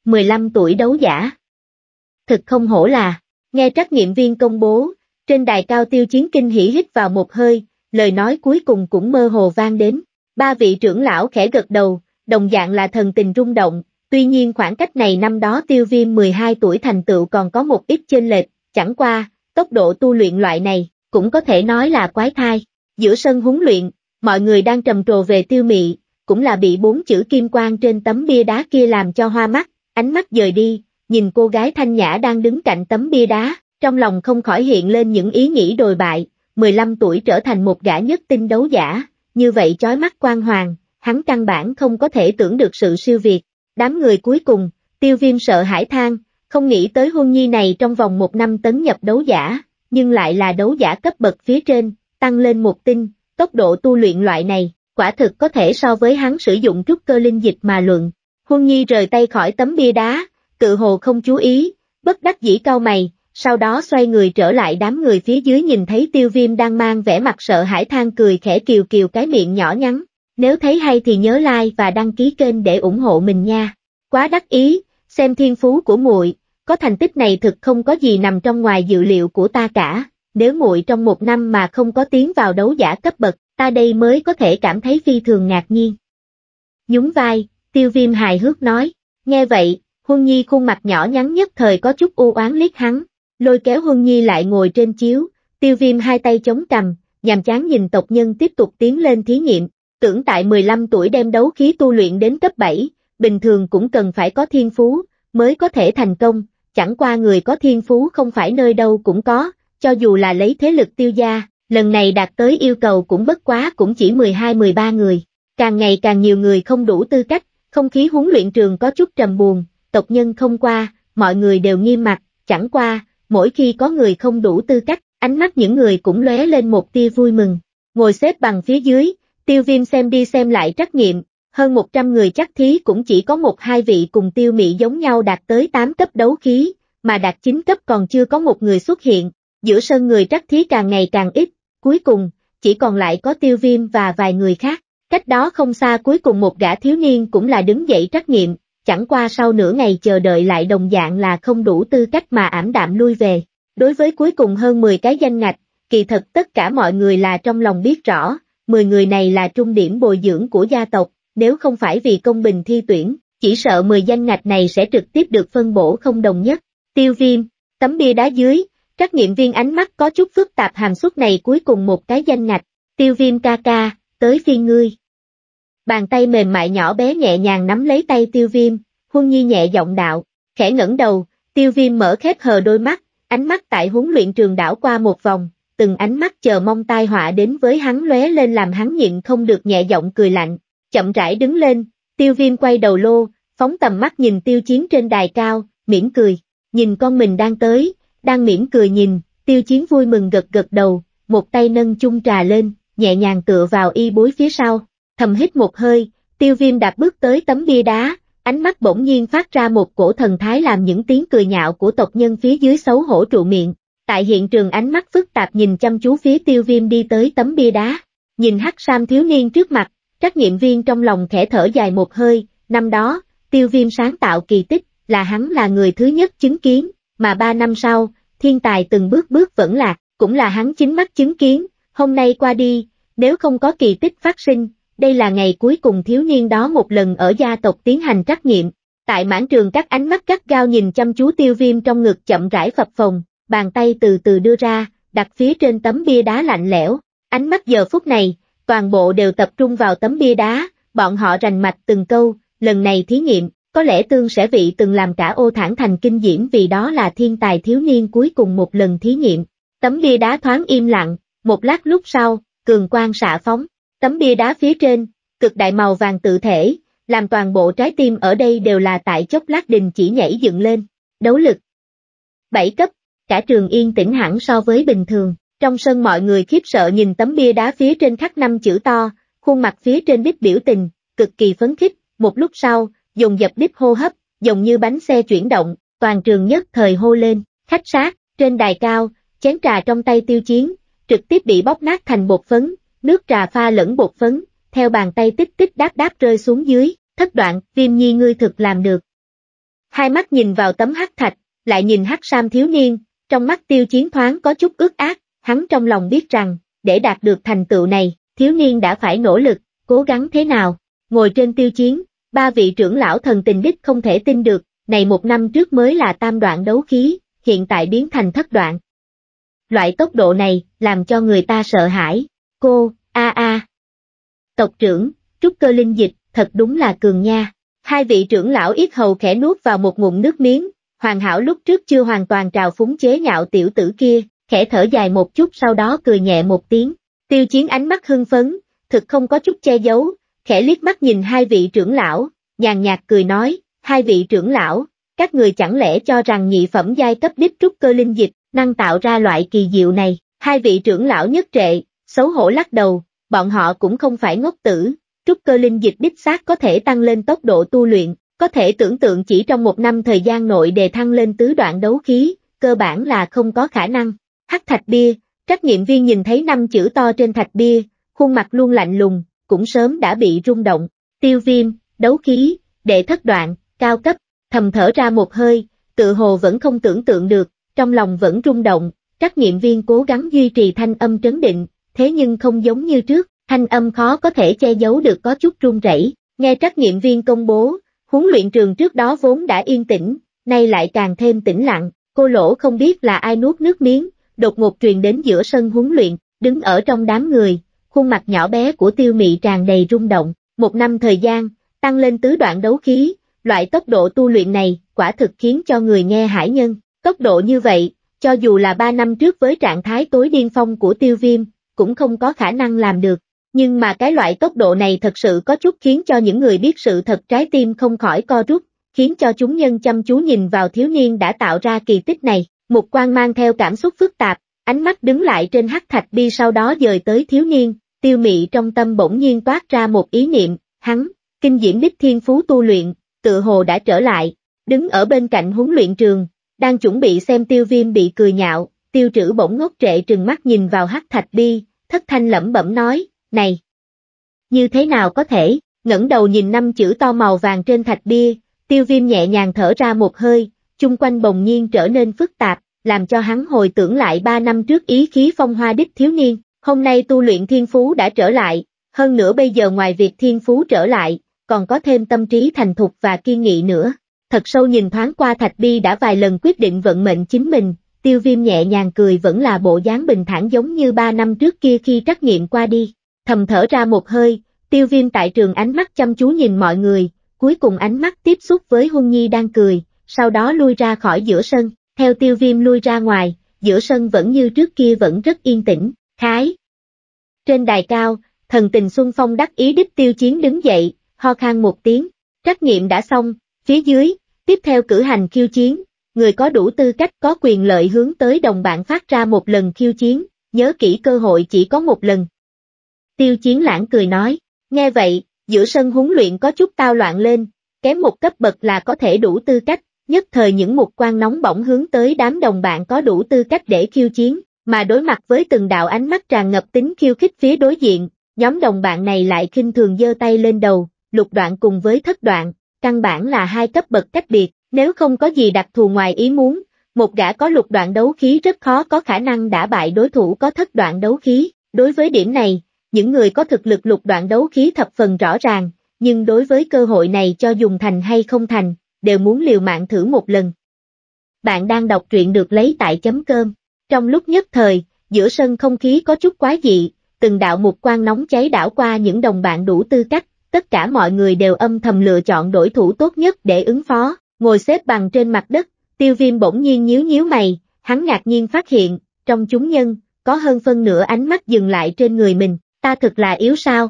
15 tuổi đấu giả. Thực không hổ là, nghe trách nghiệm viên công bố, trên đài cao tiêu chiến kinh hỉ hít vào một hơi, lời nói cuối cùng cũng mơ hồ vang đến, ba vị trưởng lão khẽ gật đầu, đồng dạng là thần tình rung động, Tuy nhiên khoảng cách này năm đó tiêu viêm 12 tuổi thành tựu còn có một ít chênh lệch, chẳng qua, tốc độ tu luyện loại này, cũng có thể nói là quái thai. Giữa sân huấn luyện, mọi người đang trầm trồ về tiêu mị, cũng là bị bốn chữ kim quang trên tấm bia đá kia làm cho hoa mắt, ánh mắt dời đi, nhìn cô gái thanh nhã đang đứng cạnh tấm bia đá, trong lòng không khỏi hiện lên những ý nghĩ đồi bại, 15 tuổi trở thành một gã nhất tinh đấu giả, như vậy chói mắt quan hoàng, hắn căn bản không có thể tưởng được sự siêu việt, Đám người cuối cùng, tiêu viêm sợ hãi than, không nghĩ tới huân nhi này trong vòng một năm tấn nhập đấu giả, nhưng lại là đấu giả cấp bậc phía trên, tăng lên một tinh, tốc độ tu luyện loại này, quả thực có thể so với hắn sử dụng trúc cơ linh dịch mà luận. Huân Nhi rời tay khỏi tấm bia đá, tự hồ không chú ý, bất đắc dĩ cau mày, sau đó xoay người trở lại đám người phía dưới nhìn thấy tiêu viêm đang mang vẻ mặt sợ hãi than cười khẽ kiều kiều cái miệng nhỏ nhắn, nếu thấy hay thì nhớ like và đăng ký kênh để ủng hộ mình nha. Quá đắc ý, xem thiên phú của muội, có thành tích này thực không có gì nằm trong ngoài dự liệu của ta cả. Nếu muội trong một năm mà không có tiến vào đấu giả cấp bậc, ta đây mới có thể cảm thấy phi thường ngạc nhiên. Nhún vai, tiêu viêm hài hước nói, nghe vậy, Huân Nhi khuôn mặt nhỏ nhắn nhất thời có chút u oán liếc hắn, lôi kéo Huân Nhi lại ngồi trên chiếu, tiêu viêm hai tay chống cầm, nhàm chán nhìn tộc nhân tiếp tục tiến lên thí nghiệm, Tưởng tại 15 tuổi đem đấu khí tu luyện đến cấp 7, bình thường cũng cần phải có thiên phú, mới có thể thành công, chẳng qua người có thiên phú không phải nơi đâu cũng có, cho dù là lấy thế lực tiêu gia, lần này đạt tới yêu cầu cũng bất quá cũng chỉ 12-13 người. Càng ngày càng nhiều người không đủ tư cách, không khí huấn luyện trường có chút trầm buồn, tộc nhân không qua, mọi người đều nghiêm mặt, chẳng qua, mỗi khi có người không đủ tư cách, ánh mắt những người cũng lóe lên một tia vui mừng. Ngồi xếp bằng phía dưới, Tiêu viêm xem đi xem lại trắc nghiệm, hơn 100 người chắc thí cũng chỉ có một hai vị cùng tiêu mị giống nhau đạt tới 8 cấp đấu khí, mà đạt 9 cấp còn chưa có một người xuất hiện, giữa sân người trắc thí càng ngày càng ít, cuối cùng, chỉ còn lại có tiêu viêm và vài người khác. Cách đó không xa cuối cùng một gã thiếu niên cũng là đứng dậy trắc nghiệm, chẳng qua sau nửa ngày chờ đợi lại đồng dạng là không đủ tư cách mà ảm đạm lui về. Đối với cuối cùng hơn 10 cái danh ngạch, kỳ thật tất cả mọi người là trong lòng biết rõ, 10 người này là trung điểm bồi dưỡng của gia tộc, nếu không phải vì công bình thi tuyển, chỉ sợ 10 danh ngạch này sẽ trực tiếp được phân bổ không đồng nhất. Tiêu viêm, tấm bia đá dưới, trắc nghiệm viên ánh mắt có chút phức tạp hàm suất này cuối cùng một cái danh ngạch, tiêu viêm ca ca, tới phiên ngươi. Bàn tay mềm mại nhỏ bé nhẹ nhàng nắm lấy tay tiêu viêm, huân nhi nhẹ giọng đạo, khẽ ngẩng đầu, tiêu viêm mở khép hờ đôi mắt, ánh mắt tại huấn luyện trường đảo qua một vòng, từng ánh mắt chờ mong tai họa đến với hắn lóe lên làm hắn nhịn không được nhẹ giọng cười lạnh, chậm rãi đứng lên, tiêu viêm quay đầu lô, phóng tầm mắt nhìn tiêu chiến trên đài cao, mỉm cười, nhìn con mình đang tới, đang mỉm cười nhìn, tiêu chiến vui mừng gật gật đầu, một tay nâng chung trà lên, nhẹ nhàng tựa vào y bối phía sau, thầm hít một hơi, tiêu viêm đạp bước tới tấm bia đá, ánh mắt bỗng nhiên phát ra một cổ thần thái làm những tiếng cười nhạo của tộc nhân phía dưới xấu hổ trụ miệng, Tại hiện trường ánh mắt phức tạp nhìn chăm chú phía tiêu viêm đi tới tấm bia đá, nhìn hắc sam thiếu niên trước mặt, trách nhiệm viên trong lòng khẽ thở dài một hơi, năm đó, tiêu viêm sáng tạo kỳ tích, là hắn là người thứ nhất chứng kiến, mà ba năm sau, thiên tài từng bước bước vẫn lạc, cũng là hắn chính mắt chứng kiến, hôm nay qua đi, nếu không có kỳ tích phát sinh, đây là ngày cuối cùng thiếu niên đó một lần ở gia tộc tiến hành trách nhiệm. Tại mảng trường các ánh mắt gắt gao nhìn chăm chú tiêu viêm trong ngực chậm rãi phập phồng, bàn tay từ từ đưa ra, đặt phía trên tấm bia đá lạnh lẽo, ánh mắt giờ phút này, toàn bộ đều tập trung vào tấm bia đá, bọn họ rành mạch từng câu, lần này thí nghiệm, có lẽ tương sẽ vị từng làm cả ô thản thành kinh diễm vì đó là thiên tài thiếu niên cuối cùng một lần thí nghiệm. Tấm bia đá thoáng im lặng, một lát lúc sau, cường quang xạ phóng, tấm bia đá phía trên, cực đại màu vàng tự thể, làm toàn bộ trái tim ở đây đều là tại chốc lát đình chỉ nhảy dựng lên. Đấu lực 7 cấp, cả trường yên tĩnh hẳn so với bình thường. Trong sân mọi người khiếp sợ nhìn tấm bia đá phía trên khắc năm chữ to, khuôn mặt phía trên đít biểu tình, cực kỳ phấn khích, một lúc sau, dùng dập đít hô hấp, giống như bánh xe chuyển động, toàn trường nhất thời hô lên, khách sát, trên đài cao, chén trà trong tay tiêu chiến, trực tiếp bị bóp nát thành bột phấn, nước trà pha lẫn bột phấn, theo bàn tay tích tích đáp đáp rơi xuống dưới, thất đoạn, viêm nhi ngươi thực làm được. Hai mắt nhìn vào tấm hắc thạch, lại nhìn hắc sam thiếu niên, trong mắt tiêu chiến thoáng có chút ước ác, hắn trong lòng biết rằng, để đạt được thành tựu này, thiếu niên đã phải nỗ lực, cố gắng thế nào. Ngồi trên tiêu chiến, ba vị trưởng lão thần tình đích không thể tin được, này một năm trước mới là tam đoạn đấu khí, hiện tại biến thành thất đoạn. Loại tốc độ này, làm cho người ta sợ hãi. Cô, a a. Tộc trưởng, trúc cơ linh dịch, thật đúng là cường nha. Hai vị trưởng lão ít hầu khẽ nuốt vào một ngụm nước miếng, hoàn hảo lúc trước chưa hoàn toàn trào phúng chế nhạo tiểu tử kia, khẽ thở dài một chút sau đó cười nhẹ một tiếng. Tiêu chiến ánh mắt hưng phấn, thực không có chút che giấu, khẽ liếc mắt nhìn hai vị trưởng lão, nhàn nhạt cười nói, hai vị trưởng lão, các người chẳng lẽ cho rằng nhị phẩm giai cấp đích trúc cơ linh dịch, năng tạo ra loại kỳ diệu này, hai vị trưởng lão nhất trệ, xấu hổ lắc đầu, bọn họ cũng không phải ngốc tử, trúc cơ linh dịch đích xác có thể tăng lên tốc độ tu luyện, có thể tưởng tượng chỉ trong một năm thời gian nội đề thăng lên tứ đoạn đấu khí, cơ bản là không có khả năng. Hắc thạch bia, trách nhiệm viên nhìn thấy năm chữ to trên thạch bia, khuôn mặt luôn lạnh lùng, cũng sớm đã bị rung động. Tiêu viêm, đấu khí, đệ thất đoạn, cao cấp, thầm thở ra một hơi, tự hồ vẫn không tưởng tượng được, trong lòng vẫn rung động, trách nhiệm viên cố gắng duy trì thanh âm trấn định, thế nhưng không giống như trước, thanh âm khó có thể che giấu được có chút run rẩy. Nghe trách nhiệm viên công bố, Huấn luyện trường trước đó vốn đã yên tĩnh, nay lại càng thêm tĩnh lặng, cô lỗ không biết là ai nuốt nước miếng, đột ngột truyền đến giữa sân huấn luyện, đứng ở trong đám người, khuôn mặt nhỏ bé của tiêu mị tràn đầy rung động, một năm thời gian, tăng lên tứ đoạn đấu khí, loại tốc độ tu luyện này quả thực khiến cho người nghe hải nhân, tốc độ như vậy, cho dù là ba năm trước với trạng thái tối điên phong của tiêu viêm, cũng không có khả năng làm được, nhưng mà cái loại tốc độ này thật sự có chút khiến cho những người biết sự thật trái tim không khỏi co rút, khiến cho chúng nhân chăm chú nhìn vào thiếu niên đã tạo ra kỳ tích này, một quan mang theo cảm xúc phức tạp, ánh mắt đứng lại trên hắc thạch bi sau đó dời tới thiếu niên, tiêu mị trong tâm bỗng nhiên toát ra một ý niệm, hắn, kinh diễm đích thiên phú tu luyện, tự hồ đã trở lại, đứng ở bên cạnh huấn luyện trường, đang chuẩn bị xem tiêu viêm bị cười nhạo, tiêu trữ bỗng ngốc trệ trừng mắt nhìn vào hắc thạch bi, thất thanh lẩm bẩm nói, này. Như thế nào có thể, ngẩng đầu nhìn năm chữ to màu vàng trên thạch bia, tiêu viêm nhẹ nhàng thở ra một hơi, chung quanh bồng nhiên trở nên phức tạp, làm cho hắn hồi tưởng lại ba năm trước ý khí phong hoa đích thiếu niên, hôm nay tu luyện thiên phú đã trở lại, hơn nữa bây giờ ngoài việc thiên phú trở lại, còn có thêm tâm trí thành thục và kiên nghị nữa. Thật sâu nhìn thoáng qua thạch bi đã vài lần quyết định vận mệnh chính mình, tiêu viêm nhẹ nhàng cười vẫn là bộ dáng bình thản giống như ba năm trước kia khi trắc nghiệm qua đi thầm thở ra một hơi, tiêu viêm tại trường ánh mắt chăm chú nhìn mọi người, cuối cùng ánh mắt tiếp xúc với Huân Nhi đang cười, sau đó lui ra khỏi giữa sân, theo tiêu viêm lui ra ngoài, giữa sân vẫn như trước kia vẫn rất yên tĩnh, khái. Trên đài cao, thần tình Xuân Phong đắc ý đích tiêu chiến đứng dậy, ho khang một tiếng, trách nhiệm đã xong, phía dưới, tiếp theo cử hành khiêu chiến, người có đủ tư cách có quyền lợi hướng tới đồng bạn phát ra một lần khiêu chiến, nhớ kỹ cơ hội chỉ có một lần, Tiêu chiến lãng cười nói, nghe vậy, giữa sân huấn luyện có chút tao loạn lên, kém một cấp bậc là có thể đủ tư cách, nhất thời những mục quan nóng bỏng hướng tới đám đồng bạn có đủ tư cách để khiêu chiến, mà đối mặt với từng đạo ánh mắt tràn ngập tính khiêu khích phía đối diện, nhóm đồng bạn này lại khinh thường giơ tay lên đầu, lục đoạn cùng với thất đoạn, căn bản là hai cấp bậc cách biệt, nếu không có gì đặc thù ngoài ý muốn, một gã có lục đoạn đấu khí rất khó có khả năng đã bại đối thủ có thất đoạn đấu khí, đối với điểm này, những người có thực lực lục đoạn đấu khí thập phần rõ ràng, nhưng đối với cơ hội này cho dùng thành hay không thành, đều muốn liều mạng thử một lần. Bạn đang đọc truyện được lấy tại chấm cơm. Trong lúc nhất thời, giữa sân không khí có chút quá dị, từng đạo một quan nóng cháy đảo qua những đồng bạn đủ tư cách, tất cả mọi người đều âm thầm lựa chọn đối thủ tốt nhất để ứng phó, ngồi xếp bằng trên mặt đất, tiêu viêm bỗng nhiên nhíu nhíu mày, hắn ngạc nhiên phát hiện, trong chúng nhân, có hơn phân nửa ánh mắt dừng lại trên người mình ta thật là yếu sao?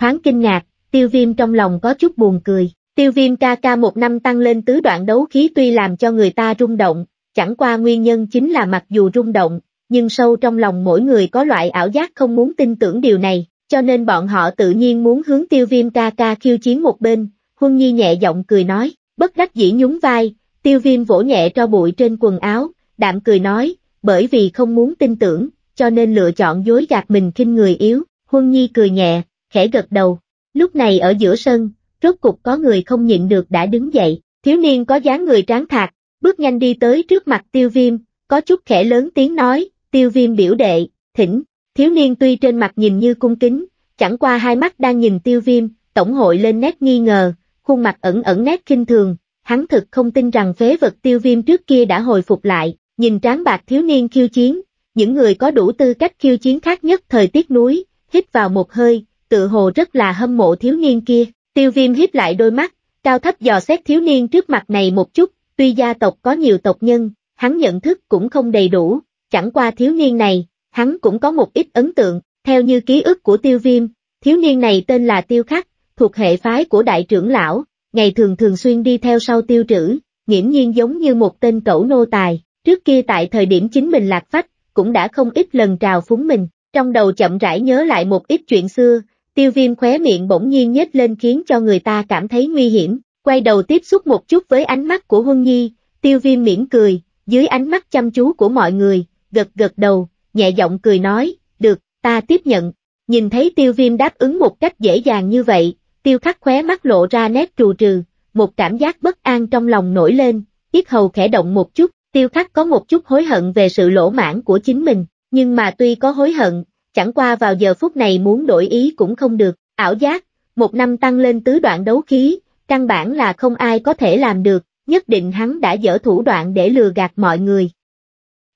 Thoáng kinh ngạc, tiêu viêm trong lòng có chút buồn cười, tiêu viêm ca ca một năm tăng lên tứ đoạn đấu khí tuy làm cho người ta rung động, chẳng qua nguyên nhân chính là mặc dù rung động, nhưng sâu trong lòng mỗi người có loại ảo giác không muốn tin tưởng điều này, cho nên bọn họ tự nhiên muốn hướng tiêu viêm ca ca khiêu chiến một bên, huân nhi nhẹ giọng cười nói, bất đắc dĩ nhún vai, tiêu viêm vỗ nhẹ cho bụi trên quần áo, đạm cười nói, bởi vì không muốn tin tưởng, cho nên lựa chọn dối gạt mình khinh người yếu, Huân Nhi cười nhẹ, khẽ gật đầu. Lúc này ở giữa sân, rốt cục có người không nhịn được đã đứng dậy, thiếu niên có dáng người tráng thạc, bước nhanh đi tới trước mặt tiêu viêm, có chút khẽ lớn tiếng nói, tiêu viêm biểu đệ, thỉnh, thiếu niên tuy trên mặt nhìn như cung kính, chẳng qua hai mắt đang nhìn tiêu viêm, tổng hội lên nét nghi ngờ, khuôn mặt ẩn ẩn nét kinh thường, hắn thực không tin rằng phế vật tiêu viêm trước kia đã hồi phục lại, nhìn tráng bạc thiếu niên khiêu chiến, những người có đủ tư cách khiêu chiến khác nhất thời tiết núi, hít vào một hơi, tự hồ rất là hâm mộ thiếu niên kia. Tiêu viêm híp lại đôi mắt, cao thấp dò xét thiếu niên trước mặt này một chút, tuy gia tộc có nhiều tộc nhân, hắn nhận thức cũng không đầy đủ, chẳng qua thiếu niên này, hắn cũng có một ít ấn tượng, theo như ký ức của tiêu viêm, thiếu niên này tên là Tiêu Khắc, thuộc hệ phái của đại trưởng lão, ngày thường thường xuyên đi theo sau tiêu trữ, nghiễm nhiên giống như một tên cẩu nô tài, trước kia tại thời điểm chính mình lạc phách, cũng đã không ít lần trào phúng mình, trong đầu chậm rãi nhớ lại một ít chuyện xưa, tiêu viêm khóe miệng bỗng nhiên nhếch lên khiến cho người ta cảm thấy nguy hiểm, quay đầu tiếp xúc một chút với ánh mắt của Huân Nhi, tiêu viêm mỉm cười, dưới ánh mắt chăm chú của mọi người, gật gật đầu, nhẹ giọng cười nói, được, ta tiếp nhận, nhìn thấy tiêu viêm đáp ứng một cách dễ dàng như vậy, tiêu khắc khóe mắt lộ ra nét trù trừ, một cảm giác bất an trong lòng nổi lên, tiếc hầu khẽ động một chút, Tiêu khắc có một chút hối hận về sự lỗ mãn của chính mình, nhưng mà tuy có hối hận, chẳng qua vào giờ phút này muốn đổi ý cũng không được, ảo giác, một năm tăng lên tứ đoạn đấu khí, căn bản là không ai có thể làm được, nhất định hắn đã dở thủ đoạn để lừa gạt mọi người.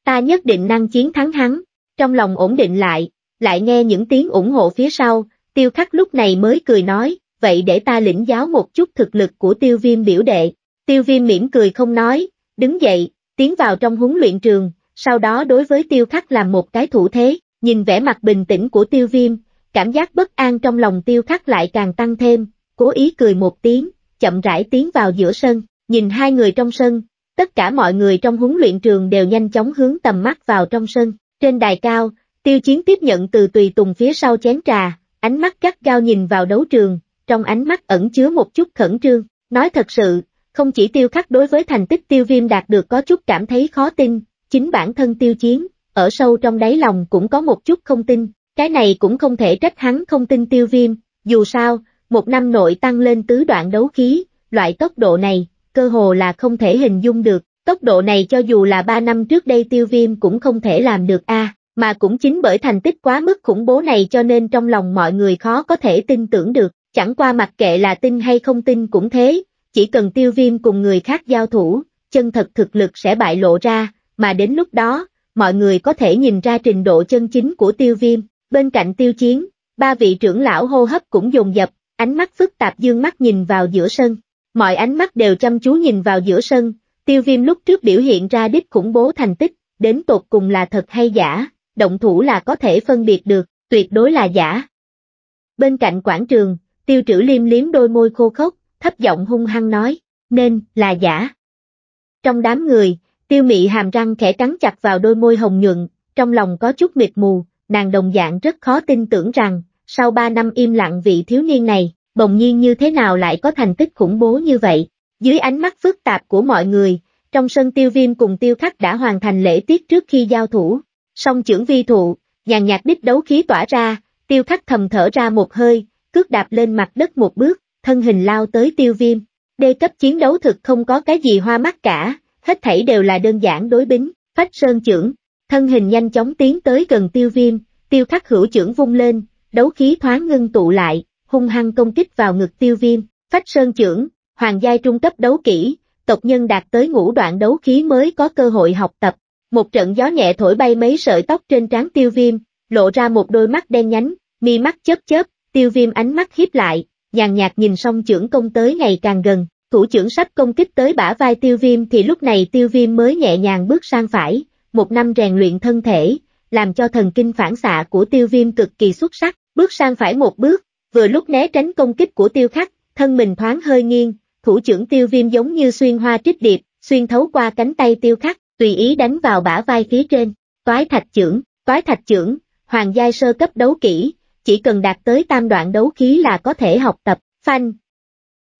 Ta nhất định năng chiến thắng hắn, trong lòng ổn định lại, lại nghe những tiếng ủng hộ phía sau, tiêu khắc lúc này mới cười nói, vậy để ta lĩnh giáo một chút thực lực của tiêu viêm biểu đệ. Tiêu viêm mỉm cười không nói, đứng dậy, tiến vào trong huấn luyện trường, sau đó đối với tiêu khắc làm một cái thủ thế, nhìn vẻ mặt bình tĩnh của tiêu viêm, cảm giác bất an trong lòng tiêu khắc lại càng tăng thêm, cố ý cười một tiếng, chậm rãi tiến vào giữa sân, nhìn hai người trong sân, tất cả mọi người trong huấn luyện trường đều nhanh chóng hướng tầm mắt vào trong sân, trên đài cao, tiêu chiến tiếp nhận từ tùy tùng phía sau chén trà, ánh mắt gắt cao nhìn vào đấu trường, trong ánh mắt ẩn chứa một chút khẩn trương, nói thật sự, không chỉ tiêu khắc đối với thành tích tiêu viêm đạt được có chút cảm thấy khó tin, chính bản thân tiêu chiến, ở sâu trong đáy lòng cũng có một chút không tin, cái này cũng không thể trách hắn không tin tiêu viêm, dù sao, một năm nội tăng lên tứ đoạn đấu khí, loại tốc độ này, cơ hồ là không thể hình dung được, tốc độ này cho dù là ba năm trước đây tiêu viêm cũng không thể làm được a mà cũng chính bởi thành tích quá mức khủng bố này cho nên trong lòng mọi người khó có thể tin tưởng được, chẳng qua mặc kệ là tin hay không tin cũng thế, chỉ cần tiêu viêm cùng người khác giao thủ, chân thật thực lực sẽ bại lộ ra, mà đến lúc đó, mọi người có thể nhìn ra trình độ chân chính của tiêu viêm. Bên cạnh tiêu chiến, ba vị trưởng lão hô hấp cũng dồn dập, ánh mắt phức tạp dương mắt nhìn vào giữa sân. Mọi ánh mắt đều chăm chú nhìn vào giữa sân, tiêu viêm lúc trước biểu hiện ra đích khủng bố thành tích, đến tột cùng là thật hay giả, động thủ là có thể phân biệt được, tuyệt đối là giả. Bên cạnh quảng trường, tiêu trữ liêm liếm đôi môi khô khốc, thấp giọng hung hăng nói, nên là giả. Trong đám người, tiêu mị hàm răng khẽ cắn chặt vào đôi môi hồng nhuận, trong lòng có chút mịt mù, nàng đồng dạng rất khó tin tưởng rằng, sau ba năm im lặng vị thiếu niên này, bồng nhiên như thế nào lại có thành tích khủng bố như vậy. Dưới ánh mắt phức tạp của mọi người, trong sân tiêu viêm cùng tiêu khắc đã hoàn thành lễ tiết trước khi giao thủ, song trưởng vi thụ, nhàn nhạt đích đấu khí tỏa ra, tiêu khắc thầm thở ra một hơi, cước đạp lên mặt đất một bước, thân hình lao tới tiêu viêm. Đê cấp chiến đấu thực không có cái gì hoa mắt cả, hết thảy đều là đơn giản đối bính, phách sơn trưởng. Thân hình nhanh chóng tiến tới gần tiêu viêm, tiêu khắc hữu trưởng vung lên, đấu khí thoáng ngưng tụ lại, hung hăng công kích vào ngực tiêu viêm. Phách sơn trưởng, hoàng giai trung cấp đấu kỹ, tộc nhân đạt tới ngũ đoạn đấu khí mới có cơ hội học tập. Một trận gió nhẹ thổi bay mấy sợi tóc trên trán tiêu viêm, lộ ra một đôi mắt đen nhánh, mi mắt chớp chớp, tiêu viêm ánh mắt hiếp lại, nhàn nhạt nhìn song trưởng công tới ngày càng gần, thủ trưởng sắp công kích tới bả vai tiêu viêm thì lúc này tiêu viêm mới nhẹ nhàng bước sang phải, một năm rèn luyện thân thể, làm cho thần kinh phản xạ của tiêu viêm cực kỳ xuất sắc, bước sang phải một bước, vừa lúc né tránh công kích của tiêu khắc, thân mình thoáng hơi nghiêng, thủ trưởng tiêu viêm giống như xuyên hoa trích điệp, xuyên thấu qua cánh tay tiêu khắc, tùy ý đánh vào bả vai phía trên, toái thạch trưởng, toái thạch trưởng, hoàng giai sơ cấp đấu kỹ, chỉ cần đạt tới tam đoạn đấu khí là có thể học tập, phanh.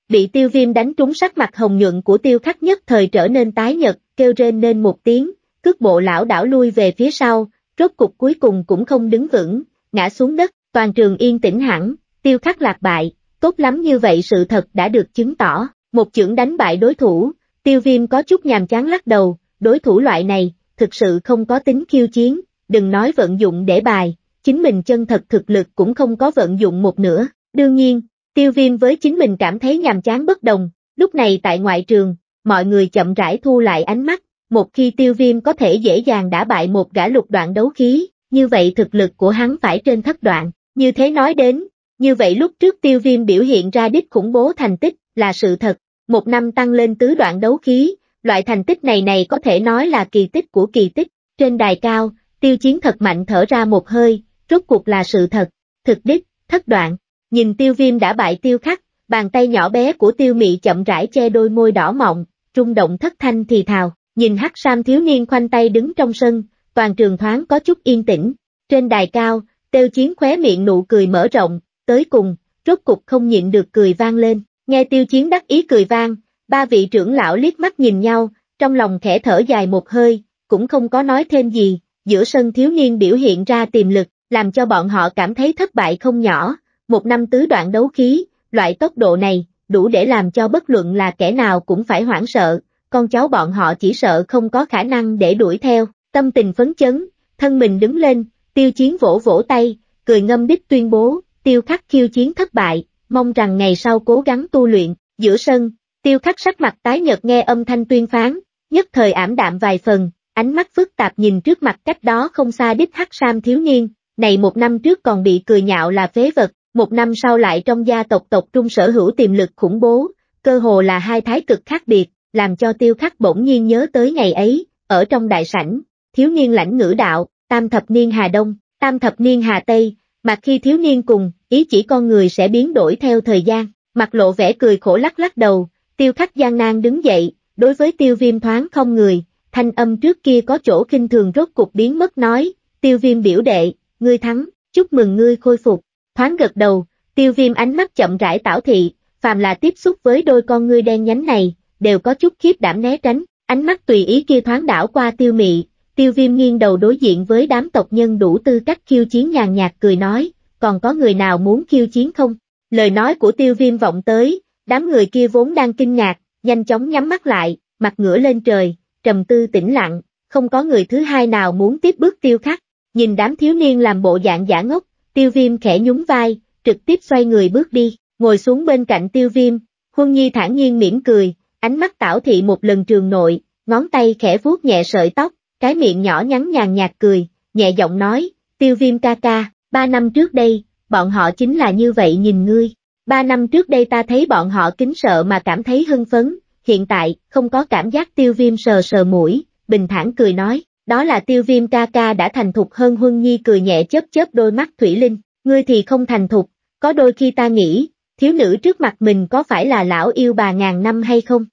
Bị tiêu viêm đánh trúng sắc mặt hồng nhuận của tiêu khắc nhất thời trở nên tái nhật, kêu rên nên một tiếng, cước bộ lão đảo lui về phía sau, rốt cục cuối cùng cũng không đứng vững, ngã xuống đất, toàn trường yên tĩnh hẳn, tiêu khắc lạc bại, tốt lắm như vậy sự thật đã được chứng tỏ, một chưởng đánh bại đối thủ, tiêu viêm có chút nhàm chán lắc đầu, đối thủ loại này, thực sự không có tính khiêu chiến, đừng nói vận dụng để bài, chính mình chân thật thực lực cũng không có vận dụng một nửa. Đương nhiên, tiêu viêm với chính mình cảm thấy nhàm chán bất đồng, lúc này tại ngoại trường, mọi người chậm rãi thu lại ánh mắt, một khi tiêu viêm có thể dễ dàng đã bại một gã lục đoạn đấu khí, như vậy thực lực của hắn phải trên thất đoạn, như thế nói đến, như vậy lúc trước tiêu viêm biểu hiện ra đích khủng bố thành tích, là sự thật, một năm tăng lên tứ đoạn đấu khí, loại thành tích này này có thể nói là kỳ tích của kỳ tích, trên đài cao, tiêu chiến thật mạnh thở ra một hơi, rốt cuộc là sự thật, thực đích, thất đoạn, nhìn tiêu viêm đã bại tiêu khắc, bàn tay nhỏ bé của tiêu mị chậm rãi che đôi môi đỏ mọng, trung động thất thanh thì thào, nhìn hắc sam thiếu niên khoanh tay đứng trong sân, toàn trường thoáng có chút yên tĩnh, trên đài cao, tiêu chiến khóe miệng nụ cười mở rộng, tới cùng, rốt cục không nhịn được cười vang lên, nghe tiêu chiến đắc ý cười vang, ba vị trưởng lão liếc mắt nhìn nhau, trong lòng khẽ thở dài một hơi, cũng không có nói thêm gì, giữa sân thiếu niên biểu hiện ra tiềm lực, làm cho bọn họ cảm thấy thất bại không nhỏ, một năm tứ đoạn đấu khí, loại tốc độ này, đủ để làm cho bất luận là kẻ nào cũng phải hoảng sợ, con cháu bọn họ chỉ sợ không có khả năng để đuổi theo, tâm tình phấn chấn, thân mình đứng lên, tiêu chiến vỗ vỗ tay, cười ngâm đích tuyên bố, tiêu khắc khiêu chiến thất bại, mong rằng ngày sau cố gắng tu luyện, giữa sân, tiêu khắc sắc mặt tái nhợt nghe âm thanh tuyên phán, nhất thời ảm đạm vài phần, ánh mắt phức tạp nhìn trước mặt cách đó không xa đích hắc sam thiếu niên, này một năm trước còn bị cười nhạo là phế vật, một năm sau lại trong gia tộc tộc trung sở hữu tiềm lực khủng bố, cơ hồ là hai thái cực khác biệt, làm cho tiêu khắc bỗng nhiên nhớ tới ngày ấy, ở trong đại sảnh, thiếu niên lãnh ngữ đạo, tam thập niên Hà Đông, tam thập niên Hà Tây, mà khi thiếu niên cùng, ý chỉ con người sẽ biến đổi theo thời gian, mặt lộ vẻ cười khổ lắc lắc đầu, tiêu khắc gian nan đứng dậy, đối với tiêu viêm thoáng không người, thanh âm trước kia có chỗ kinh thường rốt cục biến mất nói, tiêu viêm biểu đệ, ngươi thắng, chúc mừng ngươi khôi phục, thoáng gật đầu, tiêu viêm ánh mắt chậm rãi tảo thị, phàm là tiếp xúc với đôi con ngươi đen nhánh này, đều có chút khiếp đảm né tránh, ánh mắt tùy ý kia thoáng đảo qua tiêu mị, tiêu viêm nghiêng đầu đối diện với đám tộc nhân đủ tư cách khiêu chiến nhàn nhạt cười nói, còn có người nào muốn khiêu chiến không? Lời nói của tiêu viêm vọng tới, đám người kia vốn đang kinh ngạc, nhanh chóng nhắm mắt lại, mặt ngửa lên trời, trầm tư tĩnh lặng, không có người thứ hai nào muốn tiếp bước tiêu khắc, Nhìn đám thiếu niên làm bộ dạng giả ngốc, tiêu viêm khẽ nhún vai, trực tiếp xoay người bước đi, ngồi xuống bên cạnh tiêu viêm, huân nhi thản nhiên mỉm cười, ánh mắt tảo thị một lần trường nội, ngón tay khẽ vuốt nhẹ sợi tóc, cái miệng nhỏ nhắn nhàn nhạt cười, nhẹ giọng nói, tiêu viêm ca ca, ba năm trước đây, bọn họ chính là như vậy nhìn ngươi, ba năm trước đây ta thấy bọn họ kính sợ mà cảm thấy hưng phấn, hiện tại, không có cảm giác tiêu viêm sờ sờ mũi, bình thản cười nói, đó là tiêu viêm ca ca đã thành thục hơn Huân Nhi cười nhẹ chớp chớp đôi mắt Thủy Linh, ngươi thì không thành thục, có đôi khi ta nghĩ, thiếu nữ trước mặt mình có phải là lão yêu bà ngàn năm hay không?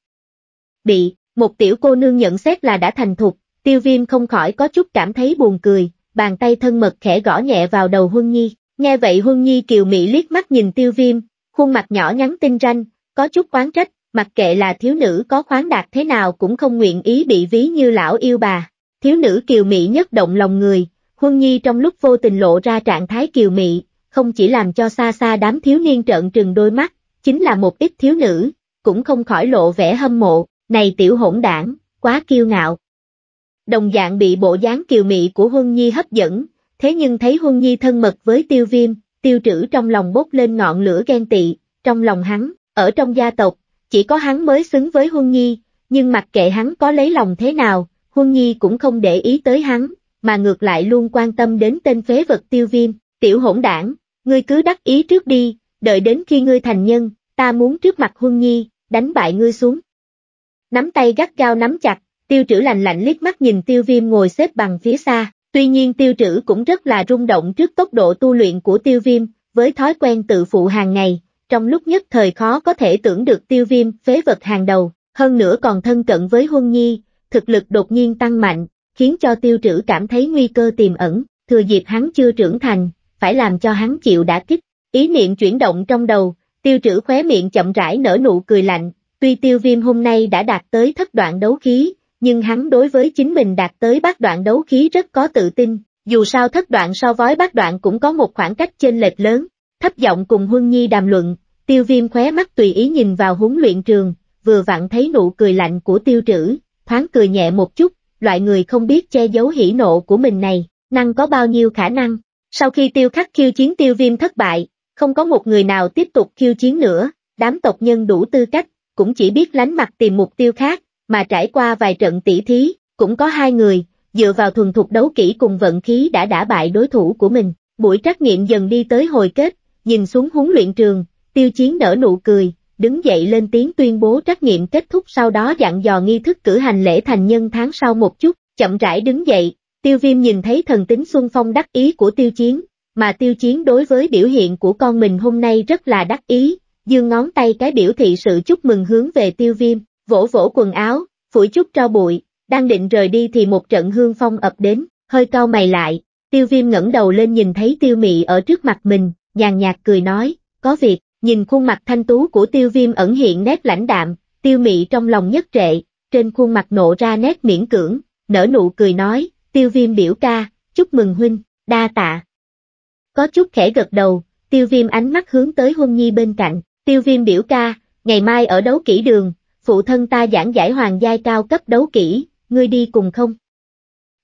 Bị, một tiểu cô nương nhận xét là đã thành thục, tiêu viêm không khỏi có chút cảm thấy buồn cười, bàn tay thân mật khẽ gõ nhẹ vào đầu Huân Nhi, nghe vậy Huân Nhi kiều mỹ liếc mắt nhìn tiêu viêm, khuôn mặt nhỏ nhắn tinh ranh, có chút oán trách, mặc kệ là thiếu nữ có khoáng đạt thế nào cũng không nguyện ý bị ví như lão yêu bà. Thiếu nữ kiều mỹ nhất động lòng người, Huân Nhi trong lúc vô tình lộ ra trạng thái kiều mỹ, không chỉ làm cho xa xa đám thiếu niên trợn trừng đôi mắt, chính là một ít thiếu nữ, cũng không khỏi lộ vẻ hâm mộ, này tiểu hỗn đảng, quá kiêu ngạo. Đồng dạng bị bộ dáng kiều mỹ của Huân Nhi hấp dẫn, thế nhưng thấy Huân Nhi thân mật với tiêu viêm, tiêu trữ trong lòng bốc lên ngọn lửa ghen tị, trong lòng hắn, ở trong gia tộc, chỉ có hắn mới xứng với Huân Nhi, nhưng mặc kệ hắn có lấy lòng thế nào, Huân Nhi cũng không để ý tới hắn, mà ngược lại luôn quan tâm đến tên phế vật tiêu viêm, tiểu hỗn đảng, ngươi cứ đắc ý trước đi, đợi đến khi ngươi thành nhân, ta muốn trước mặt Huân Nhi, đánh bại ngươi xuống. Nắm tay gắt gao nắm chặt, tiêu trữ lạnh lạnh liếc mắt nhìn tiêu viêm ngồi xếp bằng phía xa, tuy nhiên tiêu trữ cũng rất là rung động trước tốc độ tu luyện của tiêu viêm, với thói quen tự phụ hàng ngày, trong lúc nhất thời khó có thể tưởng được tiêu viêm phế vật hàng đầu, hơn nữa còn thân cận với Huân Nhi, thực lực đột nhiên tăng mạnh, khiến cho tiêu trữ cảm thấy nguy cơ tiềm ẩn, thừa dịp hắn chưa trưởng thành, phải làm cho hắn chịu đã kích. Ý niệm chuyển động trong đầu, tiêu trữ khóe miệng chậm rãi nở nụ cười lạnh, tuy tiêu viêm hôm nay đã đạt tới thất đoạn đấu khí, nhưng hắn đối với chính mình đạt tới bát đoạn đấu khí rất có tự tin, dù sao thất đoạn so với bát đoạn cũng có một khoảng cách chênh lệch lớn, thấp giọng cùng Huân Nhi đàm luận, tiêu viêm khóe mắt tùy ý nhìn vào huấn luyện trường, vừa vặn thấy nụ cười lạnh của tiêu trữ, thoáng cười nhẹ một chút, loại người không biết che giấu hỉ nộ của mình này, năng có bao nhiêu khả năng. Sau khi tiêu khắc khiêu chiến tiêu viêm thất bại, không có một người nào tiếp tục khiêu chiến nữa, đám tộc nhân đủ tư cách, cũng chỉ biết lánh mặt tìm mục tiêu khác, mà trải qua vài trận tỉ thí, cũng có hai người, dựa vào thuần thục đấu kỹ cùng vận khí đã đả bại đối thủ của mình. Buổi trắc nghiệm dần đi tới hồi kết, nhìn xuống huấn luyện trường, tiêu chiến nở nụ cười, đứng dậy lên tiếng tuyên bố trách nhiệm kết thúc sau đó dặn dò nghi thức cử hành lễ thành nhân tháng sau một chút, chậm rãi đứng dậy, tiêu viêm nhìn thấy thần tính Xuân Phong đắc ý của tiêu chiến, mà tiêu chiến đối với biểu hiện của con mình hôm nay rất là đắc ý, dương ngón tay cái biểu thị sự chúc mừng hướng về tiêu viêm, vỗ vỗ quần áo, phủi chút cho bụi, đang định rời đi thì một trận hương phong ập đến, hơi cau mày lại, tiêu viêm ngẩng đầu lên nhìn thấy tiêu mị ở trước mặt mình, nhàn nhạt cười nói, có việc, Nhìn khuôn mặt thanh tú của tiêu viêm ẩn hiện nét lãnh đạm, tiêu mị trong lòng nhất trệ, trên khuôn mặt nộ ra nét miễn cưỡng, nở nụ cười nói, tiêu viêm biểu ca, chúc mừng huynh, đa tạ. Có chút khẽ gật đầu, tiêu viêm ánh mắt hướng tới huân nhi bên cạnh, tiêu viêm biểu ca, ngày mai ở đấu kỹ đường, phụ thân ta giảng giải hoàng giai cao cấp đấu kỹ, ngươi đi cùng không?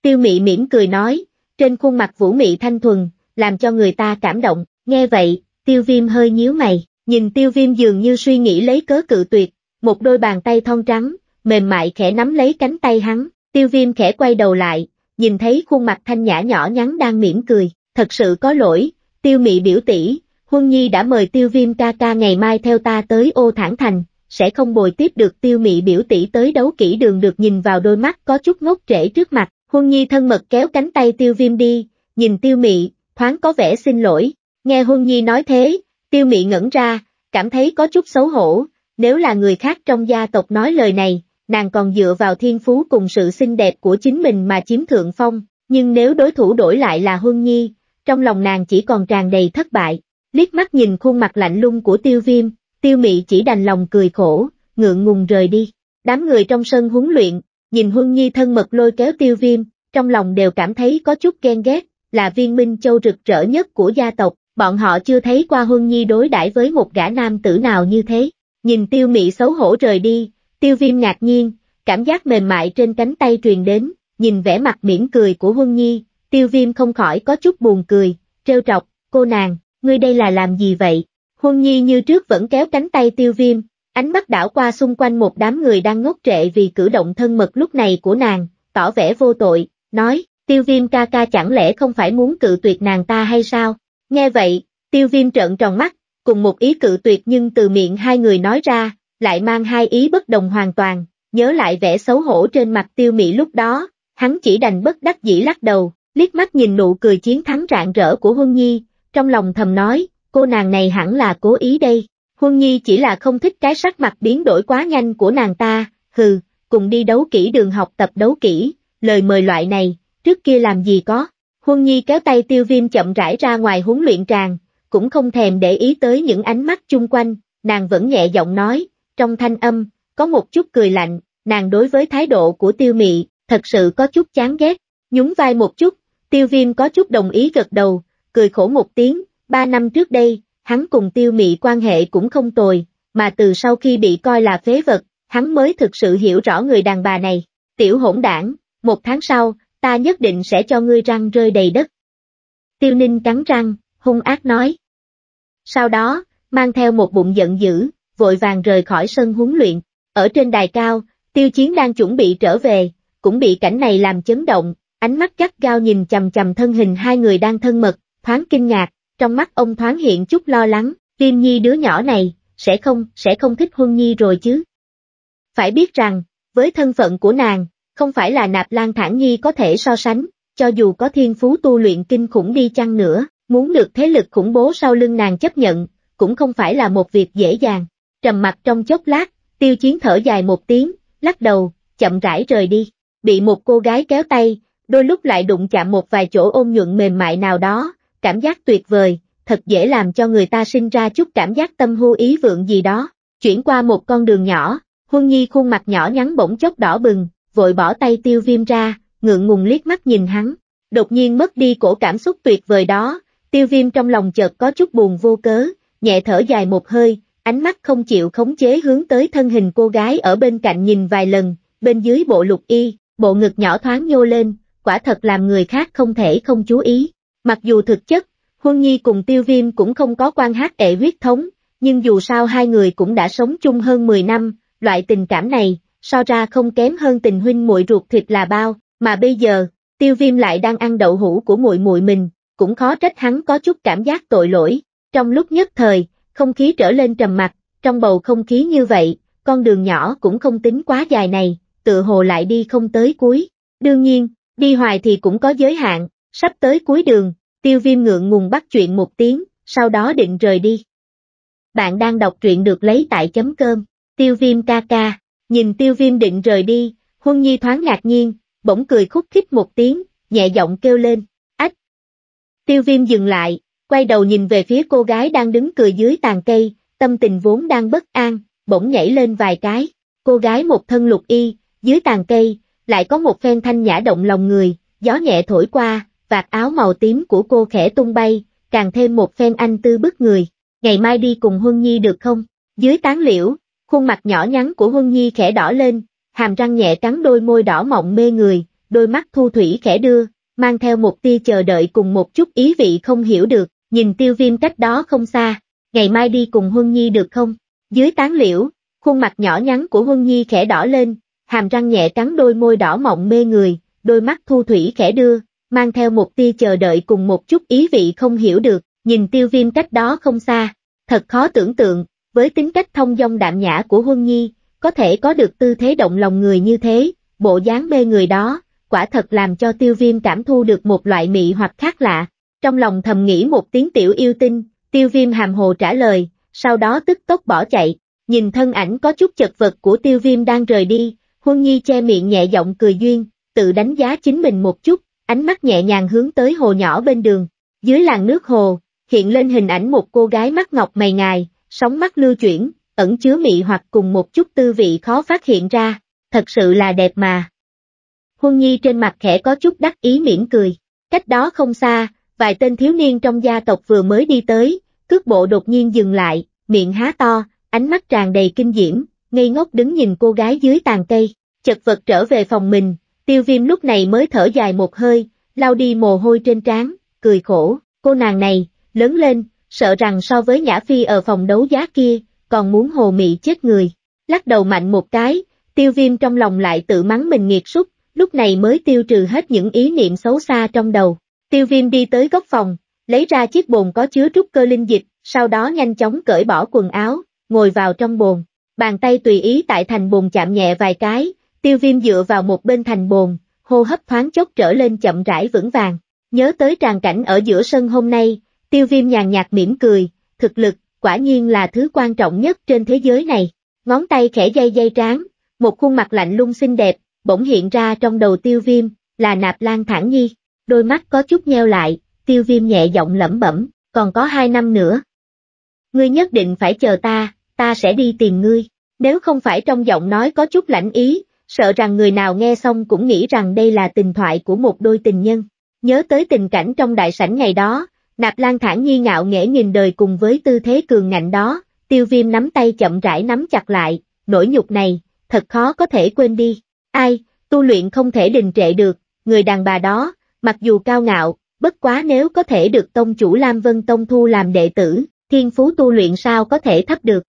Tiêu mị mỉm cười nói, trên khuôn mặt vũ mị thanh thuần, làm cho người ta cảm động, nghe vậy, tiêu viêm hơi nhíu mày. Nhìn tiêu viêm dường như suy nghĩ lấy cớ cự tuyệt, một đôi bàn tay thon trắng, mềm mại khẽ nắm lấy cánh tay hắn, tiêu viêm khẽ quay đầu lại, nhìn thấy khuôn mặt thanh nhã nhỏ nhắn đang mỉm cười, thật sự có lỗi, tiêu mị biểu tỷ Huân Nhi đã mời tiêu viêm ca ca ngày mai theo ta tới ô thản thành, sẽ không bồi tiếp được tiêu mị biểu tỷ tới đấu kỹ đường được nhìn vào đôi mắt có chút ngốc trễ trước mặt, Huân Nhi thân mật kéo cánh tay tiêu viêm đi, nhìn tiêu mị, thoáng có vẻ xin lỗi, nghe Huân Nhi nói thế, Tiêu mị ngẩn ra, cảm thấy có chút xấu hổ, nếu là người khác trong gia tộc nói lời này, nàng còn dựa vào thiên phú cùng sự xinh đẹp của chính mình mà chiếm thượng phong, nhưng nếu đối thủ đổi lại là Huân Nhi, trong lòng nàng chỉ còn tràn đầy thất bại. Liếc mắt nhìn khuôn mặt lạnh lung của tiêu viêm, tiêu mị chỉ đành lòng cười khổ, ngượng ngùng rời đi. Đám người trong sân huấn luyện, nhìn Huân Nhi thân mật lôi kéo tiêu viêm, trong lòng đều cảm thấy có chút ghen ghét, là viên minh châu rực rỡ nhất của gia tộc, bọn họ chưa thấy qua Huân Nhi đối đãi với một gã nam tử nào như thế. Nhìn tiêu mị xấu hổ rời đi, tiêu viêm ngạc nhiên, cảm giác mềm mại trên cánh tay truyền đến, nhìn vẻ mặt mỉm cười của Huân Nhi, tiêu viêm không khỏi có chút buồn cười, trêu trọc, cô nàng, ngươi đây là làm gì vậy? Huân Nhi như trước vẫn kéo cánh tay tiêu viêm, ánh mắt đảo qua xung quanh một đám người đang ngốc trệ vì cử động thân mật lúc này của nàng, tỏ vẻ vô tội, nói, tiêu viêm ca ca chẳng lẽ không phải muốn cự tuyệt nàng ta hay sao? Nghe vậy, tiêu viêm trợn tròn mắt, cùng một ý cự tuyệt nhưng từ miệng hai người nói ra, lại mang hai ý bất đồng hoàn toàn, nhớ lại vẻ xấu hổ trên mặt tiêu mị lúc đó, hắn chỉ đành bất đắc dĩ lắc đầu, liếc mắt nhìn nụ cười chiến thắng rạng rỡ của Huân Nhi, trong lòng thầm nói, cô nàng này hẳn là cố ý đây, Huân Nhi chỉ là không thích cái sắc mặt biến đổi quá nhanh của nàng ta, hừ, cùng đi đấu kỹ đường học tập đấu kỹ, lời mời loại này, trước kia làm gì có. Huân Nhi kéo tay tiêu viêm chậm rãi ra ngoài huấn luyện tràng, cũng không thèm để ý tới những ánh mắt chung quanh, nàng vẫn nhẹ giọng nói, trong thanh âm, có một chút cười lạnh, nàng đối với thái độ của tiêu mị, thật sự có chút chán ghét, nhún vai một chút, tiêu viêm có chút đồng ý gật đầu, cười khổ một tiếng, ba năm trước đây, hắn cùng tiêu mị quan hệ cũng không tồi, mà từ sau khi bị coi là phế vật, hắn mới thực sự hiểu rõ người đàn bà này, tiểu hỗn đảng, một tháng sau, ta nhất định sẽ cho ngươi răng rơi đầy đất. Tiêu ninh cắn răng, hung ác nói. Sau đó, mang theo một bụng giận dữ, vội vàng rời khỏi sân huấn luyện. Ở trên đài cao, tiêu chiến đang chuẩn bị trở về, cũng bị cảnh này làm chấn động, ánh mắt gắt gao nhìn chầm chầm thân hình hai người đang thân mật, thoáng kinh ngạc, trong mắt ông thoáng hiện chút lo lắng, Tiêm Nhi đứa nhỏ này, sẽ không, sẽ không thích Huân Nhi rồi chứ. Phải biết rằng, với thân phận của nàng, không phải là nạp lan thản nhi có thể so sánh, cho dù có thiên phú tu luyện kinh khủng đi chăng nữa, muốn được thế lực khủng bố sau lưng nàng chấp nhận, cũng không phải là một việc dễ dàng. Trầm mặt trong chốc lát, tiêu chiến thở dài một tiếng, lắc đầu, chậm rãi rời đi, bị một cô gái kéo tay, đôi lúc lại đụng chạm một vài chỗ ôn nhuận mềm mại nào đó, cảm giác tuyệt vời, thật dễ làm cho người ta sinh ra chút cảm giác tâm hưu ý vượng gì đó. Chuyển qua một con đường nhỏ, Huân Nhi khuôn mặt nhỏ nhắn bỗng chốc đỏ bừng, vội bỏ tay tiêu viêm ra, ngượng ngùng liếc mắt nhìn hắn, đột nhiên mất đi cổ cảm xúc tuyệt vời đó, tiêu viêm trong lòng chợt có chút buồn vô cớ, nhẹ thở dài một hơi, ánh mắt không chịu khống chế hướng tới thân hình cô gái ở bên cạnh nhìn vài lần, bên dưới bộ lục y, bộ ngực nhỏ thoáng nhô lên, quả thật làm người khác không thể không chú ý, mặc dù thực chất, Huân Nhi cùng tiêu viêm cũng không có quan hát ệ huyết thống, nhưng dù sao hai người cũng đã sống chung hơn 10 năm, loại tình cảm này, so ra không kém hơn tình huynh muội ruột thịt là bao, mà bây giờ, tiêu viêm lại đang ăn đậu hũ của muội muội mình, cũng khó trách hắn có chút cảm giác tội lỗi. Trong lúc nhất thời, không khí trở lên trầm mặc, trong bầu không khí như vậy, con đường nhỏ cũng không tính quá dài này, tự hồ lại đi không tới cuối. Đương nhiên, đi hoài thì cũng có giới hạn, sắp tới cuối đường, tiêu viêm ngượng ngùng bắt chuyện một tiếng, sau đó định rời đi. Bạn đang đọc truyện được lấy tại chấm cơm, tiêu viêm ca ca. Nhìn tiêu viêm định rời đi, huân nhi thoáng ngạc nhiên, bỗng cười khúc khích một tiếng, nhẹ giọng kêu lên, ách. Tiêu viêm dừng lại, quay đầu nhìn về phía cô gái đang đứng cười dưới tàn cây, tâm tình vốn đang bất an, bỗng nhảy lên vài cái, cô gái một thân lục y, dưới tàn cây, lại có một phen thanh nhã động lòng người, gió nhẹ thổi qua, vạt áo màu tím của cô khẽ tung bay, càng thêm một phen anh tư bức người, ngày mai đi cùng Huân Nhi được không? Dưới tán liễu, Khuôn mặt nhỏ nhắn của Huân Nhi khẽ đỏ lên, hàm răng nhẹ cắn đôi môi đỏ mọng mê người, đôi mắt thu thủy khẽ đưa, mang theo một tia chờ đợi cùng một chút ý vị không hiểu được, nhìn tiêu viêm cách đó không xa, ngày mai đi cùng Huân Nhi được không? Dưới tán liễu, khuôn mặt nhỏ nhắn của Huân Nhi khẽ đỏ lên, hàm răng nhẹ cắn đôi môi đỏ mọng mê người, đôi mắt thu thủy khẽ đưa, mang theo một tia chờ đợi cùng một chút ý vị không hiểu được, nhìn tiêu viêm cách đó không xa, thật khó tưởng tượng, với tính cách thông dong đạm nhã của Huân Nhi, có thể có được tư thế động lòng người như thế, bộ dáng mê người đó, quả thật làm cho tiêu viêm cảm thu được một loại mị hoặc khác lạ. Trong lòng thầm nghĩ một tiếng tiểu yêu tinh, tiêu viêm hàm hồ trả lời, sau đó tức tốc bỏ chạy, nhìn thân ảnh có chút chật vật của tiêu viêm đang rời đi, Huân Nhi che miệng nhẹ giọng cười duyên, tự đánh giá chính mình một chút, ánh mắt nhẹ nhàng hướng tới hồ nhỏ bên đường, dưới làng nước hồ, hiện lên hình ảnh một cô gái mắt ngọc mày ngài, sóng mắt lưu chuyển, ẩn chứa mị hoặc cùng một chút tư vị khó phát hiện ra, thật sự là đẹp mà. Huân Nhi trên mặt khẽ có chút đắc ý mỉm cười, cách đó không xa, vài tên thiếu niên trong gia tộc vừa mới đi tới, cước bộ đột nhiên dừng lại, miệng há to, ánh mắt tràn đầy kinh diễm, ngây ngốc đứng nhìn cô gái dưới tàn cây, chật vật trở về phòng mình, tiêu viêm lúc này mới thở dài một hơi, lau đi mồ hôi trên trán, cười khổ, cô nàng này, lớn lên, sợ rằng so với Nhã Phi ở phòng đấu giá kia, còn muốn hồ mị chết người. Lắc đầu mạnh một cái, tiêu viêm trong lòng lại tự mắng mình nghiệt súc, lúc này mới tiêu trừ hết những ý niệm xấu xa trong đầu. Tiêu viêm đi tới góc phòng, lấy ra chiếc bồn có chứa trúc cơ linh dịch, sau đó nhanh chóng cởi bỏ quần áo, ngồi vào trong bồn. Bàn tay tùy ý tại thành bồn chạm nhẹ vài cái, tiêu viêm dựa vào một bên thành bồn, hô hấp thoáng chốc trở lên chậm rãi vững vàng. Nhớ tới tràn cảnh ở giữa sân hôm nay, Tiêu viêm nhàn nhạt mỉm cười, thực lực, quả nhiên là thứ quan trọng nhất trên thế giới này. Ngón tay khẽ dây dây tráng, một khuôn mặt lạnh lung xinh đẹp, bỗng hiện ra trong đầu tiêu viêm, là nạp lan thản nhi. Đôi mắt có chút nheo lại, tiêu viêm nhẹ giọng lẩm bẩm, còn có hai năm nữa. Ngươi nhất định phải chờ ta, ta sẽ đi tìm ngươi. Nếu không phải trong giọng nói có chút lãnh ý, sợ rằng người nào nghe xong cũng nghĩ rằng đây là tình thoại của một đôi tình nhân. Nhớ tới tình cảnh trong đại sảnh ngày đó, Nạp Lan thản nhi ngạo nghễ nhìn đời cùng với tư thế cường ngạnh đó, tiêu viêm nắm tay chậm rãi nắm chặt lại, nỗi nhục này, thật khó có thể quên đi. Ai, tu luyện không thể đình trệ được, người đàn bà đó, mặc dù cao ngạo, bất quá nếu có thể được tông chủ Lam Vân Tông thu làm đệ tử, thiên phú tu luyện sao có thể thấp được.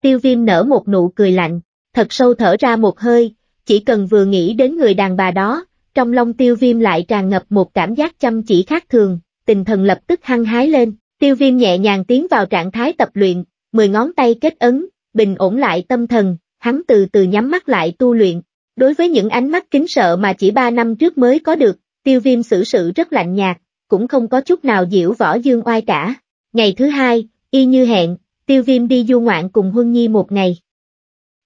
Tiêu viêm nở một nụ cười lạnh, thật sâu thở ra một hơi, chỉ cần vừa nghĩ đến người đàn bà đó, trong lòng tiêu viêm lại tràn ngập một cảm giác chăm chỉ khác thường, tinh thần lập tức hăng hái lên, tiêu viêm nhẹ nhàng tiến vào trạng thái tập luyện, mười ngón tay kết ấn, bình ổn lại tâm thần, hắn từ từ nhắm mắt lại tu luyện. Đối với những ánh mắt kính sợ mà chỉ ba năm trước mới có được, tiêu viêm xử sự rất lạnh nhạt, cũng không có chút nào diễu võ dương oai cả. Ngày thứ hai, y như hẹn, tiêu viêm đi du ngoạn cùng Huân Nhi một ngày.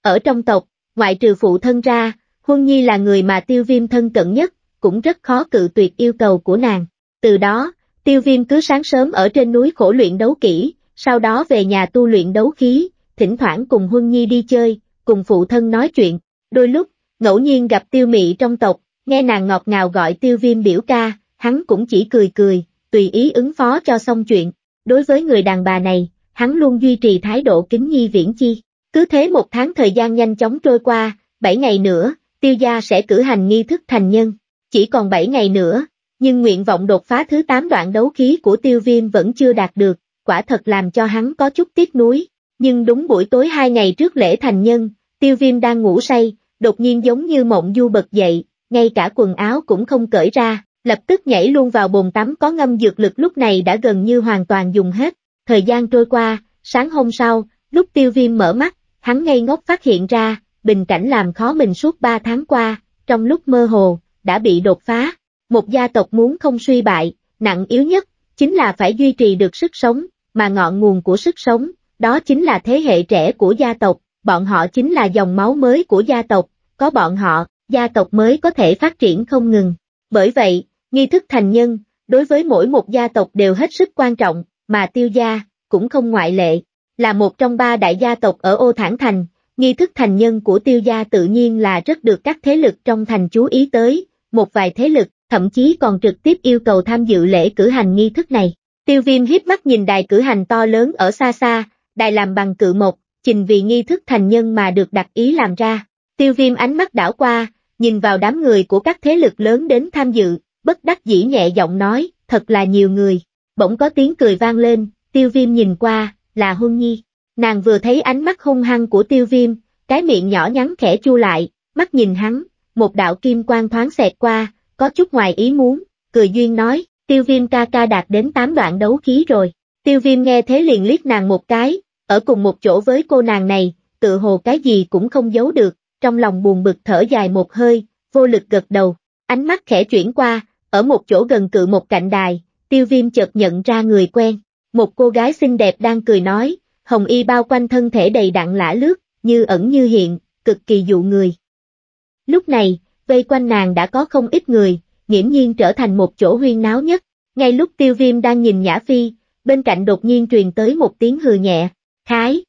Ở trong tộc, ngoại trừ phụ thân ra, Huân Nhi là người mà tiêu viêm thân cận nhất, cũng rất khó cự tuyệt yêu cầu của nàng. Từ đó, Tiêu viêm cứ sáng sớm ở trên núi khổ luyện đấu kỹ, sau đó về nhà tu luyện đấu khí, thỉnh thoảng cùng Huân Nhi đi chơi, cùng phụ thân nói chuyện. Đôi lúc, ngẫu nhiên gặp tiêu mị trong tộc, nghe nàng ngọt ngào gọi tiêu viêm biểu ca, hắn cũng chỉ cười cười, tùy ý ứng phó cho xong chuyện. Đối với người đàn bà này, hắn luôn duy trì thái độ kính nhi viễn chi. Cứ thế một tháng thời gian nhanh chóng trôi qua, bảy ngày nữa, tiêu gia sẽ cử hành nghi thức thành nhân. Chỉ còn bảy ngày nữa, nhưng nguyện vọng đột phá thứ 8 đoạn đấu khí của tiêu viêm vẫn chưa đạt được, quả thật làm cho hắn có chút tiếc nuối. Nhưng đúng buổi tối hai ngày trước lễ thành nhân, tiêu viêm đang ngủ say, đột nhiên giống như mộng du bật dậy, ngay cả quần áo cũng không cởi ra, lập tức nhảy luôn vào bồn tắm có ngâm dược lực lúc này đã gần như hoàn toàn dùng hết. Thời gian trôi qua, sáng hôm sau, lúc tiêu viêm mở mắt, hắn ngây ngốc phát hiện ra, bình cảnh làm khó mình suốt ba tháng qua, trong lúc mơ hồ, đã bị đột phá. Một gia tộc muốn không suy bại, nặng yếu nhất, chính là phải duy trì được sức sống, mà ngọn nguồn của sức sống, đó chính là thế hệ trẻ của gia tộc, bọn họ chính là dòng máu mới của gia tộc, có bọn họ, gia tộc mới có thể phát triển không ngừng. Bởi vậy, nghi thức thành nhân, đối với mỗi một gia tộc đều hết sức quan trọng, mà tiêu gia, cũng không ngoại lệ, là một trong ba đại gia tộc ở ô Thản Thành, nghi thức thành nhân của tiêu gia tự nhiên là rất được các thế lực trong thành chú ý tới, một vài thế lực, thậm chí còn trực tiếp yêu cầu tham dự lễ cử hành nghi thức này. Tiêu viêm hiếp mắt nhìn đài cử hành to lớn ở xa xa, đài làm bằng cự mộc, trình vì nghi thức thành nhân mà được đặt ý làm ra. Tiêu viêm ánh mắt đảo qua, nhìn vào đám người của các thế lực lớn đến tham dự, bất đắc dĩ nhẹ giọng nói, thật là nhiều người. Bỗng có tiếng cười vang lên, tiêu viêm nhìn qua, là huân nhi. Nàng vừa thấy ánh mắt hung hăng của tiêu viêm, cái miệng nhỏ nhắn khẽ chu lại, mắt nhìn hắn, một đạo kim quang thoáng xẹt qua, có chút ngoài ý muốn, cười duyên nói, tiêu viêm ca ca đạt đến 8 đoạn đấu khí rồi. Tiêu viêm nghe thế liền liếc nàng một cái, ở cùng một chỗ với cô nàng này, tự hồ cái gì cũng không giấu được, trong lòng buồn bực thở dài một hơi, vô lực gật đầu, ánh mắt khẽ chuyển qua, ở một chỗ gần cự một cạnh đài, tiêu viêm chợt nhận ra người quen, một cô gái xinh đẹp đang cười nói, hồng y bao quanh thân thể đầy đặn lã lướt, như ẩn như hiện, cực kỳ dụ người. Lúc này, vây quanh nàng đã có không ít người, nghiễm nhiên trở thành một chỗ huyên náo nhất. Ngay lúc tiêu viêm đang nhìn Nhã Phi, bên cạnh đột nhiên truyền tới một tiếng hừ nhẹ, khái.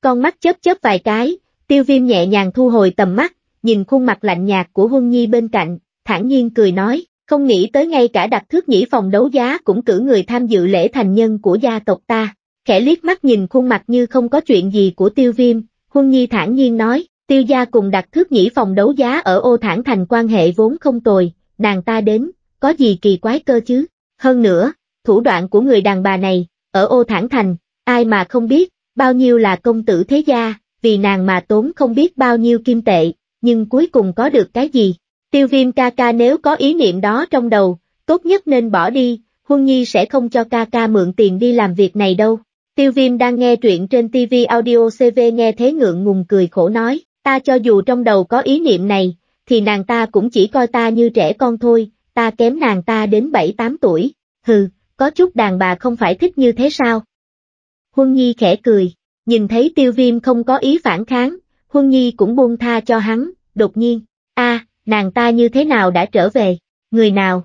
Con mắt chớp chớp vài cái, tiêu viêm nhẹ nhàng thu hồi tầm mắt, nhìn khuôn mặt lạnh nhạt của Huân Nhi bên cạnh, thản nhiên cười nói, không nghĩ tới ngay cả đặc thước nhĩ phòng đấu giá cũng cử người tham dự lễ thành nhân của gia tộc ta. Khẽ liếc mắt nhìn khuôn mặt như không có chuyện gì của tiêu viêm, Huân Nhi thản nhiên nói, Tiêu gia cùng đặt thước nhĩ phòng đấu giá ở ô thản thành quan hệ vốn không tồi, nàng ta đến, có gì kỳ quái cơ chứ? Hơn nữa, thủ đoạn của người đàn bà này, ở ô thản thành, ai mà không biết, bao nhiêu là công tử thế gia, vì nàng mà tốn không biết bao nhiêu kim tệ, nhưng cuối cùng có được cái gì? Tiêu viêm ca ca nếu có ý niệm đó trong đầu, tốt nhất nên bỏ đi, Huân Nhi sẽ không cho ca ca mượn tiền đi làm việc này đâu. Tiêu viêm đang nghe truyện trên TV audio CV nghe thế ngượng ngùng cười khổ nói ta cho dù trong đầu có ý niệm này, thì nàng ta cũng chỉ coi ta như trẻ con thôi, ta kém nàng ta đến 7-8 tuổi, hừ, có chút đàn bà không phải thích như thế sao? Huân Nhi khẽ cười, nhìn thấy tiêu viêm không có ý phản kháng, Huân Nhi cũng buông tha cho hắn, đột nhiên, a nàng ta như thế nào đã trở về, người nào?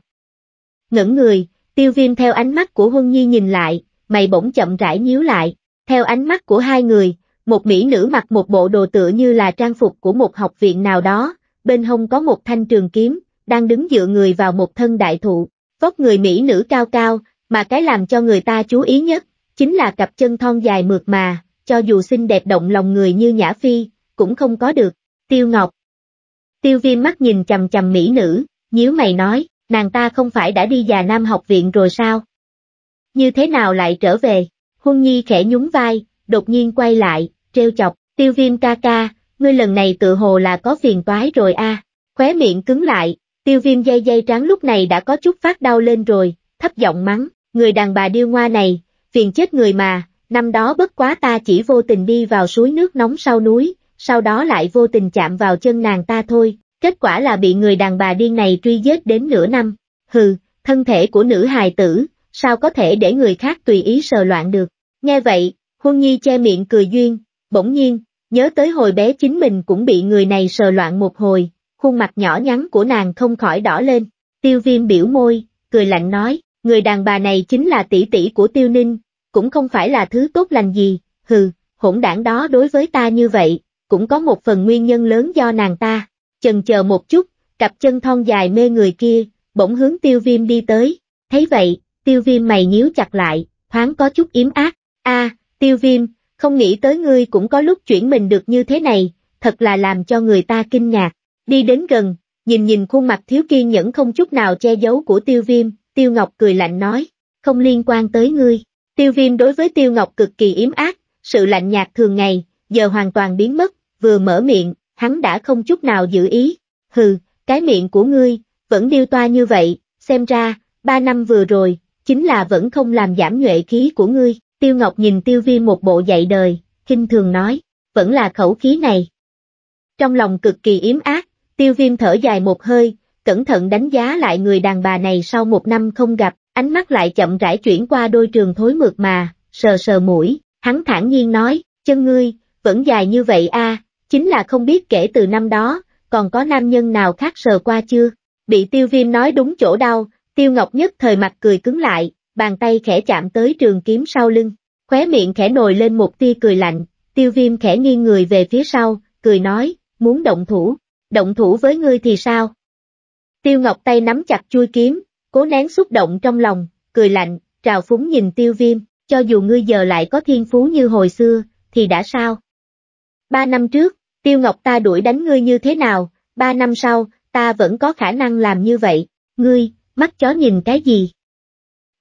Ngẩn người, tiêu viêm theo ánh mắt của Huân Nhi nhìn lại, mày bỗng chậm rãi nhíu lại, theo ánh mắt của hai người, một mỹ nữ mặc một bộ đồ tựa như là trang phục của một học viện nào đó, bên hông có một thanh trường kiếm, đang đứng dựa người vào một thân đại thụ, vóc người mỹ nữ cao cao, mà cái làm cho người ta chú ý nhất, chính là cặp chân thon dài mượt mà, cho dù xinh đẹp động lòng người như Nhã Phi, cũng không có được, Tiêu Ngọc. Tiêu viêm mắt nhìn chầm chầm mỹ nữ, nhíu mày nói, nàng ta không phải đã đi già nam học viện rồi sao? Như thế nào lại trở về? Huân Nhi khẽ nhún vai, đột nhiên quay lại, treo chọc, tiêu viêm ca ca, ngươi lần này tự hồ là có phiền toái rồi a. À. Khóe miệng cứng lại, tiêu viêm dây dây trắng lúc này đã có chút phát đau lên rồi, thấp giọng mắng, người đàn bà điêu ngoa này, phiền chết người mà, năm đó bất quá ta chỉ vô tình đi vào suối nước nóng sau núi, sau đó lại vô tình chạm vào chân nàng ta thôi, kết quả là bị người đàn bà điên này truy giết đến nửa năm. Hừ, thân thể của nữ hài tử, sao có thể để người khác tùy ý sờ loạn được. Nghe vậy, Huân Nhi che miệng cười duyên, bỗng nhiên, nhớ tới hồi bé chính mình cũng bị người này sờ loạn một hồi, khuôn mặt nhỏ nhắn của nàng không khỏi đỏ lên. Tiêu viêm biểu môi, cười lạnh nói, người đàn bà này chính là tỷ tỷ của tiêu ninh, cũng không phải là thứ tốt lành gì, hừ, hỗn đảng đó đối với ta như vậy, cũng có một phần nguyên nhân lớn do nàng ta. Chần chờ một chút, cặp chân thon dài mê người kia, bỗng hướng tiêu viêm đi tới. Thấy vậy, tiêu viêm mày nhíu chặt lại, thoáng có chút yếm ác. a à, Tiêu viêm, không nghĩ tới ngươi cũng có lúc chuyển mình được như thế này, thật là làm cho người ta kinh ngạc. Đi đến gần, nhìn nhìn khuôn mặt thiếu kiên nhẫn không chút nào che giấu của tiêu viêm, tiêu ngọc cười lạnh nói, không liên quan tới ngươi. Tiêu viêm đối với tiêu ngọc cực kỳ yếm ác, sự lạnh nhạt thường ngày, giờ hoàn toàn biến mất, vừa mở miệng, hắn đã không chút nào giữ ý. Hừ, cái miệng của ngươi, vẫn điêu toa như vậy, xem ra, ba năm vừa rồi, chính là vẫn không làm giảm nhuệ khí của ngươi. Tiêu Ngọc nhìn Tiêu Viêm một bộ dạy đời, kinh thường nói, vẫn là khẩu khí này. Trong lòng cực kỳ yếm ác, Tiêu Viêm thở dài một hơi, cẩn thận đánh giá lại người đàn bà này sau một năm không gặp, ánh mắt lại chậm rãi chuyển qua đôi trường thối mượt mà, sờ sờ mũi, hắn thản nhiên nói, chân ngươi, vẫn dài như vậy a, à, chính là không biết kể từ năm đó, còn có nam nhân nào khác sờ qua chưa? Bị tiêu viêm nói đúng chỗ đau, tiêu ngọc nhất thời mặt cười cứng lại, bàn tay khẽ chạm tới trường kiếm sau lưng, khóe miệng khẽ nồi lên một tia cười lạnh, tiêu viêm khẽ nghiêng người về phía sau, cười nói, muốn động thủ, động thủ với ngươi thì sao? Tiêu Ngọc tay nắm chặt chui kiếm, cố nén xúc động trong lòng, cười lạnh, trào phúng nhìn tiêu viêm, cho dù ngươi giờ lại có thiên phú như hồi xưa, thì đã sao? Ba năm trước, tiêu ngọc ta đuổi đánh ngươi như thế nào, ba năm sau, ta vẫn có khả năng làm như vậy, ngươi, mắt chó nhìn cái gì?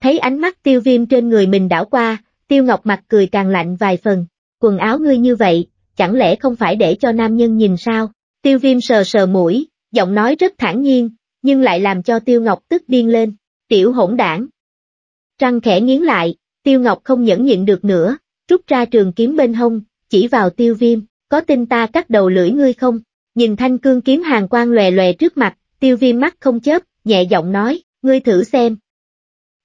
Thấy ánh mắt tiêu viêm trên người mình đảo qua, tiêu ngọc mặt cười càng lạnh vài phần. Quần áo ngươi như vậy, chẳng lẽ không phải để cho nam nhân nhìn sao? Tiêu viêm sờ sờ mũi, giọng nói rất thản nhiên, nhưng lại làm cho tiêu ngọc tức điên lên. Tiểu hỗn đảng. Răng khẽ nghiến lại, tiêu ngọc không nhẫn nhịn được nữa, rút ra trường kiếm bên hông, chỉ vào tiêu viêm, có tin ta cắt đầu lưỡi ngươi không? Nhìn thanh cương kiếm hàng quang lòe lòe trước mặt, tiêu viêm mắt không chớp, nhẹ giọng nói, ngươi thử xem,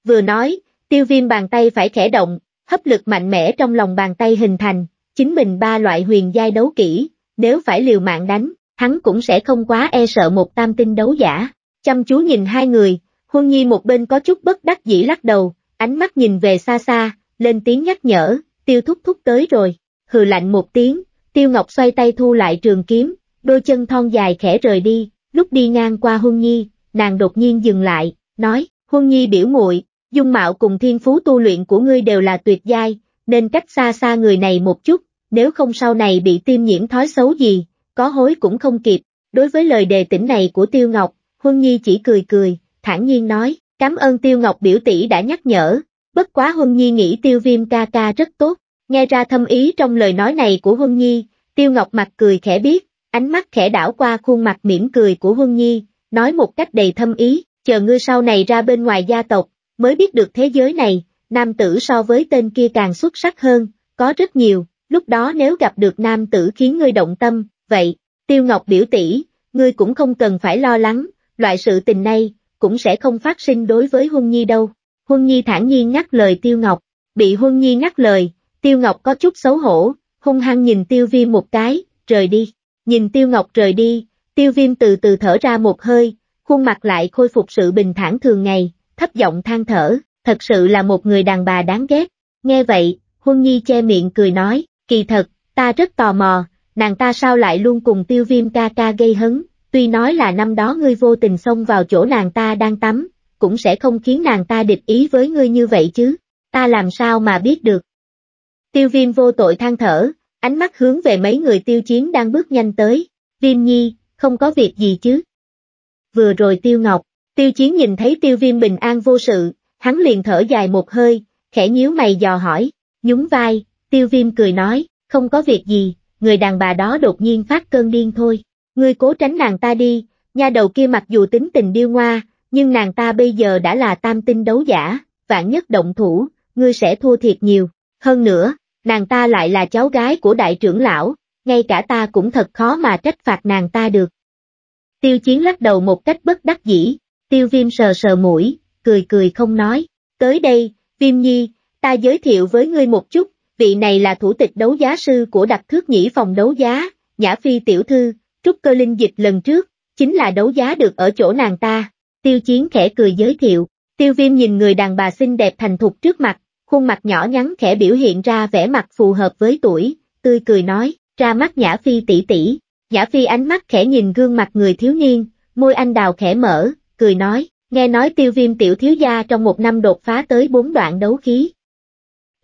Vừa nói, tiêu viêm bàn tay phải khẽ động, hấp lực mạnh mẽ trong lòng bàn tay hình thành, chính mình ba loại huyền giai đấu kỹ, nếu phải liều mạng đánh, hắn cũng sẽ không quá e sợ một tam tinh đấu giả. Chăm chú nhìn hai người, huân nhi một bên có chút bất đắc dĩ lắc đầu, ánh mắt nhìn về xa xa, lên tiếng nhắc nhở, tiêu thúc thúc tới rồi, hừ lạnh một tiếng, tiêu ngọc xoay tay thu lại trường kiếm, đôi chân thon dài khẽ rời đi, lúc đi ngang qua huân nhi, nàng đột nhiên dừng lại, nói, huân nhi biểu muội dung mạo cùng thiên phú tu luyện của ngươi đều là tuyệt giai, nên cách xa xa người này một chút, nếu không sau này bị tiêm nhiễm thói xấu gì, có hối cũng không kịp. Đối với lời đề tỉnh này của Tiêu Ngọc, Huân Nhi chỉ cười cười, thản nhiên nói, cảm ơn Tiêu Ngọc biểu tỷ đã nhắc nhở, bất quá Huân Nhi nghĩ Tiêu Viêm ca ca rất tốt. Nghe ra thâm ý trong lời nói này của Huân Nhi, Tiêu Ngọc mặt cười khẽ biết, ánh mắt khẽ đảo qua khuôn mặt mỉm cười của Huân Nhi, nói một cách đầy thâm ý, chờ ngươi sau này ra bên ngoài gia tộc, mới biết được thế giới này, nam tử so với tên kia càng xuất sắc hơn, có rất nhiều, lúc đó nếu gặp được nam tử khiến ngươi động tâm, vậy, tiêu ngọc biểu tỷ, ngươi cũng không cần phải lo lắng, loại sự tình này, cũng sẽ không phát sinh đối với Huân Nhi đâu. Huân Nhi thản nhiên ngắt lời Tiêu Ngọc, bị Huân Nhi ngắt lời, Tiêu Ngọc có chút xấu hổ, hung hăng nhìn Tiêu Viêm một cái, rời đi. Nhìn Tiêu Ngọc rời đi, Tiêu Viêm từ từ thở ra một hơi, khuôn mặt lại khôi phục sự bình thản thường ngày, thấp giọng than thở, thật sự là một người đàn bà đáng ghét. Nghe vậy, Huân Nhi che miệng cười nói, kỳ thật, ta rất tò mò, nàng ta sao lại luôn cùng tiêu viêm ca ca gây hấn, tuy nói là năm đó ngươi vô tình xông vào chỗ nàng ta đang tắm, cũng sẽ không khiến nàng ta địch ý với ngươi như vậy chứ, ta làm sao mà biết được. Tiêu viêm vô tội than thở, ánh mắt hướng về mấy người tiêu chiến đang bước nhanh tới, viêm nhi, không có việc gì chứ. Vừa rồi tiêu ngọc, Tiêu chiến nhìn thấy tiêu viêm bình an vô sự, hắn liền thở dài một hơi, khẽ nhíu mày dò hỏi, nhún vai, tiêu viêm cười nói, không có việc gì, người đàn bà đó đột nhiên phát cơn điên thôi, ngươi cố tránh nàng ta đi, nha đầu kia mặc dù tính tình điêu ngoa, nhưng nàng ta bây giờ đã là tam tinh đấu giả, vạn nhất động thủ, ngươi sẽ thua thiệt nhiều, hơn nữa, nàng ta lại là cháu gái của đại trưởng lão, ngay cả ta cũng thật khó mà trách phạt nàng ta được. Tiêu chiến lắc đầu một cách bất đắc dĩ, Tiêu viêm sờ sờ mũi, cười cười không nói. Tới đây, viêm nhi, ta giới thiệu với ngươi một chút, vị này là thủ tịch đấu giá sư của đặc thước nhĩ phòng đấu giá, Nhã Phi tiểu thư, trúc cơ linh dịch lần trước, chính là đấu giá được ở chỗ nàng ta. Tiêu chiến khẽ cười giới thiệu, tiêu viêm nhìn người đàn bà xinh đẹp thành thục trước mặt, khuôn mặt nhỏ nhắn khẽ biểu hiện ra vẻ mặt phù hợp với tuổi, tươi cười nói, ra mắt Nhã Phi tỷ tỷ. Nhã Phi ánh mắt khẽ nhìn gương mặt người thiếu niên, môi anh đào khẽ mở, cười nói, nghe nói tiêu viêm tiểu thiếu gia trong một năm đột phá tới bốn đoạn đấu khí.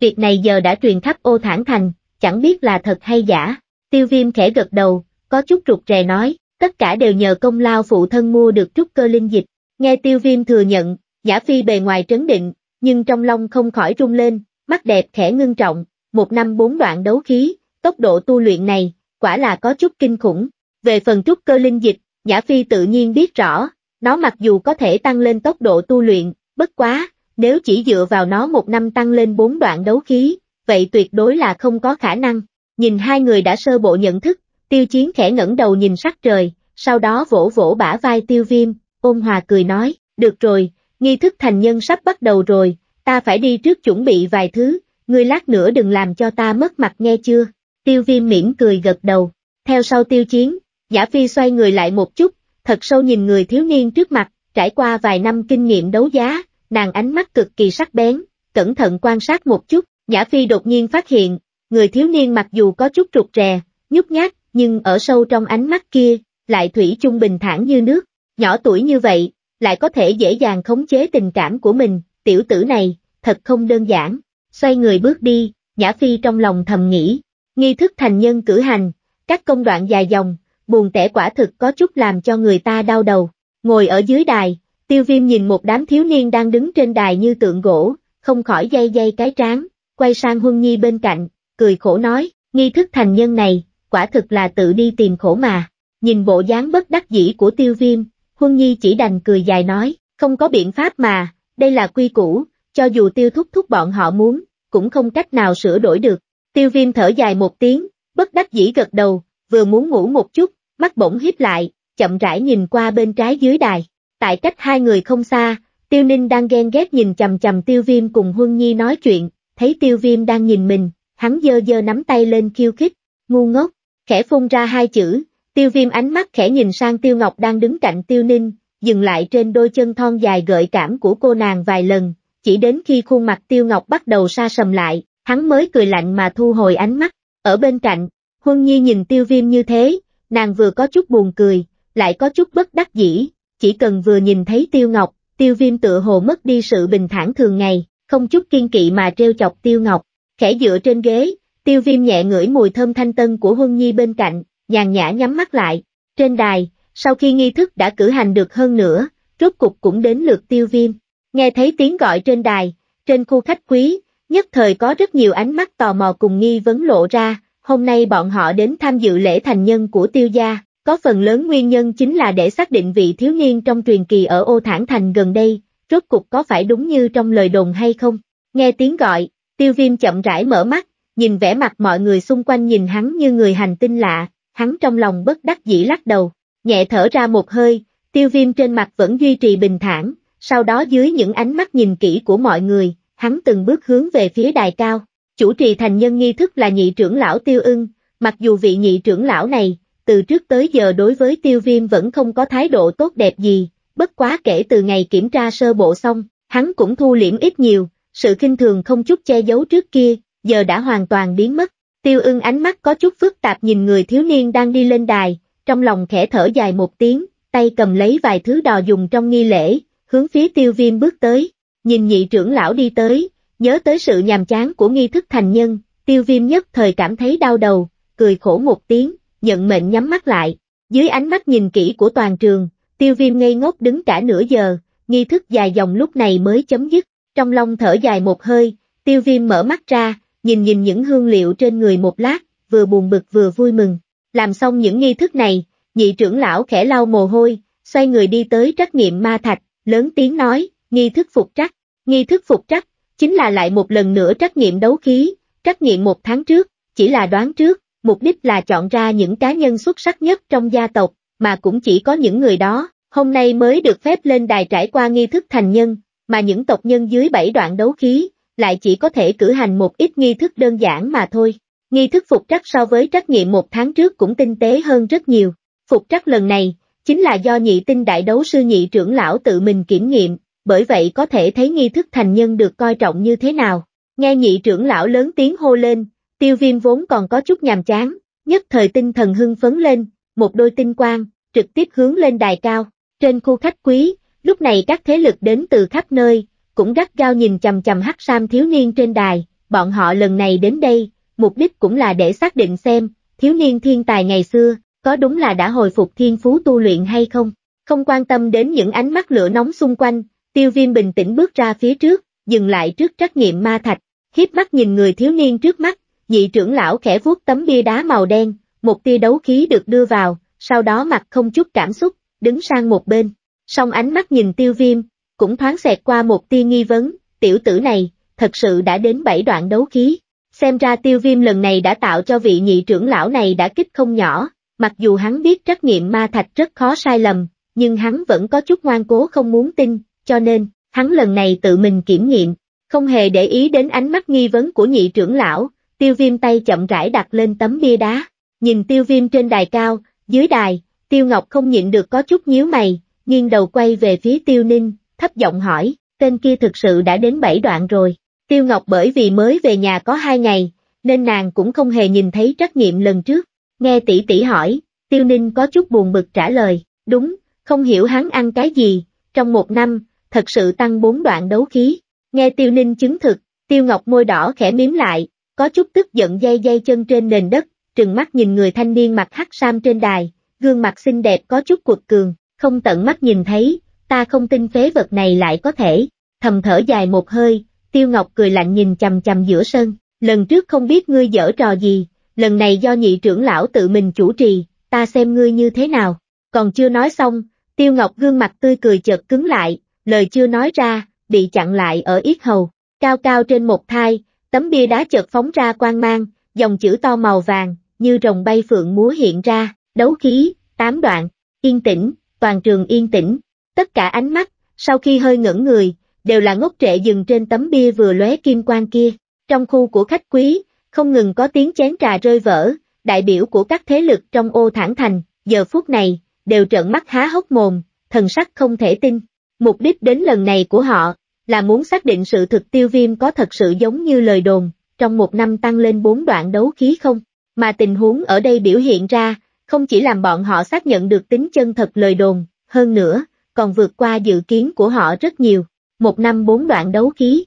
Việc này giờ đã truyền khắp ô thản thành, chẳng biết là thật hay giả, tiêu viêm khẽ gật đầu, có chút rụt rè nói, tất cả đều nhờ công lao phụ thân mua được trúc cơ linh dịch, nghe tiêu viêm thừa nhận, Nhã Phi bề ngoài trấn định, nhưng trong lòng không khỏi rung lên, mắt đẹp khẽ ngưng trọng, một năm bốn đoạn đấu khí, tốc độ tu luyện này, quả là có chút kinh khủng. Về phần trúc cơ linh dịch, Nhã Phi tự nhiên biết rõ, nó mặc dù có thể tăng lên tốc độ tu luyện, bất quá, nếu chỉ dựa vào nó một năm tăng lên bốn đoạn đấu khí, vậy tuyệt đối là không có khả năng. Nhìn hai người đã sơ bộ nhận thức, tiêu chiến khẽ ngẩng đầu nhìn sắc trời, sau đó vỗ vỗ bả vai tiêu viêm, ôn hòa cười nói, được rồi, nghi thức thành nhân sắp bắt đầu rồi, ta phải đi trước chuẩn bị vài thứ, ngươi lát nữa đừng làm cho ta mất mặt nghe chưa. Tiêu viêm mỉm cười gật đầu, theo sau tiêu chiến, Giả Phi xoay người lại một chút, thật sâu nhìn người thiếu niên trước mặt, trải qua vài năm kinh nghiệm đấu giá, nàng ánh mắt cực kỳ sắc bén, cẩn thận quan sát một chút, Nhã Phi đột nhiên phát hiện, người thiếu niên mặc dù có chút trục rè, nhút nhát, nhưng ở sâu trong ánh mắt kia, lại thủy chung bình thản như nước, nhỏ tuổi như vậy, lại có thể dễ dàng khống chế tình cảm của mình, tiểu tử này, thật không đơn giản, xoay người bước đi, Nhã Phi trong lòng thầm nghĩ, nghi thức thành nhân cử hành, các công đoạn dài dòng, buồn tẻ quả thực có chút làm cho người ta đau đầu. Ngồi ở dưới đài, tiêu viêm nhìn một đám thiếu niên đang đứng trên đài như tượng gỗ, không khỏi dây dây cái trán, quay sang Huân Nhi bên cạnh, cười khổ nói, nghi thức thành nhân này, quả thực là tự đi tìm khổ mà. Nhìn bộ dáng bất đắc dĩ của tiêu viêm, Huân Nhi chỉ đành cười dài nói, không có biện pháp mà, đây là quy củ, cho dù tiêu thúc thúc bọn họ muốn, cũng không cách nào sửa đổi được. Tiêu viêm thở dài một tiếng, bất đắc dĩ gật đầu, vừa muốn ngủ một chút, mắt bỗng hiếp lại, chậm rãi nhìn qua bên trái dưới đài. Tại cách hai người không xa, Tiêu Ninh đang ghen ghét nhìn chầm chầm Tiêu Viêm cùng Huân Nhi nói chuyện, thấy Tiêu Viêm đang nhìn mình, hắn dơ dơ nắm tay lên khiêu khích, ngu ngốc, khẽ phun ra hai chữ, Tiêu Viêm ánh mắt khẽ nhìn sang Tiêu Ngọc đang đứng cạnh Tiêu Ninh, dừng lại trên đôi chân thon dài gợi cảm của cô nàng vài lần, chỉ đến khi khuôn mặt Tiêu Ngọc bắt đầu sa sầm lại, hắn mới cười lạnh mà thu hồi ánh mắt, ở bên cạnh, Huân Nhi nhìn tiêu viêm như thế, nàng vừa có chút buồn cười, lại có chút bất đắc dĩ, chỉ cần vừa nhìn thấy tiêu ngọc, tiêu viêm tựa hồ mất đi sự bình thản thường ngày, không chút kiên kỵ mà treo chọc tiêu ngọc, khẽ dựa trên ghế, tiêu viêm nhẹ ngửi mùi thơm thanh tân của Huân Nhi bên cạnh, nhàn nhã nhắm mắt lại, trên đài, sau khi nghi thức đã cử hành được hơn nữa, rốt cục cũng đến lượt tiêu viêm, nghe thấy tiếng gọi trên đài, trên khu khách quý, nhất thời có rất nhiều ánh mắt tò mò cùng nghi vấn lộ ra, hôm nay bọn họ đến tham dự lễ thành nhân của tiêu gia, có phần lớn nguyên nhân chính là để xác định vị thiếu niên trong truyền kỳ ở ô thản thành gần đây, rốt cục có phải đúng như trong lời đồn hay không. Nghe tiếng gọi, tiêu viêm chậm rãi mở mắt, nhìn vẻ mặt mọi người xung quanh nhìn hắn như người hành tinh lạ, hắn trong lòng bất đắc dĩ lắc đầu, nhẹ thở ra một hơi, tiêu viêm trên mặt vẫn duy trì bình thản, sau đó dưới những ánh mắt nhìn kỹ của mọi người, hắn từng bước hướng về phía đài cao. Chủ trì thành nhân nghi thức là nhị trưởng lão tiêu ưng, mặc dù vị nhị trưởng lão này, từ trước tới giờ đối với tiêu viêm vẫn không có thái độ tốt đẹp gì, bất quá kể từ ngày kiểm tra sơ bộ xong, hắn cũng thu liễm ít nhiều, sự kinh thường không chút che giấu trước kia, giờ đã hoàn toàn biến mất. Tiêu ưng ánh mắt có chút phức tạp nhìn người thiếu niên đang đi lên đài, trong lòng khẽ thở dài một tiếng, tay cầm lấy vài thứ đò dùng trong nghi lễ, hướng phía tiêu viêm bước tới, nhìn nhị trưởng lão đi tới, Nhớ tới sự nhàm chán của nghi thức thành nhân, tiêu viêm nhất thời cảm thấy đau đầu, cười khổ một tiếng, nhận mệnh nhắm mắt lại. Dưới ánh mắt nhìn kỹ của toàn trường, tiêu viêm ngây ngốc đứng cả nửa giờ, nghi thức dài dòng lúc này mới chấm dứt. Trong lòng thở dài một hơi, tiêu viêm mở mắt ra, nhìn nhìn những hương liệu trên người một lát, vừa buồn bực vừa vui mừng. Làm xong những nghi thức này, nhị trưởng lão khẽ lau mồ hôi, xoay người đi tới trách nghiệm ma thạch, lớn tiếng nói, nghi thức phục trắc. Nghi thức phục trắc, chính là lại một lần nữa trắc nghiệm đấu khí, trắc nghiệm một tháng trước, chỉ là đoán trước, mục đích là chọn ra những cá nhân xuất sắc nhất trong gia tộc, mà cũng chỉ có những người đó, hôm nay mới được phép lên đài trải qua nghi thức thành nhân, mà những tộc nhân dưới bảy đoạn đấu khí, lại chỉ có thể cử hành một ít nghi thức đơn giản mà thôi. Nghi thức phục trắc so với trắc nghiệm một tháng trước cũng tinh tế hơn rất nhiều. Phục trắc lần này, chính là do nhị tinh đại đấu sư nhị trưởng lão tự mình kiểm nghiệm, bởi vậy có thể thấy nghi thức thành nhân được coi trọng như thế nào. Nghe nhị trưởng lão lớn tiếng hô lên, tiêu viêm vốn còn có chút nhàm chán, nhất thời tinh thần hưng phấn lên, một đôi tinh quang, trực tiếp hướng lên đài cao, trên khu khách quý, lúc này các thế lực đến từ khắp nơi, cũng gắt gao nhìn chầm chầm hắc sam thiếu niên trên đài, bọn họ lần này đến đây, mục đích cũng là để xác định xem, thiếu niên thiên tài ngày xưa, có đúng là đã hồi phục thiên phú tu luyện hay không, không quan tâm đến những ánh mắt lửa nóng xung quanh, Tiêu viêm bình tĩnh bước ra phía trước, dừng lại trước trắc nghiệm ma thạch, hiếp mắt nhìn người thiếu niên trước mắt, nhị trưởng lão khẽ vuốt tấm bia đá màu đen, một tia đấu khí được đưa vào, sau đó mặt không chút cảm xúc, đứng sang một bên. Song ánh mắt nhìn tiêu viêm, cũng thoáng xẹt qua một tia nghi vấn, tiểu tử này, thật sự đã đến bảy đoạn đấu khí. Xem ra tiêu viêm lần này đã tạo cho vị nhị trưởng lão này đã kích không nhỏ, mặc dù hắn biết trắc nghiệm ma thạch rất khó sai lầm, nhưng hắn vẫn có chút ngoan cố không muốn tin, cho nên, hắn lần này tự mình kiểm nghiệm, không hề để ý đến ánh mắt nghi vấn của nhị trưởng lão, tiêu viêm tay chậm rãi đặt lên tấm bia đá, nhìn tiêu viêm trên đài cao, dưới đài, tiêu ngọc không nhịn được có chút nhíu mày, nghiêng đầu quay về phía tiêu ninh, thấp giọng hỏi, tên kia thực sự đã đến bảy đoạn rồi, tiêu ngọc bởi vì mới về nhà có hai ngày, nên nàng cũng không hề nhìn thấy trách nhiệm lần trước, nghe tỷ tỷ hỏi, tiêu ninh có chút buồn bực trả lời, đúng, không hiểu hắn ăn cái gì, trong một năm, thật sự tăng bốn đoạn đấu khí. Nghe tiêu ninh chứng thực, tiêu ngọc môi đỏ khẽ miếm lại, có chút tức giận dây dây chân trên nền đất, trừng mắt nhìn người thanh niên mặc hắc sam trên đài, gương mặt xinh đẹp có chút cuột cường, không tận mắt nhìn thấy, ta không tin phế vật này lại có thể, thầm thở dài một hơi, tiêu ngọc cười lạnh nhìn chầm chầm giữa sân, lần trước không biết ngươi dở trò gì, lần này do nhị trưởng lão tự mình chủ trì, ta xem ngươi như thế nào, còn chưa nói xong, tiêu ngọc gương mặt tươi cười chợt cứng lại, lời chưa nói ra, bị chặn lại ở yết hầu, cao cao trên một thai, tấm bia đá chợt phóng ra quang mang, dòng chữ to màu vàng, như rồng bay phượng múa hiện ra, đấu khí, tám đoạn, yên tĩnh, toàn trường yên tĩnh, tất cả ánh mắt, sau khi hơi ngẩn người, đều là ngốc trệ dừng trên tấm bia vừa lóe kim quang kia, trong khu của khách quý, không ngừng có tiếng chén trà rơi vỡ, đại biểu của các thế lực trong ô thẳng thành, giờ phút này, đều trợn mắt há hốc mồm, thần sắc không thể tin. Mục đích đến lần này của họ là muốn xác định sự thực tiêu viêm có thật sự giống như lời đồn, trong một năm tăng lên bốn đoạn đấu khí không, mà tình huống ở đây biểu hiện ra, không chỉ làm bọn họ xác nhận được tính chân thật lời đồn, hơn nữa, còn vượt qua dự kiến của họ rất nhiều, một năm bốn đoạn đấu khí.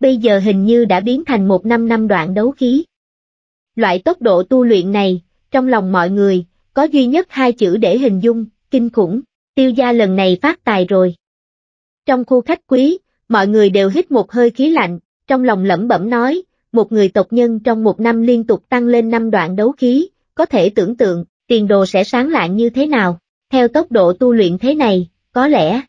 Bây giờ hình như đã biến thành một năm năm đoạn đấu khí. Loại tốc độ tu luyện này, trong lòng mọi người, có duy nhất hai chữ để hình dung, kinh khủng, tiêu gia lần này phát tài rồi. Trong khu khách quý, mọi người đều hít một hơi khí lạnh, trong lòng lẩm bẩm nói, một người tộc nhân trong một năm liên tục tăng lên năm đoạn đấu khí, có thể tưởng tượng, tiền đồ sẽ sáng lạng như thế nào, theo tốc độ tu luyện thế này, có lẽ.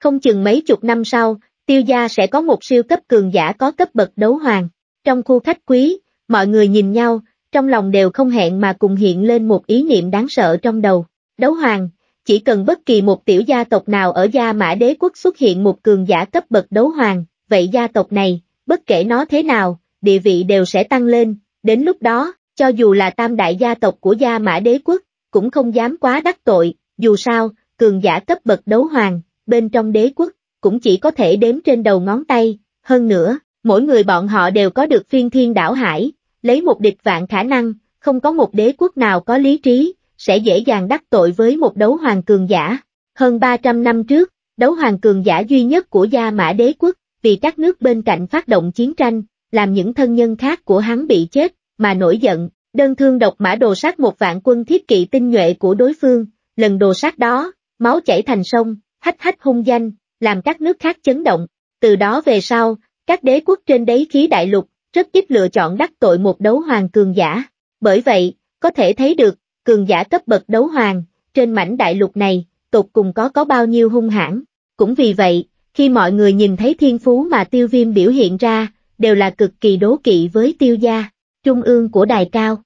Không chừng mấy chục năm sau, tiêu gia sẽ có một siêu cấp cường giả có cấp bậc đấu hoàng. Trong khu khách quý, mọi người nhìn nhau, trong lòng đều không hẹn mà cùng hiện lên một ý niệm đáng sợ trong đầu. Đấu hoàng, chỉ cần bất kỳ một tiểu gia tộc nào ở Gia Mã Đế Quốc xuất hiện một cường giả cấp bậc đấu hoàng, vậy gia tộc này, bất kể nó thế nào, địa vị đều sẽ tăng lên, đến lúc đó, cho dù là tam đại gia tộc của Gia Mã Đế Quốc, cũng không dám quá đắc tội, dù sao, cường giả cấp bậc đấu hoàng, bên trong đế quốc, cũng chỉ có thể đếm trên đầu ngón tay, hơn nữa, mỗi người bọn họ đều có được phiên thiên đảo hải, lấy một địch vạn khả năng, không có một đế quốc nào có lý trí, sẽ dễ dàng đắc tội với một đấu hoàng cường giả. Hơn 300 năm trước, đấu hoàng cường giả duy nhất của Gia Mã Đế Quốc, vì các nước bên cạnh phát động chiến tranh, làm những thân nhân khác của hắn bị chết, mà nổi giận, đơn thương độc mã đồ sát một vạn quân thiết kỵ tinh nhuệ của đối phương, lần đồ sát đó, máu chảy thành sông, hách hách hung danh, làm các nước khác chấn động, từ đó về sau, các đế quốc trên đấy khí đại lục, rất ít lựa chọn đắc tội một đấu hoàng cường giả, bởi vậy, có thể thấy được, cường giả cấp bậc đấu hoàng, trên mảnh đại lục này, tục cùng có có bao nhiêu hung hãn. Cũng vì vậy, khi mọi người nhìn thấy thiên phú mà tiêu viêm biểu hiện ra, đều là cực kỳ đố kỵ với tiêu gia, trung ương của đài cao.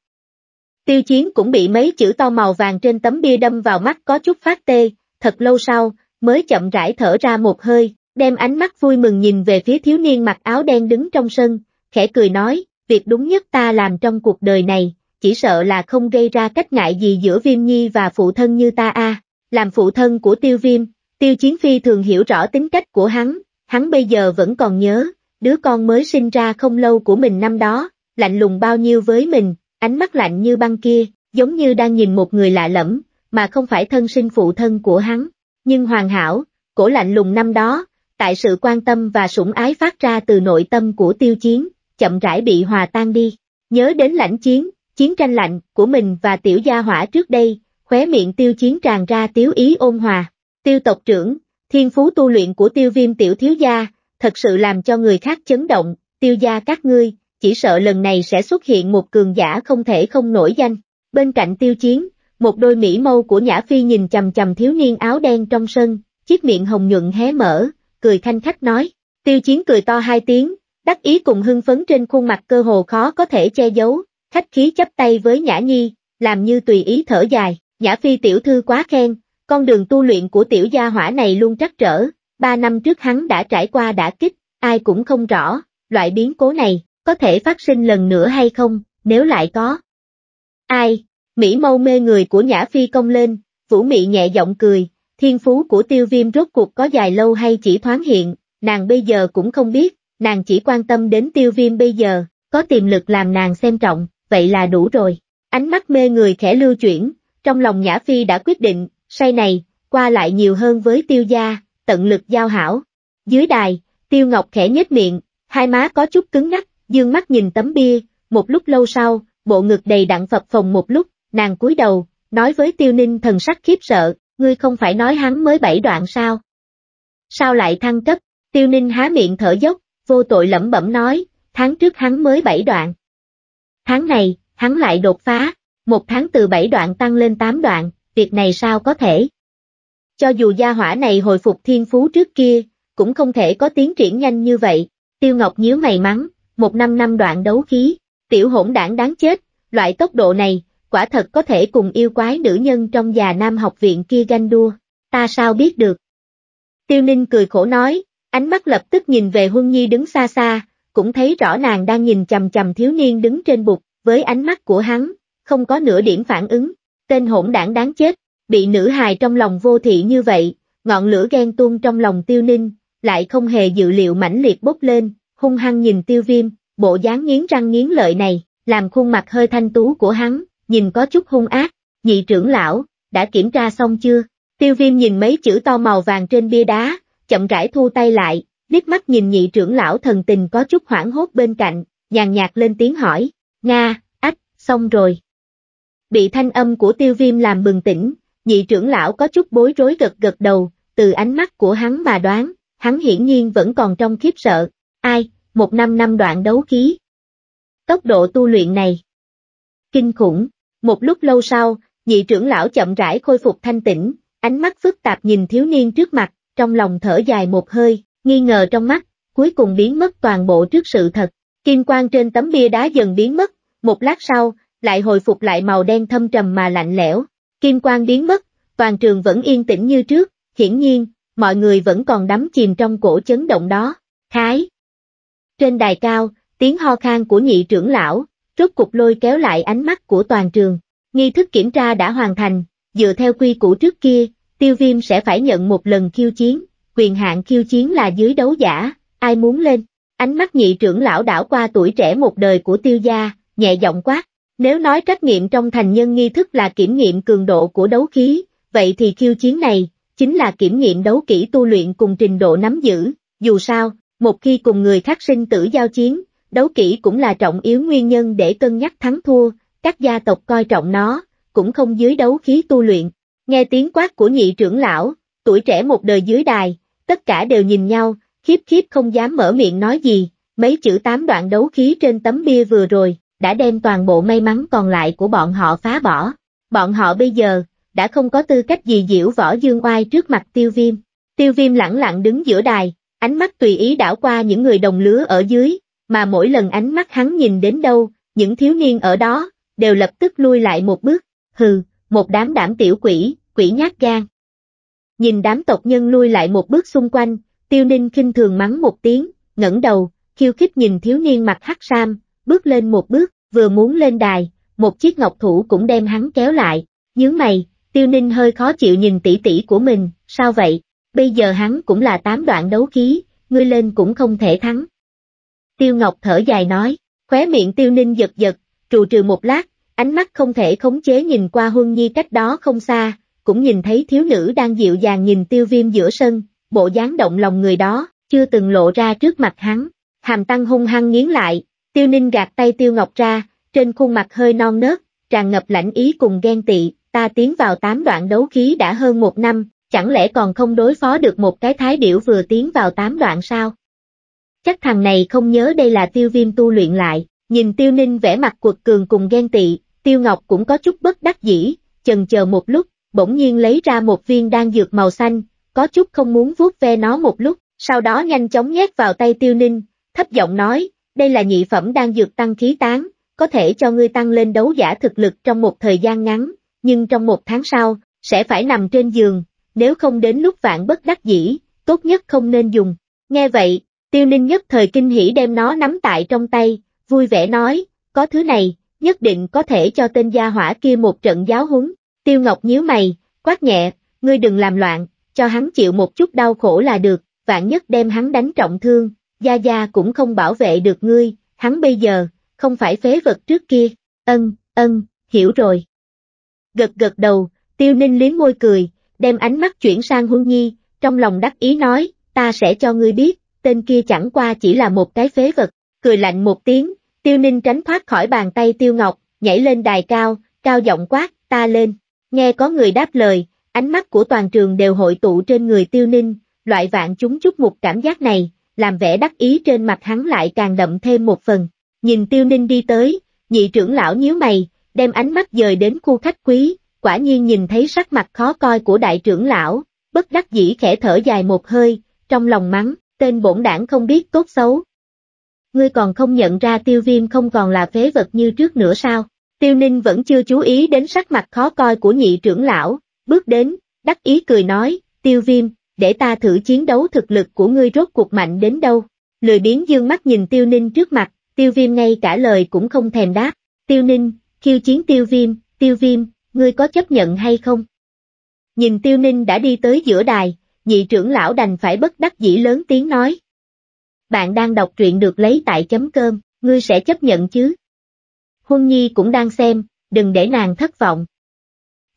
Tiêu chiến cũng bị mấy chữ to màu vàng trên tấm bia đâm vào mắt có chút phát tê, thật lâu sau, mới chậm rãi thở ra một hơi, đem ánh mắt vui mừng nhìn về phía thiếu niên mặc áo đen đứng trong sân, khẽ cười nói, việc đúng nhất ta làm trong cuộc đời này, chỉ sợ là không gây ra cách ngại gì giữa viêm nhi và phụ thân như ta a. Làm phụ thân của tiêu viêm, tiêu chiến phi thường hiểu rõ tính cách của hắn, hắn bây giờ vẫn còn nhớ, đứa con mới sinh ra không lâu của mình năm đó, lạnh lùng bao nhiêu với mình, ánh mắt lạnh như băng kia, giống như đang nhìn một người lạ lẫm, mà không phải thân sinh phụ thân của hắn. Nhưng hoàn hảo, cổ lạnh lùng năm đó, tại sự quan tâm và sủng ái phát ra từ nội tâm của tiêu chiến, chậm rãi bị hòa tan đi. Nhớ đến lãnh chiến, chiến tranh lạnh của mình và tiểu gia hỏa trước đây, khóe miệng tiêu chiến tràn ra tiếu ý ôn hòa. Tiêu tộc trưởng, thiên phú tu luyện của tiêu viêm tiểu thiếu gia, thật sự làm cho người khác chấn động, tiêu gia các ngươi, chỉ sợ lần này sẽ xuất hiện một cường giả không thể không nổi danh. Bên cạnh tiêu chiến, một đôi mỹ mâu của Nhã Phi nhìn chầm chầm thiếu niên áo đen trong sân, chiếc miệng hồng nhuận hé mở, cười thanh khách nói. Tiêu chiến cười to hai tiếng, đắc ý cùng hưng phấn trên khuôn mặt cơ hồ khó có thể che giấu, khách khí chấp tay với Nhã Nhi, làm như tùy ý thở dài, Nhã Phi tiểu thư quá khen, con đường tu luyện của tiểu gia hỏa này luôn trắc trở, ba năm trước hắn đã trải qua đã kích, ai cũng không rõ, loại biến cố này, có thể phát sinh lần nữa hay không, nếu lại có. Ai? Mỹ mâu mê người của Nhã Phi công lên, Vũ Mị nhẹ giọng cười, thiên phú của tiêu viêm rốt cuộc có dài lâu hay chỉ thoáng hiện, nàng bây giờ cũng không biết, nàng chỉ quan tâm đến tiêu viêm bây giờ, có tiềm lực làm nàng xem trọng vậy là đủ rồi. Ánh mắt mê người khẽ lưu chuyển, trong lòng Nhã Phi đã quyết định, say này, qua lại nhiều hơn với tiêu gia, tận lực giao hảo. Dưới đài, tiêu ngọc khẽ nhếch miệng, hai má có chút cứng ngắc, dương mắt nhìn tấm bia, một lúc lâu sau, bộ ngực đầy đặn phập phồng một lúc, nàng cúi đầu, nói với tiêu ninh thần sắc khiếp sợ, ngươi không phải nói hắn mới bảy đoạn sao? Sao lại thăng cấp? Tiêu ninh há miệng thở dốc, vô tội lẩm bẩm nói, tháng trước hắn mới bảy đoạn. Tháng này, hắn lại đột phá, một tháng từ 7 đoạn tăng lên 8 đoạn, việc này sao có thể? Cho dù gia hỏa này hồi phục thiên phú trước kia, cũng không thể có tiến triển nhanh như vậy. Tiêu Ngọc nhíu mày mắng, một năm năm đoạn đấu khí, tiểu hỗn đảng đáng chết, loại tốc độ này, quả thật có thể cùng yêu quái nữ nhân trong già nam học viện kia ganh đua, ta sao biết được. Tiêu Ninh cười khổ nói, ánh mắt lập tức nhìn về Huân Nhi đứng xa xa, cũng thấy rõ nàng đang nhìn chầm chầm thiếu niên đứng trên bục, với ánh mắt của hắn, không có nửa điểm phản ứng, tên hỗn đảng đáng chết, bị nữ hài trong lòng vô thị như vậy, ngọn lửa ghen tuôn trong lòng tiêu ninh, lại không hề dự liệu mãnh liệt bốc lên, hung hăng nhìn tiêu viêm, bộ dáng nghiến răng nghiến lợi này, làm khuôn mặt hơi thanh tú của hắn, nhìn có chút hung ác, nhị trưởng lão, đã kiểm tra xong chưa? Tiêu viêm nhìn mấy chữ to màu vàng trên bia đá, chậm rãi thu tay lại, liếc mắt nhìn nhị trưởng lão thần tình có chút hoảng hốt bên cạnh, nhàn nhạt lên tiếng hỏi, Nga, ách, xong rồi. Bị thanh âm của tiêu viêm làm bừng tỉnh, nhị trưởng lão có chút bối rối gật gật đầu, từ ánh mắt của hắn mà đoán, hắn hiển nhiên vẫn còn trong khiếp sợ, ai, một năm năm đoạn đấu khí. Tốc độ tu luyện này. Kinh khủng, một lúc lâu sau, nhị trưởng lão chậm rãi khôi phục thanh tĩnh, ánh mắt phức tạp nhìn thiếu niên trước mặt, trong lòng thở dài một hơi, nghi ngờ trong mắt, cuối cùng biến mất toàn bộ trước sự thật. Kim quang trên tấm bia đá dần biến mất, một lát sau, lại hồi phục lại màu đen thâm trầm mà lạnh lẽo. Kim quang biến mất, toàn trường vẫn yên tĩnh như trước, hiển nhiên, mọi người vẫn còn đắm chìm trong cổ chấn động đó. Khái Trên đài cao, tiếng ho khan của nhị trưởng lão, rốt cục lôi kéo lại ánh mắt của toàn trường. Nghi thức kiểm tra đã hoàn thành, dựa theo quy củ trước kia, tiêu viêm sẽ phải nhận một lần khiêu chiến quyền hạn khiêu chiến là dưới đấu giả, ai muốn lên? Ánh mắt nhị trưởng lão đảo qua tuổi trẻ một đời của tiêu gia, nhẹ giọng quát, nếu nói trách nghiệm trong thành nhân nghi thức là kiểm nghiệm cường độ của đấu khí, vậy thì khiêu chiến này, chính là kiểm nghiệm đấu kỹ tu luyện cùng trình độ nắm giữ, dù sao, một khi cùng người khác sinh tử giao chiến, đấu kỹ cũng là trọng yếu nguyên nhân để cân nhắc thắng thua, các gia tộc coi trọng nó, cũng không dưới đấu khí tu luyện. Nghe tiếng quát của nhị trưởng lão, tuổi trẻ một đời dưới đài, tất cả đều nhìn nhau, khiếp khiếp không dám mở miệng nói gì, mấy chữ tám đoạn đấu khí trên tấm bia vừa rồi, đã đem toàn bộ may mắn còn lại của bọn họ phá bỏ. Bọn họ bây giờ, đã không có tư cách gì diễu võ dương oai trước mặt tiêu viêm. Tiêu viêm lẳng lặng đứng giữa đài, ánh mắt tùy ý đảo qua những người đồng lứa ở dưới, mà mỗi lần ánh mắt hắn nhìn đến đâu, những thiếu niên ở đó, đều lập tức lui lại một bước, hừ, một đám đảm tiểu quỷ, quỷ nhát gan. Nhìn đám tộc nhân lui lại một bước xung quanh, tiêu ninh kinh thường mắng một tiếng, ngẩng đầu, khiêu khích nhìn thiếu niên mặt hắc sam, bước lên một bước, vừa muốn lên đài, một chiếc ngọc thủ cũng đem hắn kéo lại, nhướng mày, tiêu ninh hơi khó chịu nhìn tỷ tỷ của mình, sao vậy, bây giờ hắn cũng là tám đoạn đấu khí, ngươi lên cũng không thể thắng. Tiêu Ngọc thở dài nói, khóe miệng tiêu ninh giật giật, trù trừ một lát, ánh mắt không thể khống chế nhìn qua huân nhi cách đó không xa, cũng nhìn thấy thiếu nữ đang dịu dàng nhìn tiêu viêm giữa sân, bộ dáng động lòng người đó, chưa từng lộ ra trước mặt hắn. Hàm tăng hung hăng nghiến lại, tiêu ninh gạt tay tiêu ngọc ra, trên khuôn mặt hơi non nớt, tràn ngập lãnh ý cùng ghen tị, ta tiến vào tám đoạn đấu khí đã hơn một năm, chẳng lẽ còn không đối phó được một cái thái điểu vừa tiến vào tám đoạn sao? Chắc thằng này không nhớ đây là tiêu viêm tu luyện lại, nhìn tiêu ninh vẽ mặt cuột cường cùng ghen tị, tiêu ngọc cũng có chút bất đắc dĩ, chần chờ một lúc, bỗng nhiên lấy ra một viên đan dược màu xanh, có chút không muốn vuốt ve nó một lúc, sau đó nhanh chóng nhét vào tay tiêu ninh, thấp giọng nói, đây là nhị phẩm đan dược tăng khí tán, có thể cho ngươi tăng lên đấu giả thực lực trong một thời gian ngắn, nhưng trong một tháng sau, sẽ phải nằm trên giường, nếu không đến lúc vạn bất đắc dĩ, tốt nhất không nên dùng. Nghe vậy, tiêu ninh nhất thời kinh hỉ đem nó nắm tại trong tay, vui vẻ nói, có thứ này, nhất định có thể cho tên gia hỏa kia một trận giáo huấn. Tiêu Ngọc nhíu mày, quát nhẹ, ngươi đừng làm loạn, cho hắn chịu một chút đau khổ là được, vạn nhất đem hắn đánh trọng thương, Gia Gia cũng không bảo vệ được ngươi, hắn bây giờ, không phải phế vật trước kia, ân, ân, hiểu rồi. Gật gật đầu, tiêu ninh liếm môi cười, đem ánh mắt chuyển sang Huân Nhi, trong lòng đắc ý nói, ta sẽ cho ngươi biết, tên kia chẳng qua chỉ là một cái phế vật, cười lạnh một tiếng, tiêu ninh tránh thoát khỏi bàn tay tiêu ngọc, nhảy lên đài cao, cao giọng quát, ta lên. Nghe có người đáp lời, ánh mắt của toàn trường đều hội tụ trên người tiêu ninh, loại vạn chúng chút một cảm giác này, làm vẻ đắc ý trên mặt hắn lại càng đậm thêm một phần. Nhìn tiêu ninh đi tới, nhị trưởng lão nhíu mày, đem ánh mắt dời đến khu khách quý, quả nhiên nhìn thấy sắc mặt khó coi của đại trưởng lão, bất đắc dĩ khẽ thở dài một hơi, trong lòng mắng, tên bổn đảng không biết tốt xấu. Ngươi còn không nhận ra tiêu viêm không còn là phế vật như trước nữa sao? Tiêu Ninh vẫn chưa chú ý đến sắc mặt khó coi của nhị trưởng lão, bước đến, đắc ý cười nói, Tiêu Viêm, để ta thử chiến đấu thực lực của ngươi rốt cuộc mạnh đến đâu. Lười biến dương mắt nhìn Tiêu Ninh trước mặt, Tiêu Viêm ngay cả lời cũng không thèm đáp. Tiêu Ninh, khiêu chiến Tiêu Viêm, Tiêu Viêm, ngươi có chấp nhận hay không? Nhìn Tiêu Ninh đã đi tới giữa đài, nhị trưởng lão đành phải bất đắc dĩ lớn tiếng nói. Bạn đang đọc truyện được lấy tại chấm cơm, ngươi sẽ chấp nhận chứ? Huân Nhi cũng đang xem, đừng để nàng thất vọng.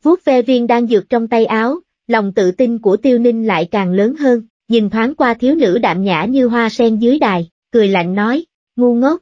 Vuốt ve viên đang dược trong tay áo, lòng tự tin của tiêu ninh lại càng lớn hơn, nhìn thoáng qua thiếu nữ đạm nhã như hoa sen dưới đài, cười lạnh nói, ngu ngốc.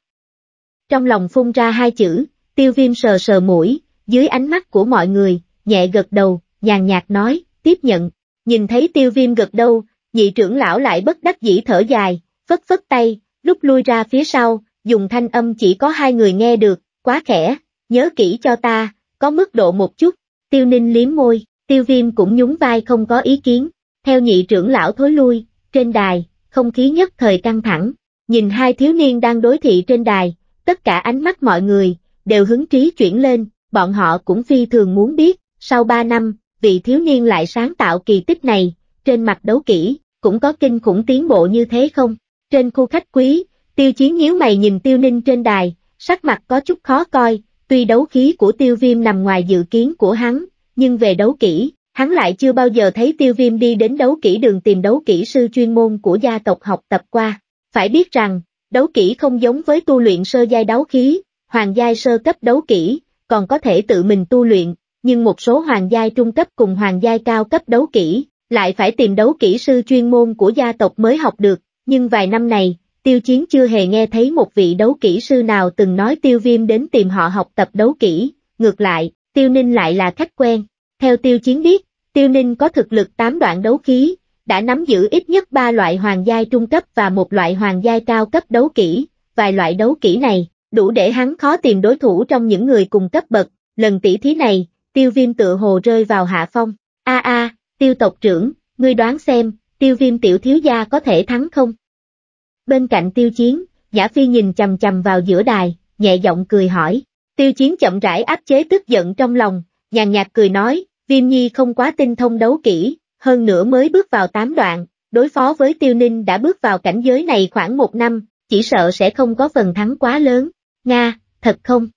Trong lòng phun ra hai chữ, tiêu viêm sờ sờ mũi, dưới ánh mắt của mọi người, nhẹ gật đầu, nhàn nhạt nói, tiếp nhận, nhìn thấy tiêu viêm gật đầu, nhị trưởng lão lại bất đắc dĩ thở dài, phất phất tay, lúc lui ra phía sau, dùng thanh âm chỉ có hai người nghe được, quá khẽ, nhớ kỹ cho ta, có mức độ một chút, tiêu ninh liếm môi, tiêu viêm cũng nhún vai không có ý kiến, theo nhị trưởng lão thối lui, trên đài, không khí nhất thời căng thẳng, nhìn hai thiếu niên đang đối thị trên đài, tất cả ánh mắt mọi người, đều hứng trí chuyển lên, bọn họ cũng phi thường muốn biết, sau ba năm, vị thiếu niên lại sáng tạo kỳ tích này, trên mặt đấu kỹ, cũng có kinh khủng tiến bộ như thế không? Trên khu khách quý, tiêu chiến nhíu mày nhìn tiêu ninh trên đài, sắc mặt có chút khó coi, tuy đấu khí của tiêu viêm nằm ngoài dự kiến của hắn, nhưng về đấu kỹ, hắn lại chưa bao giờ thấy tiêu viêm đi đến đấu kỹ đường tìm đấu kỹ sư chuyên môn của gia tộc học tập qua. Phải biết rằng, đấu kỹ không giống với tu luyện sơ giai đấu khí, hoàng giai sơ cấp đấu kỹ, còn có thể tự mình tu luyện, nhưng một số hoàng giai trung cấp cùng hoàng giai cao cấp đấu kỹ, lại phải tìm đấu kỹ sư chuyên môn của gia tộc mới học được, nhưng vài năm này, tiêu chiến chưa hề nghe thấy một vị đấu kỹ sư nào từng nói tiêu viêm đến tìm họ học tập đấu kỹ, ngược lại, tiêu ninh lại là khách quen. Theo tiêu chiến biết, tiêu ninh có thực lực tám đoạn đấu khí, đã nắm giữ ít nhất ba loại hoàng giai trung cấp và một loại hoàng giai cao cấp đấu kỹ, vài loại đấu kỹ này, đủ để hắn khó tìm đối thủ trong những người cùng cấp bậc, lần tỷ thí này, tiêu viêm tựa hồ rơi vào hạ phong. A a, tiêu tộc trưởng, ngươi đoán xem, tiêu viêm tiểu thiếu gia có thể thắng không? Bên cạnh tiêu chiến, giả Phi nhìn chầm chầm vào giữa đài, nhẹ giọng cười hỏi. Tiêu chiến chậm rãi áp chế tức giận trong lòng, nhàn nhạt cười nói, Viêm Nhi không quá tinh thông đấu kỹ, hơn nữa mới bước vào tám đoạn, đối phó với tiêu ninh đã bước vào cảnh giới này khoảng một năm, chỉ sợ sẽ không có phần thắng quá lớn. Nga, thật không?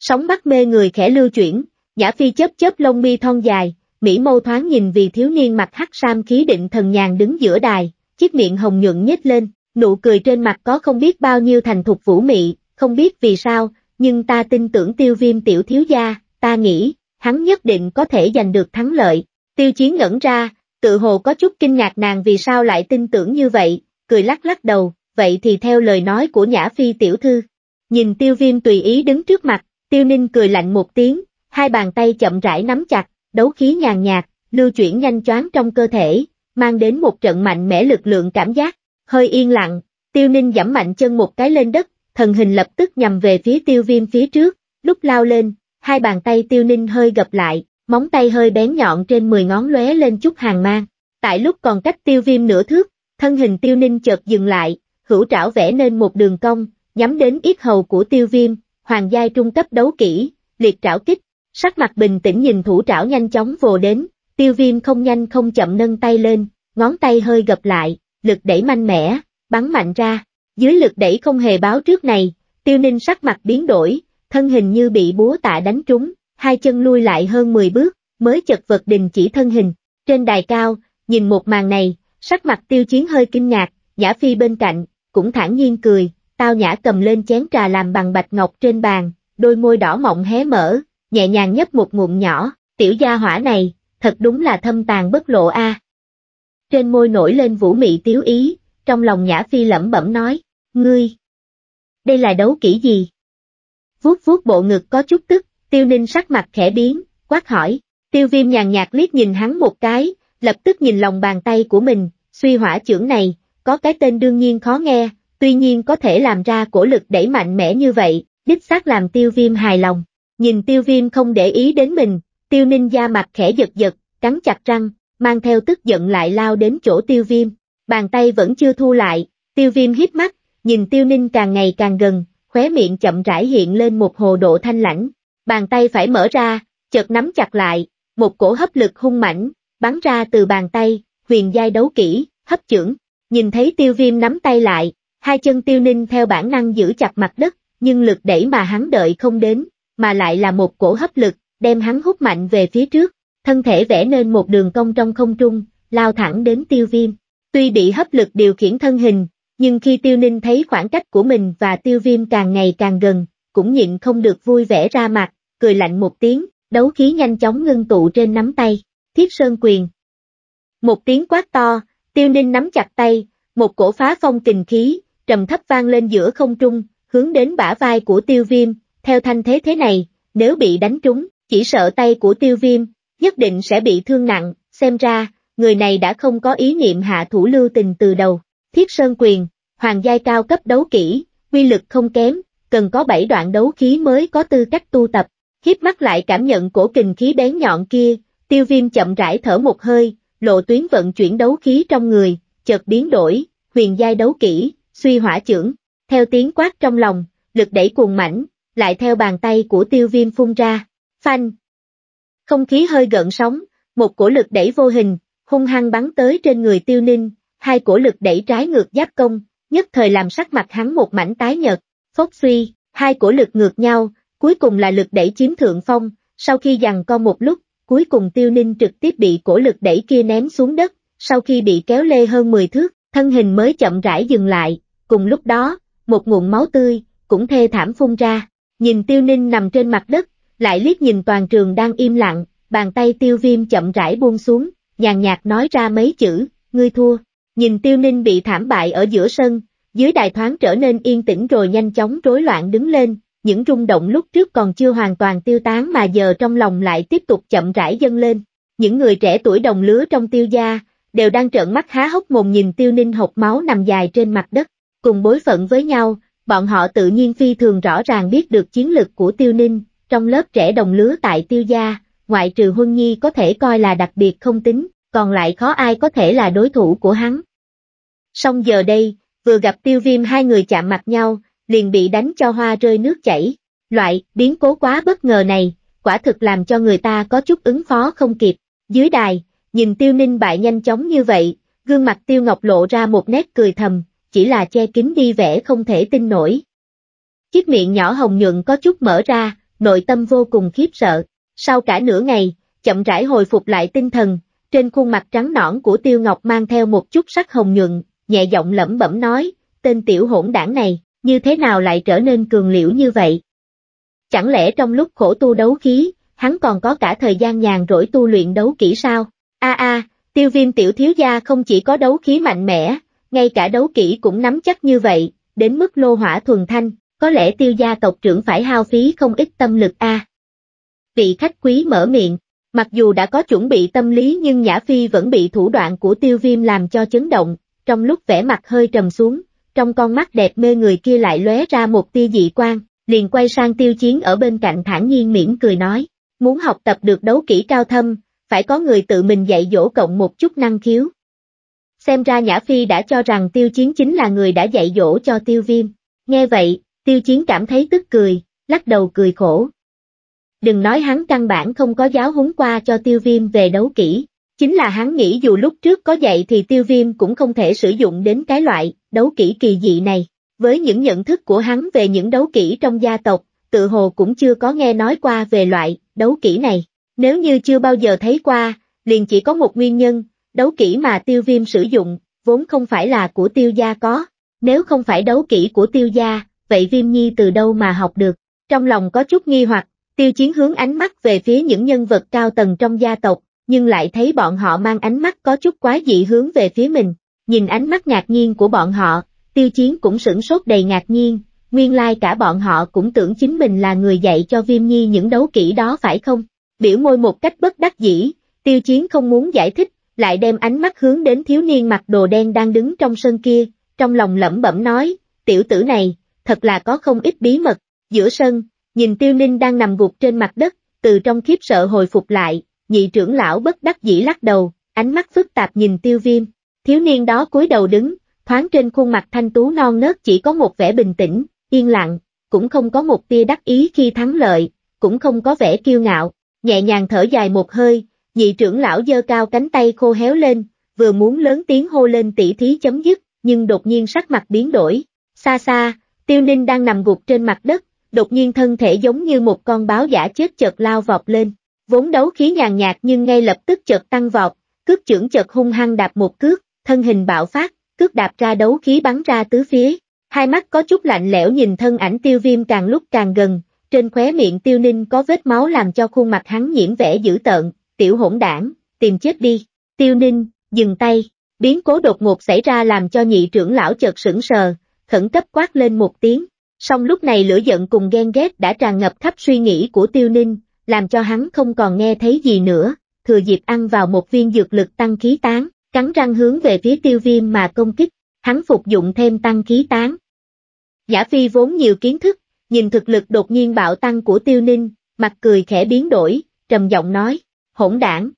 Sóng mắt mê người khẽ lưu chuyển, giả Phi chớp chớp lông mi thon dài, Mỹ mâu thoáng nhìn vì thiếu niên mặt hắc sam khí định thần nhàn đứng giữa đài, chiếc miệng hồng nhuận nhếch lên, nụ cười trên mặt có không biết bao nhiêu thành thục vũ mị, không biết vì sao, nhưng ta tin tưởng tiêu viêm tiểu thiếu gia, ta nghĩ, hắn nhất định có thể giành được thắng lợi. Tiêu chiến ngẩn ra, tự hồ có chút kinh ngạc nàng vì sao lại tin tưởng như vậy, cười lắc lắc đầu, vậy thì theo lời nói của Nhã Phi tiểu thư. Nhìn tiêu viêm tùy ý đứng trước mặt, tiêu ninh cười lạnh một tiếng, hai bàn tay chậm rãi nắm chặt, đấu khí nhàn nhạt, lưu chuyển nhanh chóng trong cơ thể, mang đến một trận mạnh mẽ lực lượng cảm giác. Hơi yên lặng, tiêu ninh giảm mạnh chân một cái lên đất, thần hình lập tức nhằm về phía tiêu viêm phía trước, lúc lao lên, hai bàn tay tiêu ninh hơi gập lại, móng tay hơi bén nhọn trên 10 ngón lóe lên chút hàng mang. Tại lúc còn cách tiêu viêm nửa thước, thân hình tiêu ninh chợt dừng lại, hữu trảo vẽ nên một đường cong, nhắm đến ít hầu của tiêu viêm, hoàng giai trung cấp đấu kỹ, liệt trảo kích, sắc mặt bình tĩnh nhìn thủ trảo nhanh chóng vồ đến, tiêu viêm không nhanh không chậm nâng tay lên, ngón tay hơi gập lại, lực đẩy mạnh mẽ, bắn mạnh ra, dưới lực đẩy không hề báo trước này, tiêu ninh sắc mặt biến đổi, thân hình như bị búa tạ đánh trúng, hai chân lui lại hơn 10 bước, mới chật vật đình chỉ thân hình, trên đài cao, nhìn một màn này, sắc mặt tiêu chiến hơi kinh ngạc, Nhã Phi bên cạnh, cũng thản nhiên cười, tao nhã cầm lên chén trà làm bằng bạch ngọc trên bàn, đôi môi đỏ mọng hé mở, nhẹ nhàng nhấp một ngụm nhỏ, tiểu gia hỏa này, thật đúng là thâm tàn bất lộ a trên môi nổi lên vũ mị tiếu ý, trong lòng Nhã Phi lẩm bẩm nói, ngươi, đây là đấu kỹ gì? Vuốt vuốt bộ ngực có chút tức, tiêu ninh sắc mặt khẽ biến, quát hỏi, tiêu viêm nhàn nhạt liếc nhìn hắn một cái, lập tức nhìn lòng bàn tay của mình, suy hỏa trưởng này, có cái tên đương nhiên khó nghe, tuy nhiên có thể làm ra cổ lực đẩy mạnh mẽ như vậy, đích xác làm tiêu viêm hài lòng. Nhìn tiêu viêm không để ý đến mình, tiêu ninh da mặt khẽ giật giật, cắn chặt răng, mang theo tức giận lại lao đến chỗ tiêu viêm, bàn tay vẫn chưa thu lại, tiêu viêm hít mắt, nhìn tiêu ninh càng ngày càng gần, khóe miệng chậm rãi hiện lên một hồ độ thanh lãnh, bàn tay phải mở ra, chợt nắm chặt lại, một cổ hấp lực hung mãnh bắn ra từ bàn tay, huyền giai đấu kỹ, hấp chưởng, nhìn thấy tiêu viêm nắm tay lại, hai chân tiêu ninh theo bản năng giữ chặt mặt đất, nhưng lực đẩy mà hắn đợi không đến, mà lại là một cổ hấp lực, đem hắn hút mạnh về phía trước, thân thể vẽ nên một đường cong trong không trung, lao thẳng đến tiêu viêm. Tuy bị hấp lực điều khiển thân hình, nhưng khi tiêu ninh thấy khoảng cách của mình và tiêu viêm càng ngày càng gần, cũng nhịn không được vui vẻ ra mặt, cười lạnh một tiếng, đấu khí nhanh chóng ngưng tụ trên nắm tay, thiết sơn quyền. Một tiếng quát to, tiêu ninh nắm chặt tay, một cổ phá phong kình khí, trầm thấp vang lên giữa không trung, hướng đến bả vai của tiêu viêm, theo thanh thế thế này, nếu bị đánh trúng, chỉ sợ tay của tiêu viêm, nhất định sẽ bị thương nặng, xem ra, người này đã không có ý niệm hạ thủ lưu tình từ đầu. Thiết Sơn Quyền, hoàng giai cao cấp đấu kỹ, quy lực không kém, cần có 7 đoạn đấu khí mới có tư cách tu tập. Hiếp mắt lại cảm nhận cổ kình khí bén nhọn kia, tiêu viêm chậm rãi thở một hơi, lộ tuyến vận chuyển đấu khí trong người, chợt biến đổi, huyền giai đấu kỹ, suy hỏa trưởng, theo tiếng quát trong lòng, lực đẩy cuồng mảnh, lại theo bàn tay của tiêu viêm phun ra. Phanh, không khí hơi gợn sóng, một cổ lực đẩy vô hình, hung hăng bắn tới trên người tiêu ninh, hai cổ lực đẩy trái ngược giáp công, nhất thời làm sắc mặt hắn một mảnh tái nhợt, phốc suy, hai cổ lực ngược nhau, cuối cùng là lực đẩy chiếm thượng phong, sau khi dằn co một lúc, cuối cùng tiêu ninh trực tiếp bị cổ lực đẩy kia ném xuống đất, sau khi bị kéo lê hơn 10 thước, thân hình mới chậm rãi dừng lại, cùng lúc đó, một nguồn máu tươi, cũng thê thảm phun ra, nhìn tiêu ninh nằm trên mặt đất, lại liếc nhìn toàn trường đang im lặng, bàn tay tiêu viêm chậm rãi buông xuống, nhàn nhạt nói ra mấy chữ, ngươi thua, nhìn tiêu ninh bị thảm bại ở giữa sân, dưới đài thoáng trở nên yên tĩnh rồi nhanh chóng rối loạn đứng lên, những rung động lúc trước còn chưa hoàn toàn tiêu tán mà giờ trong lòng lại tiếp tục chậm rãi dâng lên, những người trẻ tuổi đồng lứa trong tiêu gia, đều đang trợn mắt há hốc mồm nhìn tiêu ninh hộp máu nằm dài trên mặt đất, cùng bối phận với nhau, bọn họ tự nhiên phi thường rõ ràng biết được chiến lực của tiêu ninh, trong lớp trẻ đồng lứa tại tiêu gia, ngoại trừ Huân Nhi có thể coi là đặc biệt không tính, còn lại khó ai có thể là đối thủ của hắn. Xong giờ đây, vừa gặp tiêu viêm hai người chạm mặt nhau, liền bị đánh cho hoa rơi nước chảy. Loại biến cố quá bất ngờ này, quả thực làm cho người ta có chút ứng phó không kịp. Dưới đài, nhìn tiêu ninh bại nhanh chóng như vậy, gương mặt tiêu ngọc lộ ra một nét cười thầm, chỉ là che kín đi vẻ không thể tin nổi. Chiếc miệng nhỏ hồng nhuận có chút mở ra, nội tâm vô cùng khiếp sợ. Sau cả nửa ngày, chậm rãi hồi phục lại tinh thần, trên khuôn mặt trắng nõn của Tiêu Ngọc mang theo một chút sắc hồng nhuận, nhẹ giọng lẩm bẩm nói, tên tiểu hỗn đảng này, như thế nào lại trở nên cường liễu như vậy? Chẳng lẽ trong lúc khổ tu đấu khí, hắn còn có cả thời gian nhàn rỗi tu luyện đấu kỹ sao? A a, tiêu viêm tiểu thiếu gia không chỉ có đấu khí mạnh mẽ, ngay cả đấu kỹ cũng nắm chắc như vậy, đến mức lô hỏa thuần thanh, có lẽ tiêu gia tộc trưởng phải hao phí không ít tâm lực a. Vị khách quý mở miệng, mặc dù đã có chuẩn bị tâm lý nhưng Nhã Phi vẫn bị thủ đoạn của tiêu viêm làm cho chấn động, trong lúc vẻ mặt hơi trầm xuống, trong con mắt đẹp mê người kia lại lóe ra một tia dị quan, liền quay sang tiêu chiến ở bên cạnh thản nhiên mỉm cười nói, muốn học tập được đấu kỹ cao thâm, phải có người tự mình dạy dỗ cộng một chút năng khiếu. Xem ra Nhã Phi đã cho rằng tiêu chiến chính là người đã dạy dỗ cho tiêu viêm. Nghe vậy, Tiêu Chiến cảm thấy tức cười, lắc đầu cười khổ. Đừng nói hắn căn bản không có giáo huấn qua cho tiêu viêm về đấu kỹ, chính là hắn nghĩ dù lúc trước có dạy thì tiêu viêm cũng không thể sử dụng đến cái loại đấu kỹ kỳ dị này. Với những nhận thức của hắn về những đấu kỹ trong gia tộc, tự hồ cũng chưa có nghe nói qua về loại đấu kỹ này. Nếu như chưa bao giờ thấy qua, liền chỉ có một nguyên nhân, đấu kỹ mà tiêu viêm sử dụng, vốn không phải là của tiêu gia có. Nếu không phải đấu kỹ của tiêu gia, vậy Viêm Nhi từ đâu mà học được? Trong lòng có chút nghi hoặc, tiêu chiến hướng ánh mắt về phía những nhân vật cao tầng trong gia tộc, nhưng lại thấy bọn họ mang ánh mắt có chút quá dị hướng về phía mình. Nhìn ánh mắt ngạc nhiên của bọn họ, tiêu chiến cũng sửng sốt đầy ngạc nhiên, nguyên lai like cả bọn họ cũng tưởng chính mình là người dạy cho Viêm Nhi những đấu kỹ đó phải không? Biểu môi một cách bất đắc dĩ, tiêu chiến không muốn giải thích, lại đem ánh mắt hướng đến thiếu niên mặc đồ đen đang đứng trong sân kia, trong lòng lẩm bẩm nói, tiểu tử này, thật là có không ít bí mật, giữa sân, nhìn tiêu ninh đang nằm gục trên mặt đất, từ trong khiếp sợ hồi phục lại, nhị trưởng lão bất đắc dĩ lắc đầu, ánh mắt phức tạp nhìn tiêu viêm, thiếu niên đó cúi đầu đứng, thoáng trên khuôn mặt thanh tú non nớt chỉ có một vẻ bình tĩnh, yên lặng, cũng không có một tia đắc ý khi thắng lợi, cũng không có vẻ kiêu ngạo, nhẹ nhàng thở dài một hơi, nhị trưởng lão dơ cao cánh tay khô héo lên, vừa muốn lớn tiếng hô lên tỷ thí chấm dứt, nhưng đột nhiên sắc mặt biến đổi, xa xa, Tiêu Ninh đang nằm gục trên mặt đất, đột nhiên thân thể giống như một con báo giả chết chợt lao vọt lên, vốn đấu khí nhàn nhạt nhưng ngay lập tức chợt tăng vọt, cước trưởng chợt hung hăng đạp một cước, thân hình bạo phát, cước đạp ra đấu khí bắn ra tứ phía. Hai mắt có chút lạnh lẽo nhìn thân ảnh tiêu viêm càng lúc càng gần, trên khóe miệng tiêu ninh có vết máu làm cho khuôn mặt hắn nhiễm vẻ dữ tợn, tiểu hỗn đảng, tìm chết đi. Tiêu ninh, dừng tay, biến cố đột ngột xảy ra làm cho nhị trưởng lão chợt sững sờ, khẩn cấp quát lên một tiếng. Song lúc này lửa giận cùng ghen ghét đã tràn ngập khắp suy nghĩ của tiêu ninh, làm cho hắn không còn nghe thấy gì nữa, thừa dịp ăn vào một viên dược lực tăng khí tán, cắn răng hướng về phía tiêu viêm mà công kích, hắn phục dụng thêm tăng khí tán. Giả Phi vốn nhiều kiến thức, nhìn thực lực đột nhiên bạo tăng của tiêu ninh, mặt cười khẽ biến đổi, trầm giọng nói, hỗn đảng.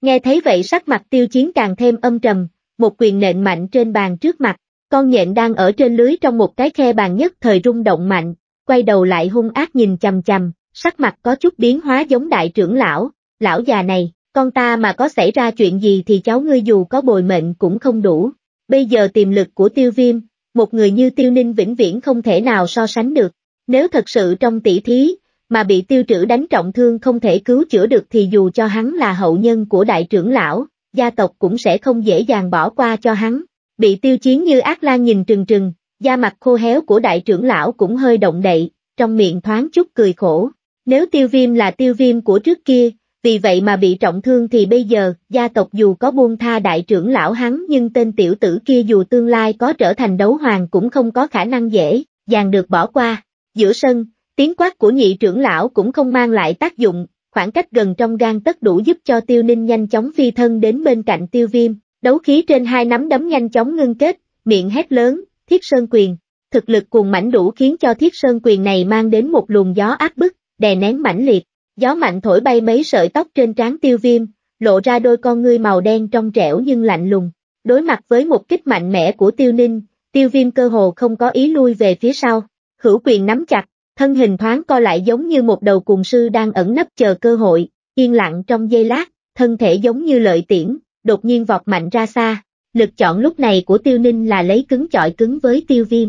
Nghe thấy vậy sắc mặt tiêu chiến càng thêm âm trầm, một quyền nện mạnh trên bàn trước mặt, con nhện đang ở trên lưới trong một cái khe bàn nhất thời rung động mạnh, quay đầu lại hung ác nhìn chằm chằm, sắc mặt có chút biến hóa giống đại trưởng lão, lão già này, con ta mà có xảy ra chuyện gì thì cháu ngươi dù có bồi mệnh cũng không đủ. Bây giờ tiềm lực của tiêu viêm, một người như tiêu ninh vĩnh viễn không thể nào so sánh được, nếu thật sự trong tỷ thí, mà bị tiêu trữ đánh trọng thương không thể cứu chữa được thì dù cho hắn là hậu nhân của đại trưởng lão, gia tộc cũng sẽ không dễ dàng bỏ qua cho hắn bị tiêu chiến như ác la nhìn trừng trừng, da mặt khô héo của đại trưởng lão cũng hơi động đậy, trong miệng thoáng chút cười khổ. Nếu tiêu viêm là tiêu viêm của trước kia, vì vậy mà bị trọng thương thì bây giờ, gia tộc dù có buông tha đại trưởng lão hắn nhưng tên tiểu tử kia dù tương lai có trở thành đấu hoàng cũng không có khả năng dễ, dàng được bỏ qua. Giữa sân, tiếng quát của nhị trưởng lão cũng không mang lại tác dụng, khoảng cách gần trong gan tất đủ giúp cho tiêu ninh nhanh chóng phi thân đến bên cạnh tiêu viêm, Đấu khí trên hai nắm đấm nhanh chóng ngưng kết, miệng hét lớn, thiết sơn quyền. Thực lực cuồng mãnh đủ khiến cho thiết sơn quyền này mang đến một luồng gió áp bức, đè nén mãnh liệt. Gió mạnh thổi bay mấy sợi tóc trên trán tiêu viêm, lộ ra đôi con ngươi màu đen trong trẻo nhưng lạnh lùng. Đối mặt với một kích mạnh mẽ của tiêu ninh, tiêu viêm cơ hồ không có ý lui về phía sau. Hữu quyền nắm chặt, thân hình thoáng co lại giống như một đầu cùng sư đang ẩn nấp chờ cơ hội, yên lặng trong giây lát, thân thể giống như lợi tiễn, đột nhiên vọt mạnh ra xa, lực chọn lúc này của tiêu ninh là lấy cứng chọi cứng với tiêu viêm.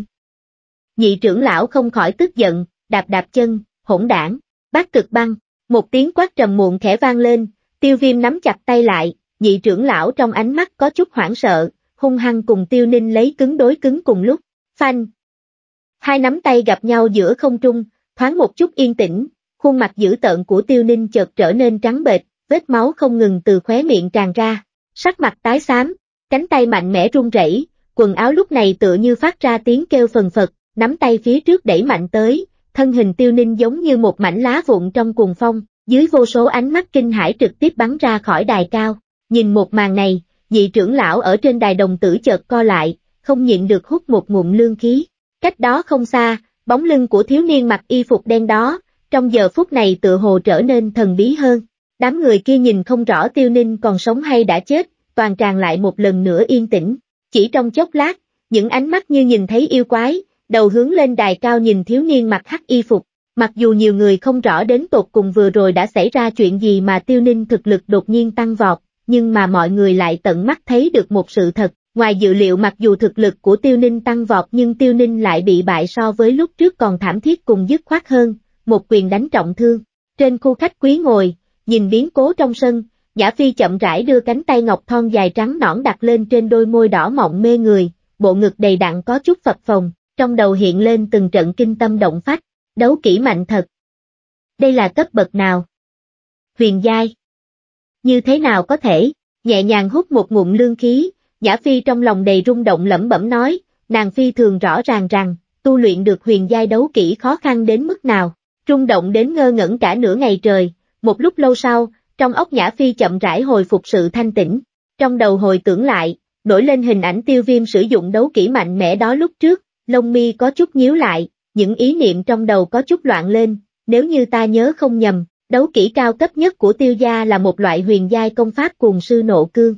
Nhị trưởng lão không khỏi tức giận, đạp đạp chân, hỗn đảng, bác cực băng, một tiếng quát trầm muộn khẽ vang lên, tiêu viêm nắm chặt tay lại, nhị trưởng lão trong ánh mắt có chút hoảng sợ, hung hăng cùng tiêu ninh lấy cứng đối cứng cùng lúc, phanh. Hai nắm tay gặp nhau giữa không trung, thoáng một chút yên tĩnh, khuôn mặt dữ tợn của tiêu ninh chợt trở nên trắng bệch, vết máu không ngừng từ khóe miệng tràn ra sắc mặt tái xám, cánh tay mạnh mẽ run rẩy, quần áo lúc này tựa như phát ra tiếng kêu phần phật, nắm tay phía trước đẩy mạnh tới, thân hình tiêu ninh giống như một mảnh lá vụn trong cuồng phong, dưới vô số ánh mắt kinh hãi trực tiếp bắn ra khỏi đài cao. Nhìn một màn này, dị trưởng lão ở trên đài đồng tử chợt co lại, không nhịn được hút một ngụm lương khí. Cách đó không xa, bóng lưng của thiếu niên mặc y phục đen đó, trong giờ phút này tựa hồ trở nên thần bí hơn. Đám người kia nhìn không rõ tiêu ninh còn sống hay đã chết, toàn tràn lại một lần nữa yên tĩnh. Chỉ trong chốc lát, những ánh mắt như nhìn thấy yêu quái, đầu hướng lên đài cao nhìn thiếu niên mặc hắc y phục. Mặc dù nhiều người không rõ đến tột cùng vừa rồi đã xảy ra chuyện gì mà tiêu ninh thực lực đột nhiên tăng vọt, nhưng mà mọi người lại tận mắt thấy được một sự thật. Ngoài dự liệu mặc dù thực lực của tiêu ninh tăng vọt nhưng tiêu ninh lại bị bại so với lúc trước còn thảm thiết cùng dứt khoát hơn, một quyền đánh trọng thương. Trên khu khách quý ngồi, nhìn biến cố trong sân, Nhã Phi chậm rãi đưa cánh tay ngọc thon dài trắng nõn đặt lên trên đôi môi đỏ mọng mê người, bộ ngực đầy đặn có chút phập phồng, trong đầu hiện lên từng trận kinh tâm động phách, đấu kỹ mạnh thật. Đây là cấp bậc nào? Huyền giai. Như thế nào có thể, nhẹ nhàng hút một ngụm lương khí, Nhã Phi trong lòng đầy rung động lẩm bẩm nói, nàng Phi thường rõ ràng rằng, tu luyện được huyền giai đấu kỹ khó khăn đến mức nào, rung động đến ngơ ngẩn cả nửa ngày trời, một lúc lâu sau, trong ốc Nhã Phi chậm rãi hồi phục sự thanh tĩnh, trong đầu hồi tưởng lại, nổi lên hình ảnh tiêu viêm sử dụng đấu kỹ mạnh mẽ đó lúc trước, lông mi có chút nhíu lại, những ý niệm trong đầu có chút loạn lên, nếu như ta nhớ không nhầm, đấu kỹ cao cấp nhất của tiêu gia là một loại huyền giai công pháp cuồng sư nộ cương.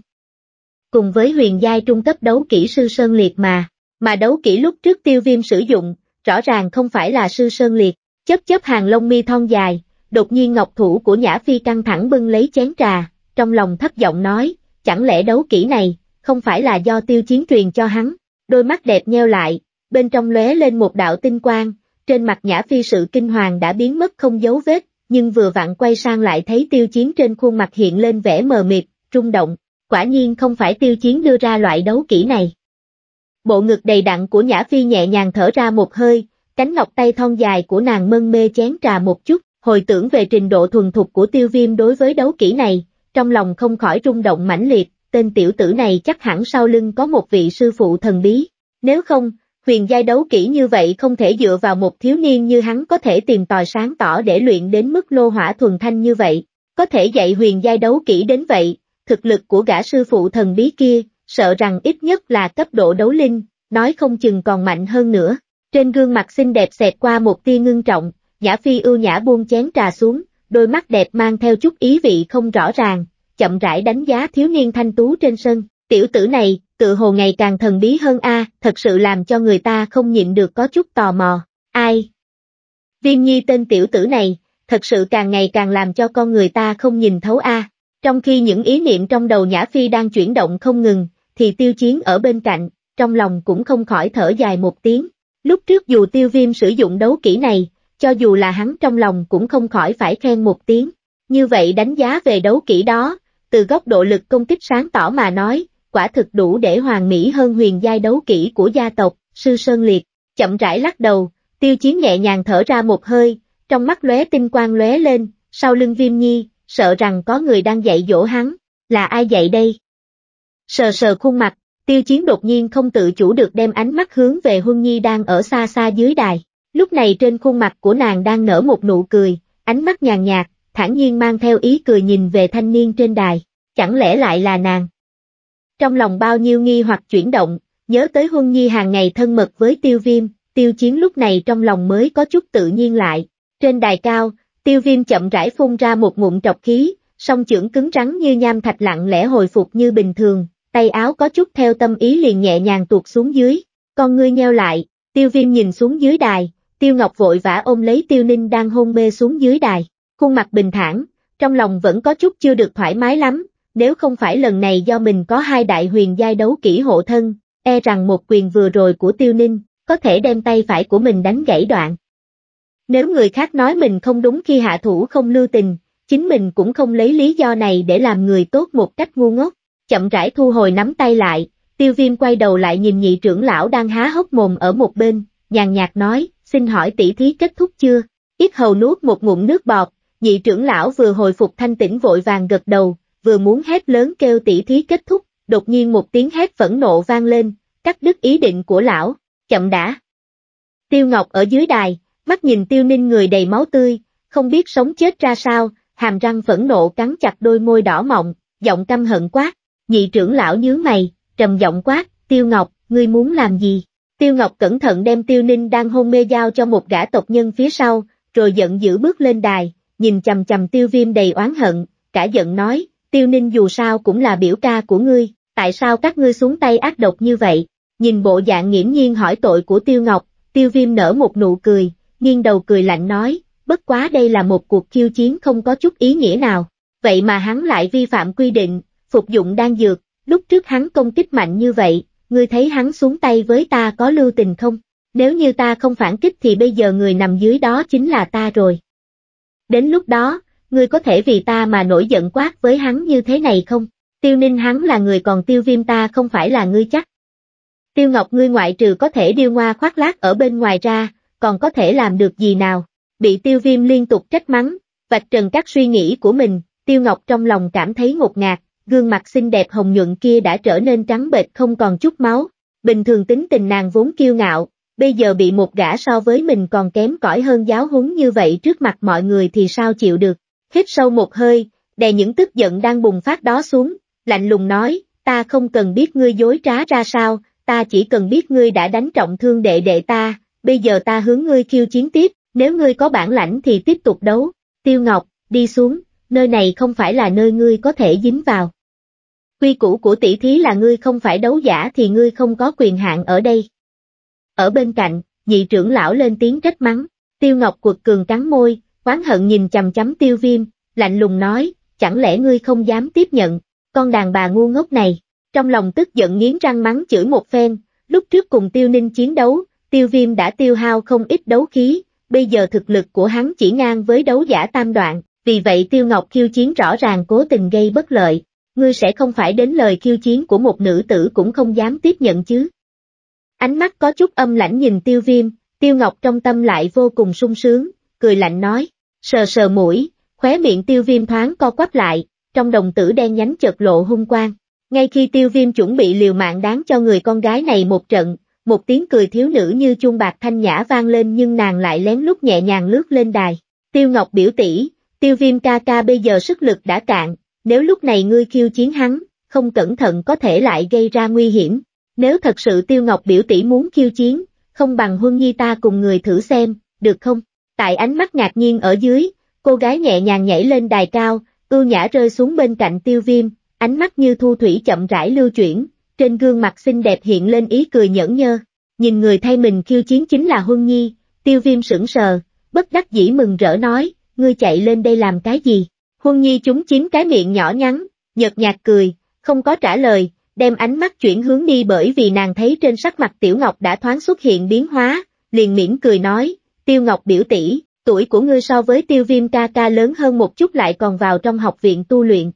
Cùng với huyền giai trung cấp đấu kỹ sư Sơn Liệt mà, mà đấu kỹ lúc trước tiêu viêm sử dụng, rõ ràng không phải là sư Sơn Liệt, chớp chớp hàng lông mi thon dài, Đột nhiên ngọc thủ của Nhã Phi căng thẳng bưng lấy chén trà, trong lòng thất vọng nói, chẳng lẽ đấu kỹ này, không phải là do tiêu chiến truyền cho hắn, đôi mắt đẹp nheo lại, bên trong lóe lên một đạo tinh quang, trên mặt Nhã Phi sự kinh hoàng đã biến mất không dấu vết, nhưng vừa vặn quay sang lại thấy tiêu chiến trên khuôn mặt hiện lên vẻ mờ mịt, rung động, quả nhiên không phải tiêu chiến đưa ra loại đấu kỹ này. Bộ ngực đầy đặn của Nhã Phi nhẹ nhàng thở ra một hơi, cánh ngọc tay thon dài của nàng mân mê chén trà một chút, hồi tưởng về trình độ thuần thục của tiêu viêm đối với đấu kỹ này, trong lòng không khỏi rung động mãnh liệt, tên tiểu tử này chắc hẳn sau lưng có một vị sư phụ thần bí. Nếu không, huyền giai đấu kỹ như vậy không thể dựa vào một thiếu niên như hắn có thể tìm tòi sáng tỏ để luyện đến mức lô hỏa thuần thanh như vậy. Có thể dạy huyền giai đấu kỹ đến vậy, thực lực của gã sư phụ thần bí kia, sợ rằng ít nhất là cấp độ đấu linh, nói không chừng còn mạnh hơn nữa. Trên gương mặt xinh đẹp xẹt qua một tia ngưng trọng, Nhã Phi ưu nhã buông chén trà xuống, đôi mắt đẹp mang theo chút ý vị không rõ ràng, chậm rãi đánh giá thiếu niên thanh tú trên sân. Tiểu tử này, tự hồ ngày càng thần bí hơn a, thật sự làm cho người ta không nhịn được có chút tò mò. Ai? Viêm nhi tên tiểu tử này, thật sự càng ngày càng làm cho con người ta không nhìn thấu a. Trong khi những ý niệm trong đầu Nhã Phi đang chuyển động không ngừng, thì tiêu chiến ở bên cạnh, trong lòng cũng không khỏi thở dài một tiếng. Lúc trước dù tiêu viêm sử dụng đấu kỹ này, cho dù là hắn trong lòng cũng không khỏi phải khen một tiếng. Như vậy đánh giá về đấu kỹ đó, từ góc độ lực công kích sáng tỏ mà nói, quả thực đủ để hoàn mỹ hơn huyền giai đấu kỹ của gia tộc, sư Sơn Liệt, chậm rãi lắc đầu, tiêu chiến nhẹ nhàng thở ra một hơi, trong mắt lóe tinh quang lóe lên, sau lưng viêm nhi, sợ rằng có người đang dạy dỗ hắn, là ai dạy đây? Sờ sờ khuôn mặt, tiêu chiến đột nhiên không tự chủ được đem ánh mắt hướng về huân nhi đang ở xa xa dưới đài. Lúc này trên khuôn mặt của nàng đang nở một nụ cười, ánh mắt nhàn nhạt, thản nhiên mang theo ý cười nhìn về thanh niên trên đài, chẳng lẽ lại là nàng. Trong lòng bao nhiêu nghi hoặc chuyển động, nhớ tới huân nhi hàng ngày thân mật với tiêu viêm, tiêu chiến lúc này trong lòng mới có chút tự nhiên lại. Trên đài cao, tiêu viêm chậm rãi phun ra một ngụm trọc khí, song trưởng cứng rắn như nham thạch lặng lẽ hồi phục như bình thường, tay áo có chút theo tâm ý liền nhẹ nhàng tuột xuống dưới, con ngươi nheo lại, tiêu viêm nhìn xuống dưới đài, Tiêu Ngọc vội vã ôm lấy Tiêu Ninh đang hôn mê xuống dưới đài, khuôn mặt bình thản, trong lòng vẫn có chút chưa được thoải mái lắm, nếu không phải lần này do mình có hai đại huyền giai đấu kỹ hộ thân, e rằng một quyền vừa rồi của Tiêu Ninh, có thể đem tay phải của mình đánh gãy đoạn. Nếu người khác nói mình không đúng khi hạ thủ không lưu tình, chính mình cũng không lấy lý do này để làm người tốt một cách ngu ngốc, chậm rãi thu hồi nắm tay lại, tiêu viêm quay đầu lại nhìn nhị trưởng lão đang há hốc mồm ở một bên, nhàn nhạt nói, xin hỏi tỷ thí kết thúc chưa? Ít hầu nuốt một ngụm nước bọt, nhị trưởng lão vừa hồi phục thanh tỉnh vội vàng gật đầu, vừa muốn hét lớn kêu tỷ thí kết thúc, đột nhiên một tiếng hét phẫn nộ vang lên, cắt đứt ý định của lão, chậm đã. Tiêu Ngọc ở dưới đài, mắt nhìn tiêu ninh người đầy máu tươi, không biết sống chết ra sao, hàm răng phẫn nộ cắn chặt đôi môi đỏ mọng, giọng căm hận quát, nhị trưởng lão nhướng mày, trầm giọng quát, tiêu ngọc, ngươi muốn làm gì? Tiêu Ngọc cẩn thận đem Tiêu Ninh đang hôn mê giao cho một gã tộc nhân phía sau, rồi giận dữ bước lên đài, nhìn chầm chầm Tiêu Viêm đầy oán hận, cả giận nói, Tiêu Ninh dù sao cũng là biểu ca của ngươi, tại sao các ngươi xuống tay ác độc như vậy? Nhìn bộ dạng nghiễm nhiên hỏi tội của Tiêu Ngọc, Tiêu Viêm nở một nụ cười, nghiêng đầu cười lạnh nói, bất quá đây là một cuộc khiêu chiến không có chút ý nghĩa nào, vậy mà hắn lại vi phạm quy định, phục dụng đang dược, lúc trước hắn công kích mạnh như vậy, ngươi thấy hắn xuống tay với ta có lưu tình không? Nếu như ta không phản kích thì bây giờ người nằm dưới đó chính là ta rồi. Đến lúc đó, ngươi có thể vì ta mà nổi giận quát với hắn như thế này không? Tiêu ninh hắn là người còn tiêu viêm ta không phải là ngươi chắc. Tiêu ngọc ngươi ngoại trừ có thể điêu ngoa khoác lác ở bên ngoài ra, còn có thể làm được gì nào? Bị tiêu viêm liên tục trách mắng, vạch trần các suy nghĩ của mình, tiêu ngọc trong lòng cảm thấy ngột ngạt, gương mặt xinh đẹp hồng nhuận kia đã trở nên trắng bệch không còn chút máu, bình thường tính tình nàng vốn kiêu ngạo, bây giờ bị một gã so với mình còn kém cỏi hơn giáo huấn như vậy trước mặt mọi người thì sao chịu được, hít sâu một hơi, đè những tức giận đang bùng phát đó xuống, lạnh lùng nói, ta không cần biết ngươi dối trá ra sao, ta chỉ cần biết ngươi đã đánh trọng thương đệ đệ ta, bây giờ ta hướng ngươi khiêu chiến tiếp, nếu ngươi có bản lãnh thì tiếp tục đấu, tiêu ngọc, đi xuống nơi này không phải là nơi ngươi có thể dính vào. Quy củ của tỷ thí là ngươi không phải đấu giả thì ngươi không có quyền hạn ở đây. Ở bên cạnh, nhị trưởng lão lên tiếng trách mắng, tiêu ngọc quật cường cắn môi, oán hận nhìn chầm chấm tiêu viêm, lạnh lùng nói, chẳng lẽ ngươi không dám tiếp nhận, con đàn bà ngu ngốc này. Trong lòng tức giận nghiến răng mắng chửi một phen, lúc trước cùng tiêu ninh chiến đấu, tiêu viêm đã tiêu hao không ít đấu khí, bây giờ thực lực của hắn chỉ ngang với đấu giả tam đoạn, vì vậy Tiêu Ngọc khiêu chiến rõ ràng cố tình gây bất lợi, ngươi sẽ không phải đến lời khiêu chiến của một nữ tử cũng không dám tiếp nhận chứ. Ánh mắt có chút âm lãnh nhìn Tiêu Viêm, Tiêu Ngọc trong tâm lại vô cùng sung sướng, cười lạnh nói, sờ sờ mũi, khóe miệng Tiêu Viêm thoáng co quắp lại, trong đồng tử đen nhánh chợt lộ hung quang. Ngay khi Tiêu Viêm chuẩn bị liều mạng đáng cho người con gái này một trận, một tiếng cười thiếu nữ như chuông bạc thanh nhã vang lên nhưng nàng lại lén lút nhẹ nhàng lướt lên đài. Tiêu Ngọc biểu tỷ, Tiêu viêm ca ca bây giờ sức lực đã cạn, nếu lúc này ngươi khiêu chiến hắn, không cẩn thận có thể lại gây ra nguy hiểm. Nếu thật sự tiêu ngọc biểu tỷ muốn khiêu chiến, không bằng huân nhi ta cùng người thử xem, được không? Tại ánh mắt ngạc nhiên ở dưới, cô gái nhẹ nhàng nhảy lên đài cao, ưu nhã rơi xuống bên cạnh tiêu viêm, ánh mắt như thu thủy chậm rãi lưu chuyển, trên gương mặt xinh đẹp hiện lên ý cười nhẫn nhơ. Nhìn người thay mình khiêu chiến chính là Huân Nhi, tiêu viêm sững sờ, bất đắc dĩ mừng rỡ nói, ngươi chạy lên đây làm cái gì? Huân Nhi chúng chiếm cái miệng nhỏ nhắn, nhợt nhạt cười, không có trả lời, đem ánh mắt chuyển hướng đi bởi vì nàng thấy trên sắc mặt Tiểu Ngọc đã thoáng xuất hiện biến hóa, liền miễn cười nói, Tiêu Ngọc biểu tỷ, tuổi của ngươi so với Tiêu Viêm ca ca lớn hơn một chút lại còn vào trong học viện tu luyện.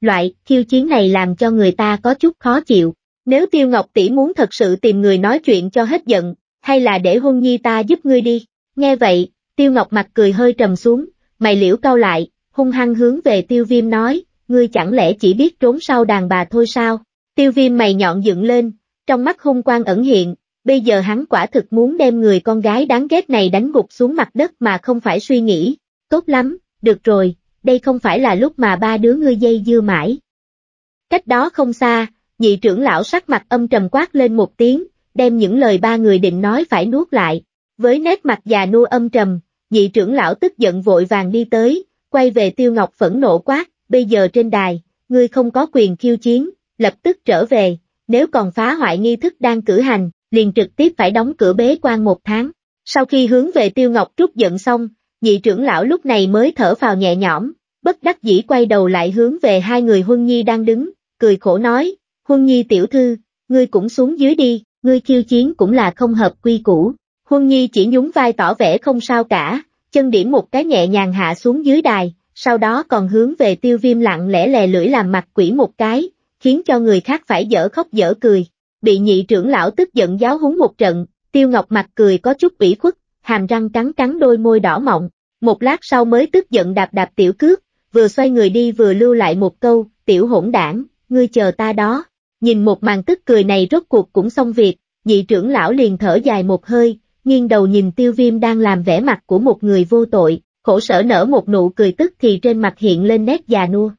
Loại khiêu chiến này làm cho người ta có chút khó chịu, nếu Tiêu Ngọc tỷ muốn thật sự tìm người nói chuyện cho hết giận, hay là để Huân Nhi ta giúp ngươi đi. Nghe vậy, Tiêu Ngọc mặt cười hơi trầm xuống, mày liễu cao lại, hung hăng hướng về tiêu viêm nói, ngươi chẳng lẽ chỉ biết trốn sau đàn bà thôi sao? Tiêu viêm mày nhọn dựng lên, trong mắt hung quang ẩn hiện, bây giờ hắn quả thực muốn đem người con gái đáng ghét này đánh gục xuống mặt đất mà không phải suy nghĩ, tốt lắm, được rồi, đây không phải là lúc mà ba đứa ngươi dây dưa mãi. Cách đó không xa, nhị trưởng lão sắc mặt âm trầm quát lên một tiếng, đem những lời ba người định nói phải nuốt lại, với nét mặt già nua âm trầm, Nhị trưởng lão tức giận vội vàng đi tới, quay về Tiêu Ngọc phẫn nộ quát, bây giờ trên đài, ngươi không có quyền khiêu chiến, lập tức trở về, nếu còn phá hoại nghi thức đang cử hành, liền trực tiếp phải đóng cửa bế quan một tháng. Sau khi hướng về Tiêu Ngọc trút giận xong, nhị trưởng lão lúc này mới thở vào nhẹ nhõm, bất đắc dĩ quay đầu lại hướng về hai người Huân Nhi đang đứng, cười khổ nói, Huân Nhi tiểu thư, ngươi cũng xuống dưới đi, ngươi khiêu chiến cũng là không hợp quy củ. Huân Nhi chỉ nhún vai tỏ vẻ không sao cả, chân điểm một cái nhẹ nhàng hạ xuống dưới đài, sau đó còn hướng về tiêu viêm lặng lẽ lè lưỡi làm mặt quỷ một cái, khiến cho người khác phải dở khóc dở cười. Bị nhị trưởng lão tức giận giáo húng một trận, tiêu ngọc mặt cười có chút ủy khuất, hàm răng cắn cắn đôi môi đỏ mọng, một lát sau mới tức giận đạp đạp tiểu cước, vừa xoay người đi vừa lưu lại một câu, tiểu hỗn đảng, ngươi chờ ta đó. Nhìn một màn tức cười này rốt cuộc cũng xong việc, nhị trưởng lão liền thở dài một hơi, nghiêng đầu nhìn tiêu viêm đang làm vẻ mặt của một người vô tội, khổ sở nở một nụ cười tức thì trên mặt hiện lên nét già nua.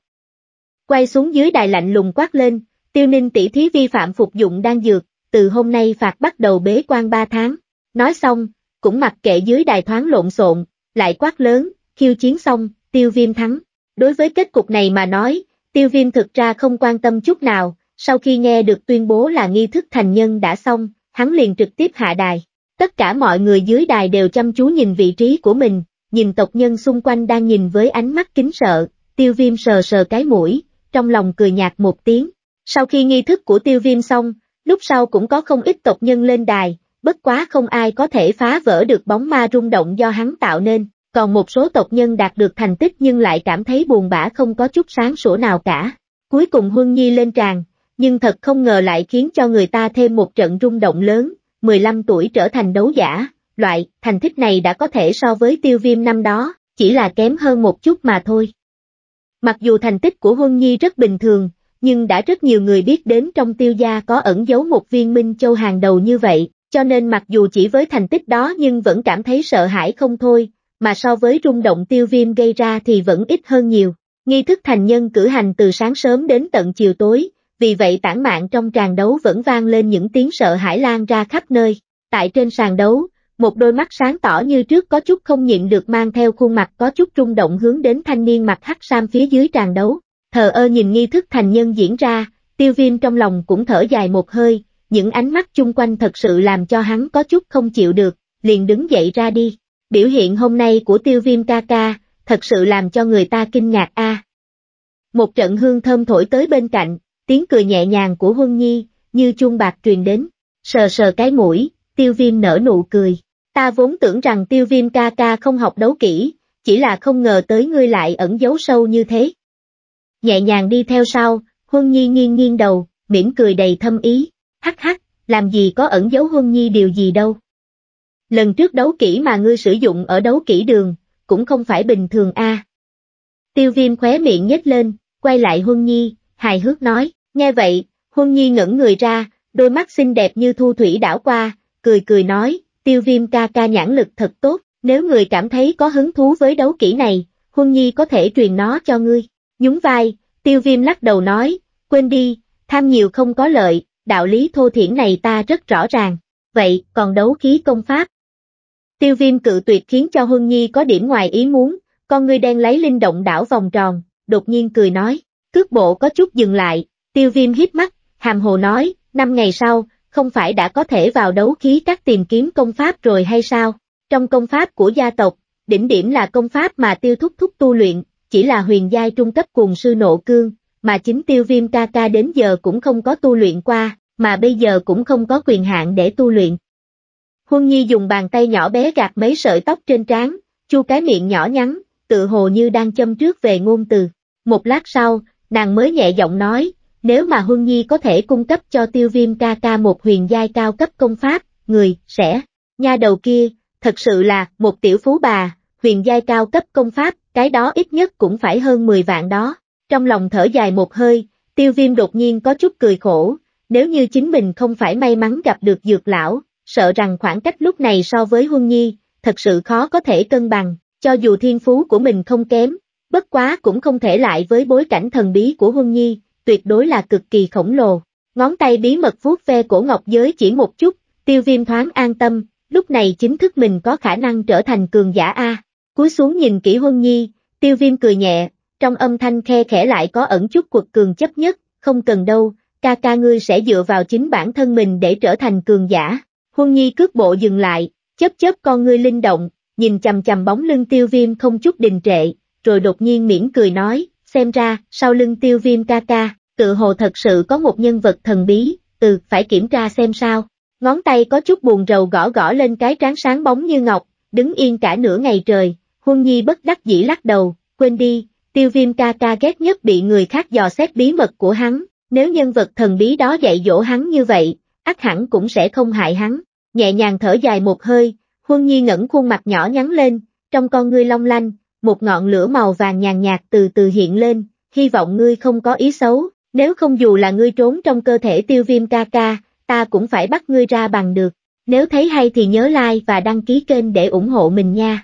Quay xuống dưới đài lạnh lùng quát lên, tiêu ninh tỷ thí vi phạm phục dụng đang dược, từ hôm nay phạt bắt đầu bế quan 3 tháng. Nói xong, cũng mặc kệ dưới đài thoáng lộn xộn, lại quát lớn, khiêu chiến xong, tiêu viêm thắng. Đối với kết cục này mà nói, tiêu viêm thực ra không quan tâm chút nào, sau khi nghe được tuyên bố là nghi thức thành nhân đã xong, hắn liền trực tiếp hạ đài. Tất cả mọi người dưới đài đều chăm chú nhìn vị trí của mình, nhìn tộc nhân xung quanh đang nhìn với ánh mắt kính sợ, tiêu viêm sờ sờ cái mũi, trong lòng cười nhạt một tiếng. Sau khi nghi thức của tiêu viêm xong, lúc sau cũng có không ít tộc nhân lên đài, bất quá không ai có thể phá vỡ được bóng ma rung động do hắn tạo nên, còn một số tộc nhân đạt được thành tích nhưng lại cảm thấy buồn bã không có chút sáng sủa nào cả. Cuối cùng Huân Nhi lên tràn, nhưng thật không ngờ lại khiến cho người ta thêm một trận rung động lớn, 15 tuổi trở thành đấu giả, loại thành tích này đã có thể so với tiêu viêm năm đó, chỉ là kém hơn một chút mà thôi. Mặc dù thành tích của Huân Nhi rất bình thường, nhưng đã rất nhiều người biết đến trong tiêu gia có ẩn giấu một viên minh châu hàng đầu như vậy, cho nên mặc dù chỉ với thành tích đó nhưng vẫn cảm thấy sợ hãi không thôi, mà so với rung động tiêu viêm gây ra thì vẫn ít hơn nhiều. Nghi thức thành nhân cử hành từ sáng sớm đến tận chiều tối, vì vậy tản mạn trong tràng đấu vẫn vang lên những tiếng sợ hãi lan ra khắp nơi. Tại trên sàn đấu, một đôi mắt sáng tỏ như trước có chút không nhịn được mang theo khuôn mặt có chút rung động hướng đến thanh niên mặt hắc sam phía dưới tràng đấu. Thờ ơ nhìn nghi thức thành nhân diễn ra, tiêu viêm trong lòng cũng thở dài một hơi, những ánh mắt chung quanh thật sự làm cho hắn có chút không chịu được, liền đứng dậy ra đi. Biểu hiện hôm nay của tiêu viêm ca ca, thật sự làm cho người ta kinh ngạc a. Một trận hương thơm thổi tới bên cạnh, tiếng cười nhẹ nhàng của Huân Nhi, như chuông bạc truyền đến, sờ sờ cái mũi, tiêu viêm nở nụ cười. Ta vốn tưởng rằng tiêu viêm ca ca không học đấu kỹ, chỉ là không ngờ tới ngươi lại ẩn giấu sâu như thế. Nhẹ nhàng đi theo sau, Huân Nhi nghiêng nghiêng đầu, mỉm cười đầy thâm ý, hắc hắc, làm gì có ẩn giấu Huân Nhi điều gì đâu. Lần trước đấu kỹ mà ngươi sử dụng ở đấu kỹ đường, cũng không phải bình thường a. Tiêu viêm khóe miệng nhếch lên, quay lại Huân Nhi, hài hước nói. Nghe vậy, huân nhi ngẩn người ra, đôi mắt xinh đẹp như thu thủy đảo qua, cười cười nói, tiêu viêm ca ca nhãn lực thật tốt, nếu người cảm thấy có hứng thú với đấu kỹ này, huân nhi có thể truyền nó cho ngươi. Nhún vai, tiêu viêm lắc đầu nói, quên đi, tham nhiều không có lợi, đạo lý thô thiển này ta rất rõ ràng, vậy còn đấu khí công pháp. Tiêu viêm cự tuyệt khiến cho Huân Nhi có điểm ngoài ý muốn, con ngươi đang lấy linh động đảo vòng tròn, đột nhiên cười nói, cước bộ có chút dừng lại, Tiêu viêm hít mắt, hàm hồ nói, năm ngày sau, không phải đã có thể vào đấu khí các tìm kiếm công pháp rồi hay sao? Trong công pháp của gia tộc, đỉnh điểm là công pháp mà tiêu thúc thúc tu luyện, chỉ là huyền giai trung cấp cùng sư nộ cương, mà chính tiêu viêm ca ca đến giờ cũng không có tu luyện qua, mà bây giờ cũng không có quyền hạn để tu luyện. Huân Nhi dùng bàn tay nhỏ bé gạt mấy sợi tóc trên trán, chu cái miệng nhỏ nhắn, tự hồ như đang châm trước về ngôn từ. Một lát sau, nàng mới nhẹ giọng nói, nếu mà Huân Nhi có thể cung cấp cho tiêu viêm ca ca một huyền giai cao cấp công pháp, người, sẽ, nha đầu kia, thật sự là, một tiểu phú bà, huyền giai cao cấp công pháp, cái đó ít nhất cũng phải hơn 10 vạn đó. Trong lòng thở dài một hơi, tiêu viêm đột nhiên có chút cười khổ, nếu như chính mình không phải may mắn gặp được dược lão, sợ rằng khoảng cách lúc này so với Huân Nhi, thật sự khó có thể cân bằng, cho dù thiên phú của mình không kém, bất quá cũng không thể lại với bối cảnh thần bí của Huân Nhi, tuyệt đối là cực kỳ khổng lồ. Ngón tay bí mật vuốt ve cổ ngọc giới chỉ một chút, tiêu viêm thoáng an tâm, lúc này chính thức mình có khả năng trở thành cường giả A. Cúi xuống nhìn kỹ huân nhi, tiêu viêm cười nhẹ, trong âm thanh khe khẽ lại có ẩn chút cuộc cường chấp nhất, không cần đâu, ca ca ngươi sẽ dựa vào chính bản thân mình để trở thành cường giả. Huân nhi cước bộ dừng lại, chớp chớp con ngươi linh động, nhìn chầm chầm bóng lưng tiêu viêm không chút đình trệ, rồi đột nhiên miễn cười nói, xem ra, sau lưng tiêu viêm ca ca, tự hồ thật sự có một nhân vật thần bí, ừ, phải kiểm tra xem sao. Ngón tay có chút buồn rầu gõ gõ lên cái trán sáng bóng như ngọc, đứng yên cả nửa ngày trời, huân nhi bất đắc dĩ lắc đầu, quên đi, tiêu viêm ca ca ghét nhất bị người khác dò xét bí mật của hắn, nếu nhân vật thần bí đó dạy dỗ hắn như vậy, ác hẳn cũng sẽ không hại hắn, nhẹ nhàng thở dài một hơi, huân nhi ngẩng khuôn mặt nhỏ nhắn lên, trong con ngươi long lanh, một ngọn lửa màu vàng nhàn nhạt từ từ hiện lên, hy vọng ngươi không có ý xấu, nếu không dù là ngươi trốn trong cơ thể tiêu viêm ca ca, ta cũng phải bắt ngươi ra bằng được, nếu thấy hay thì nhớ like và đăng ký kênh để ủng hộ mình nha.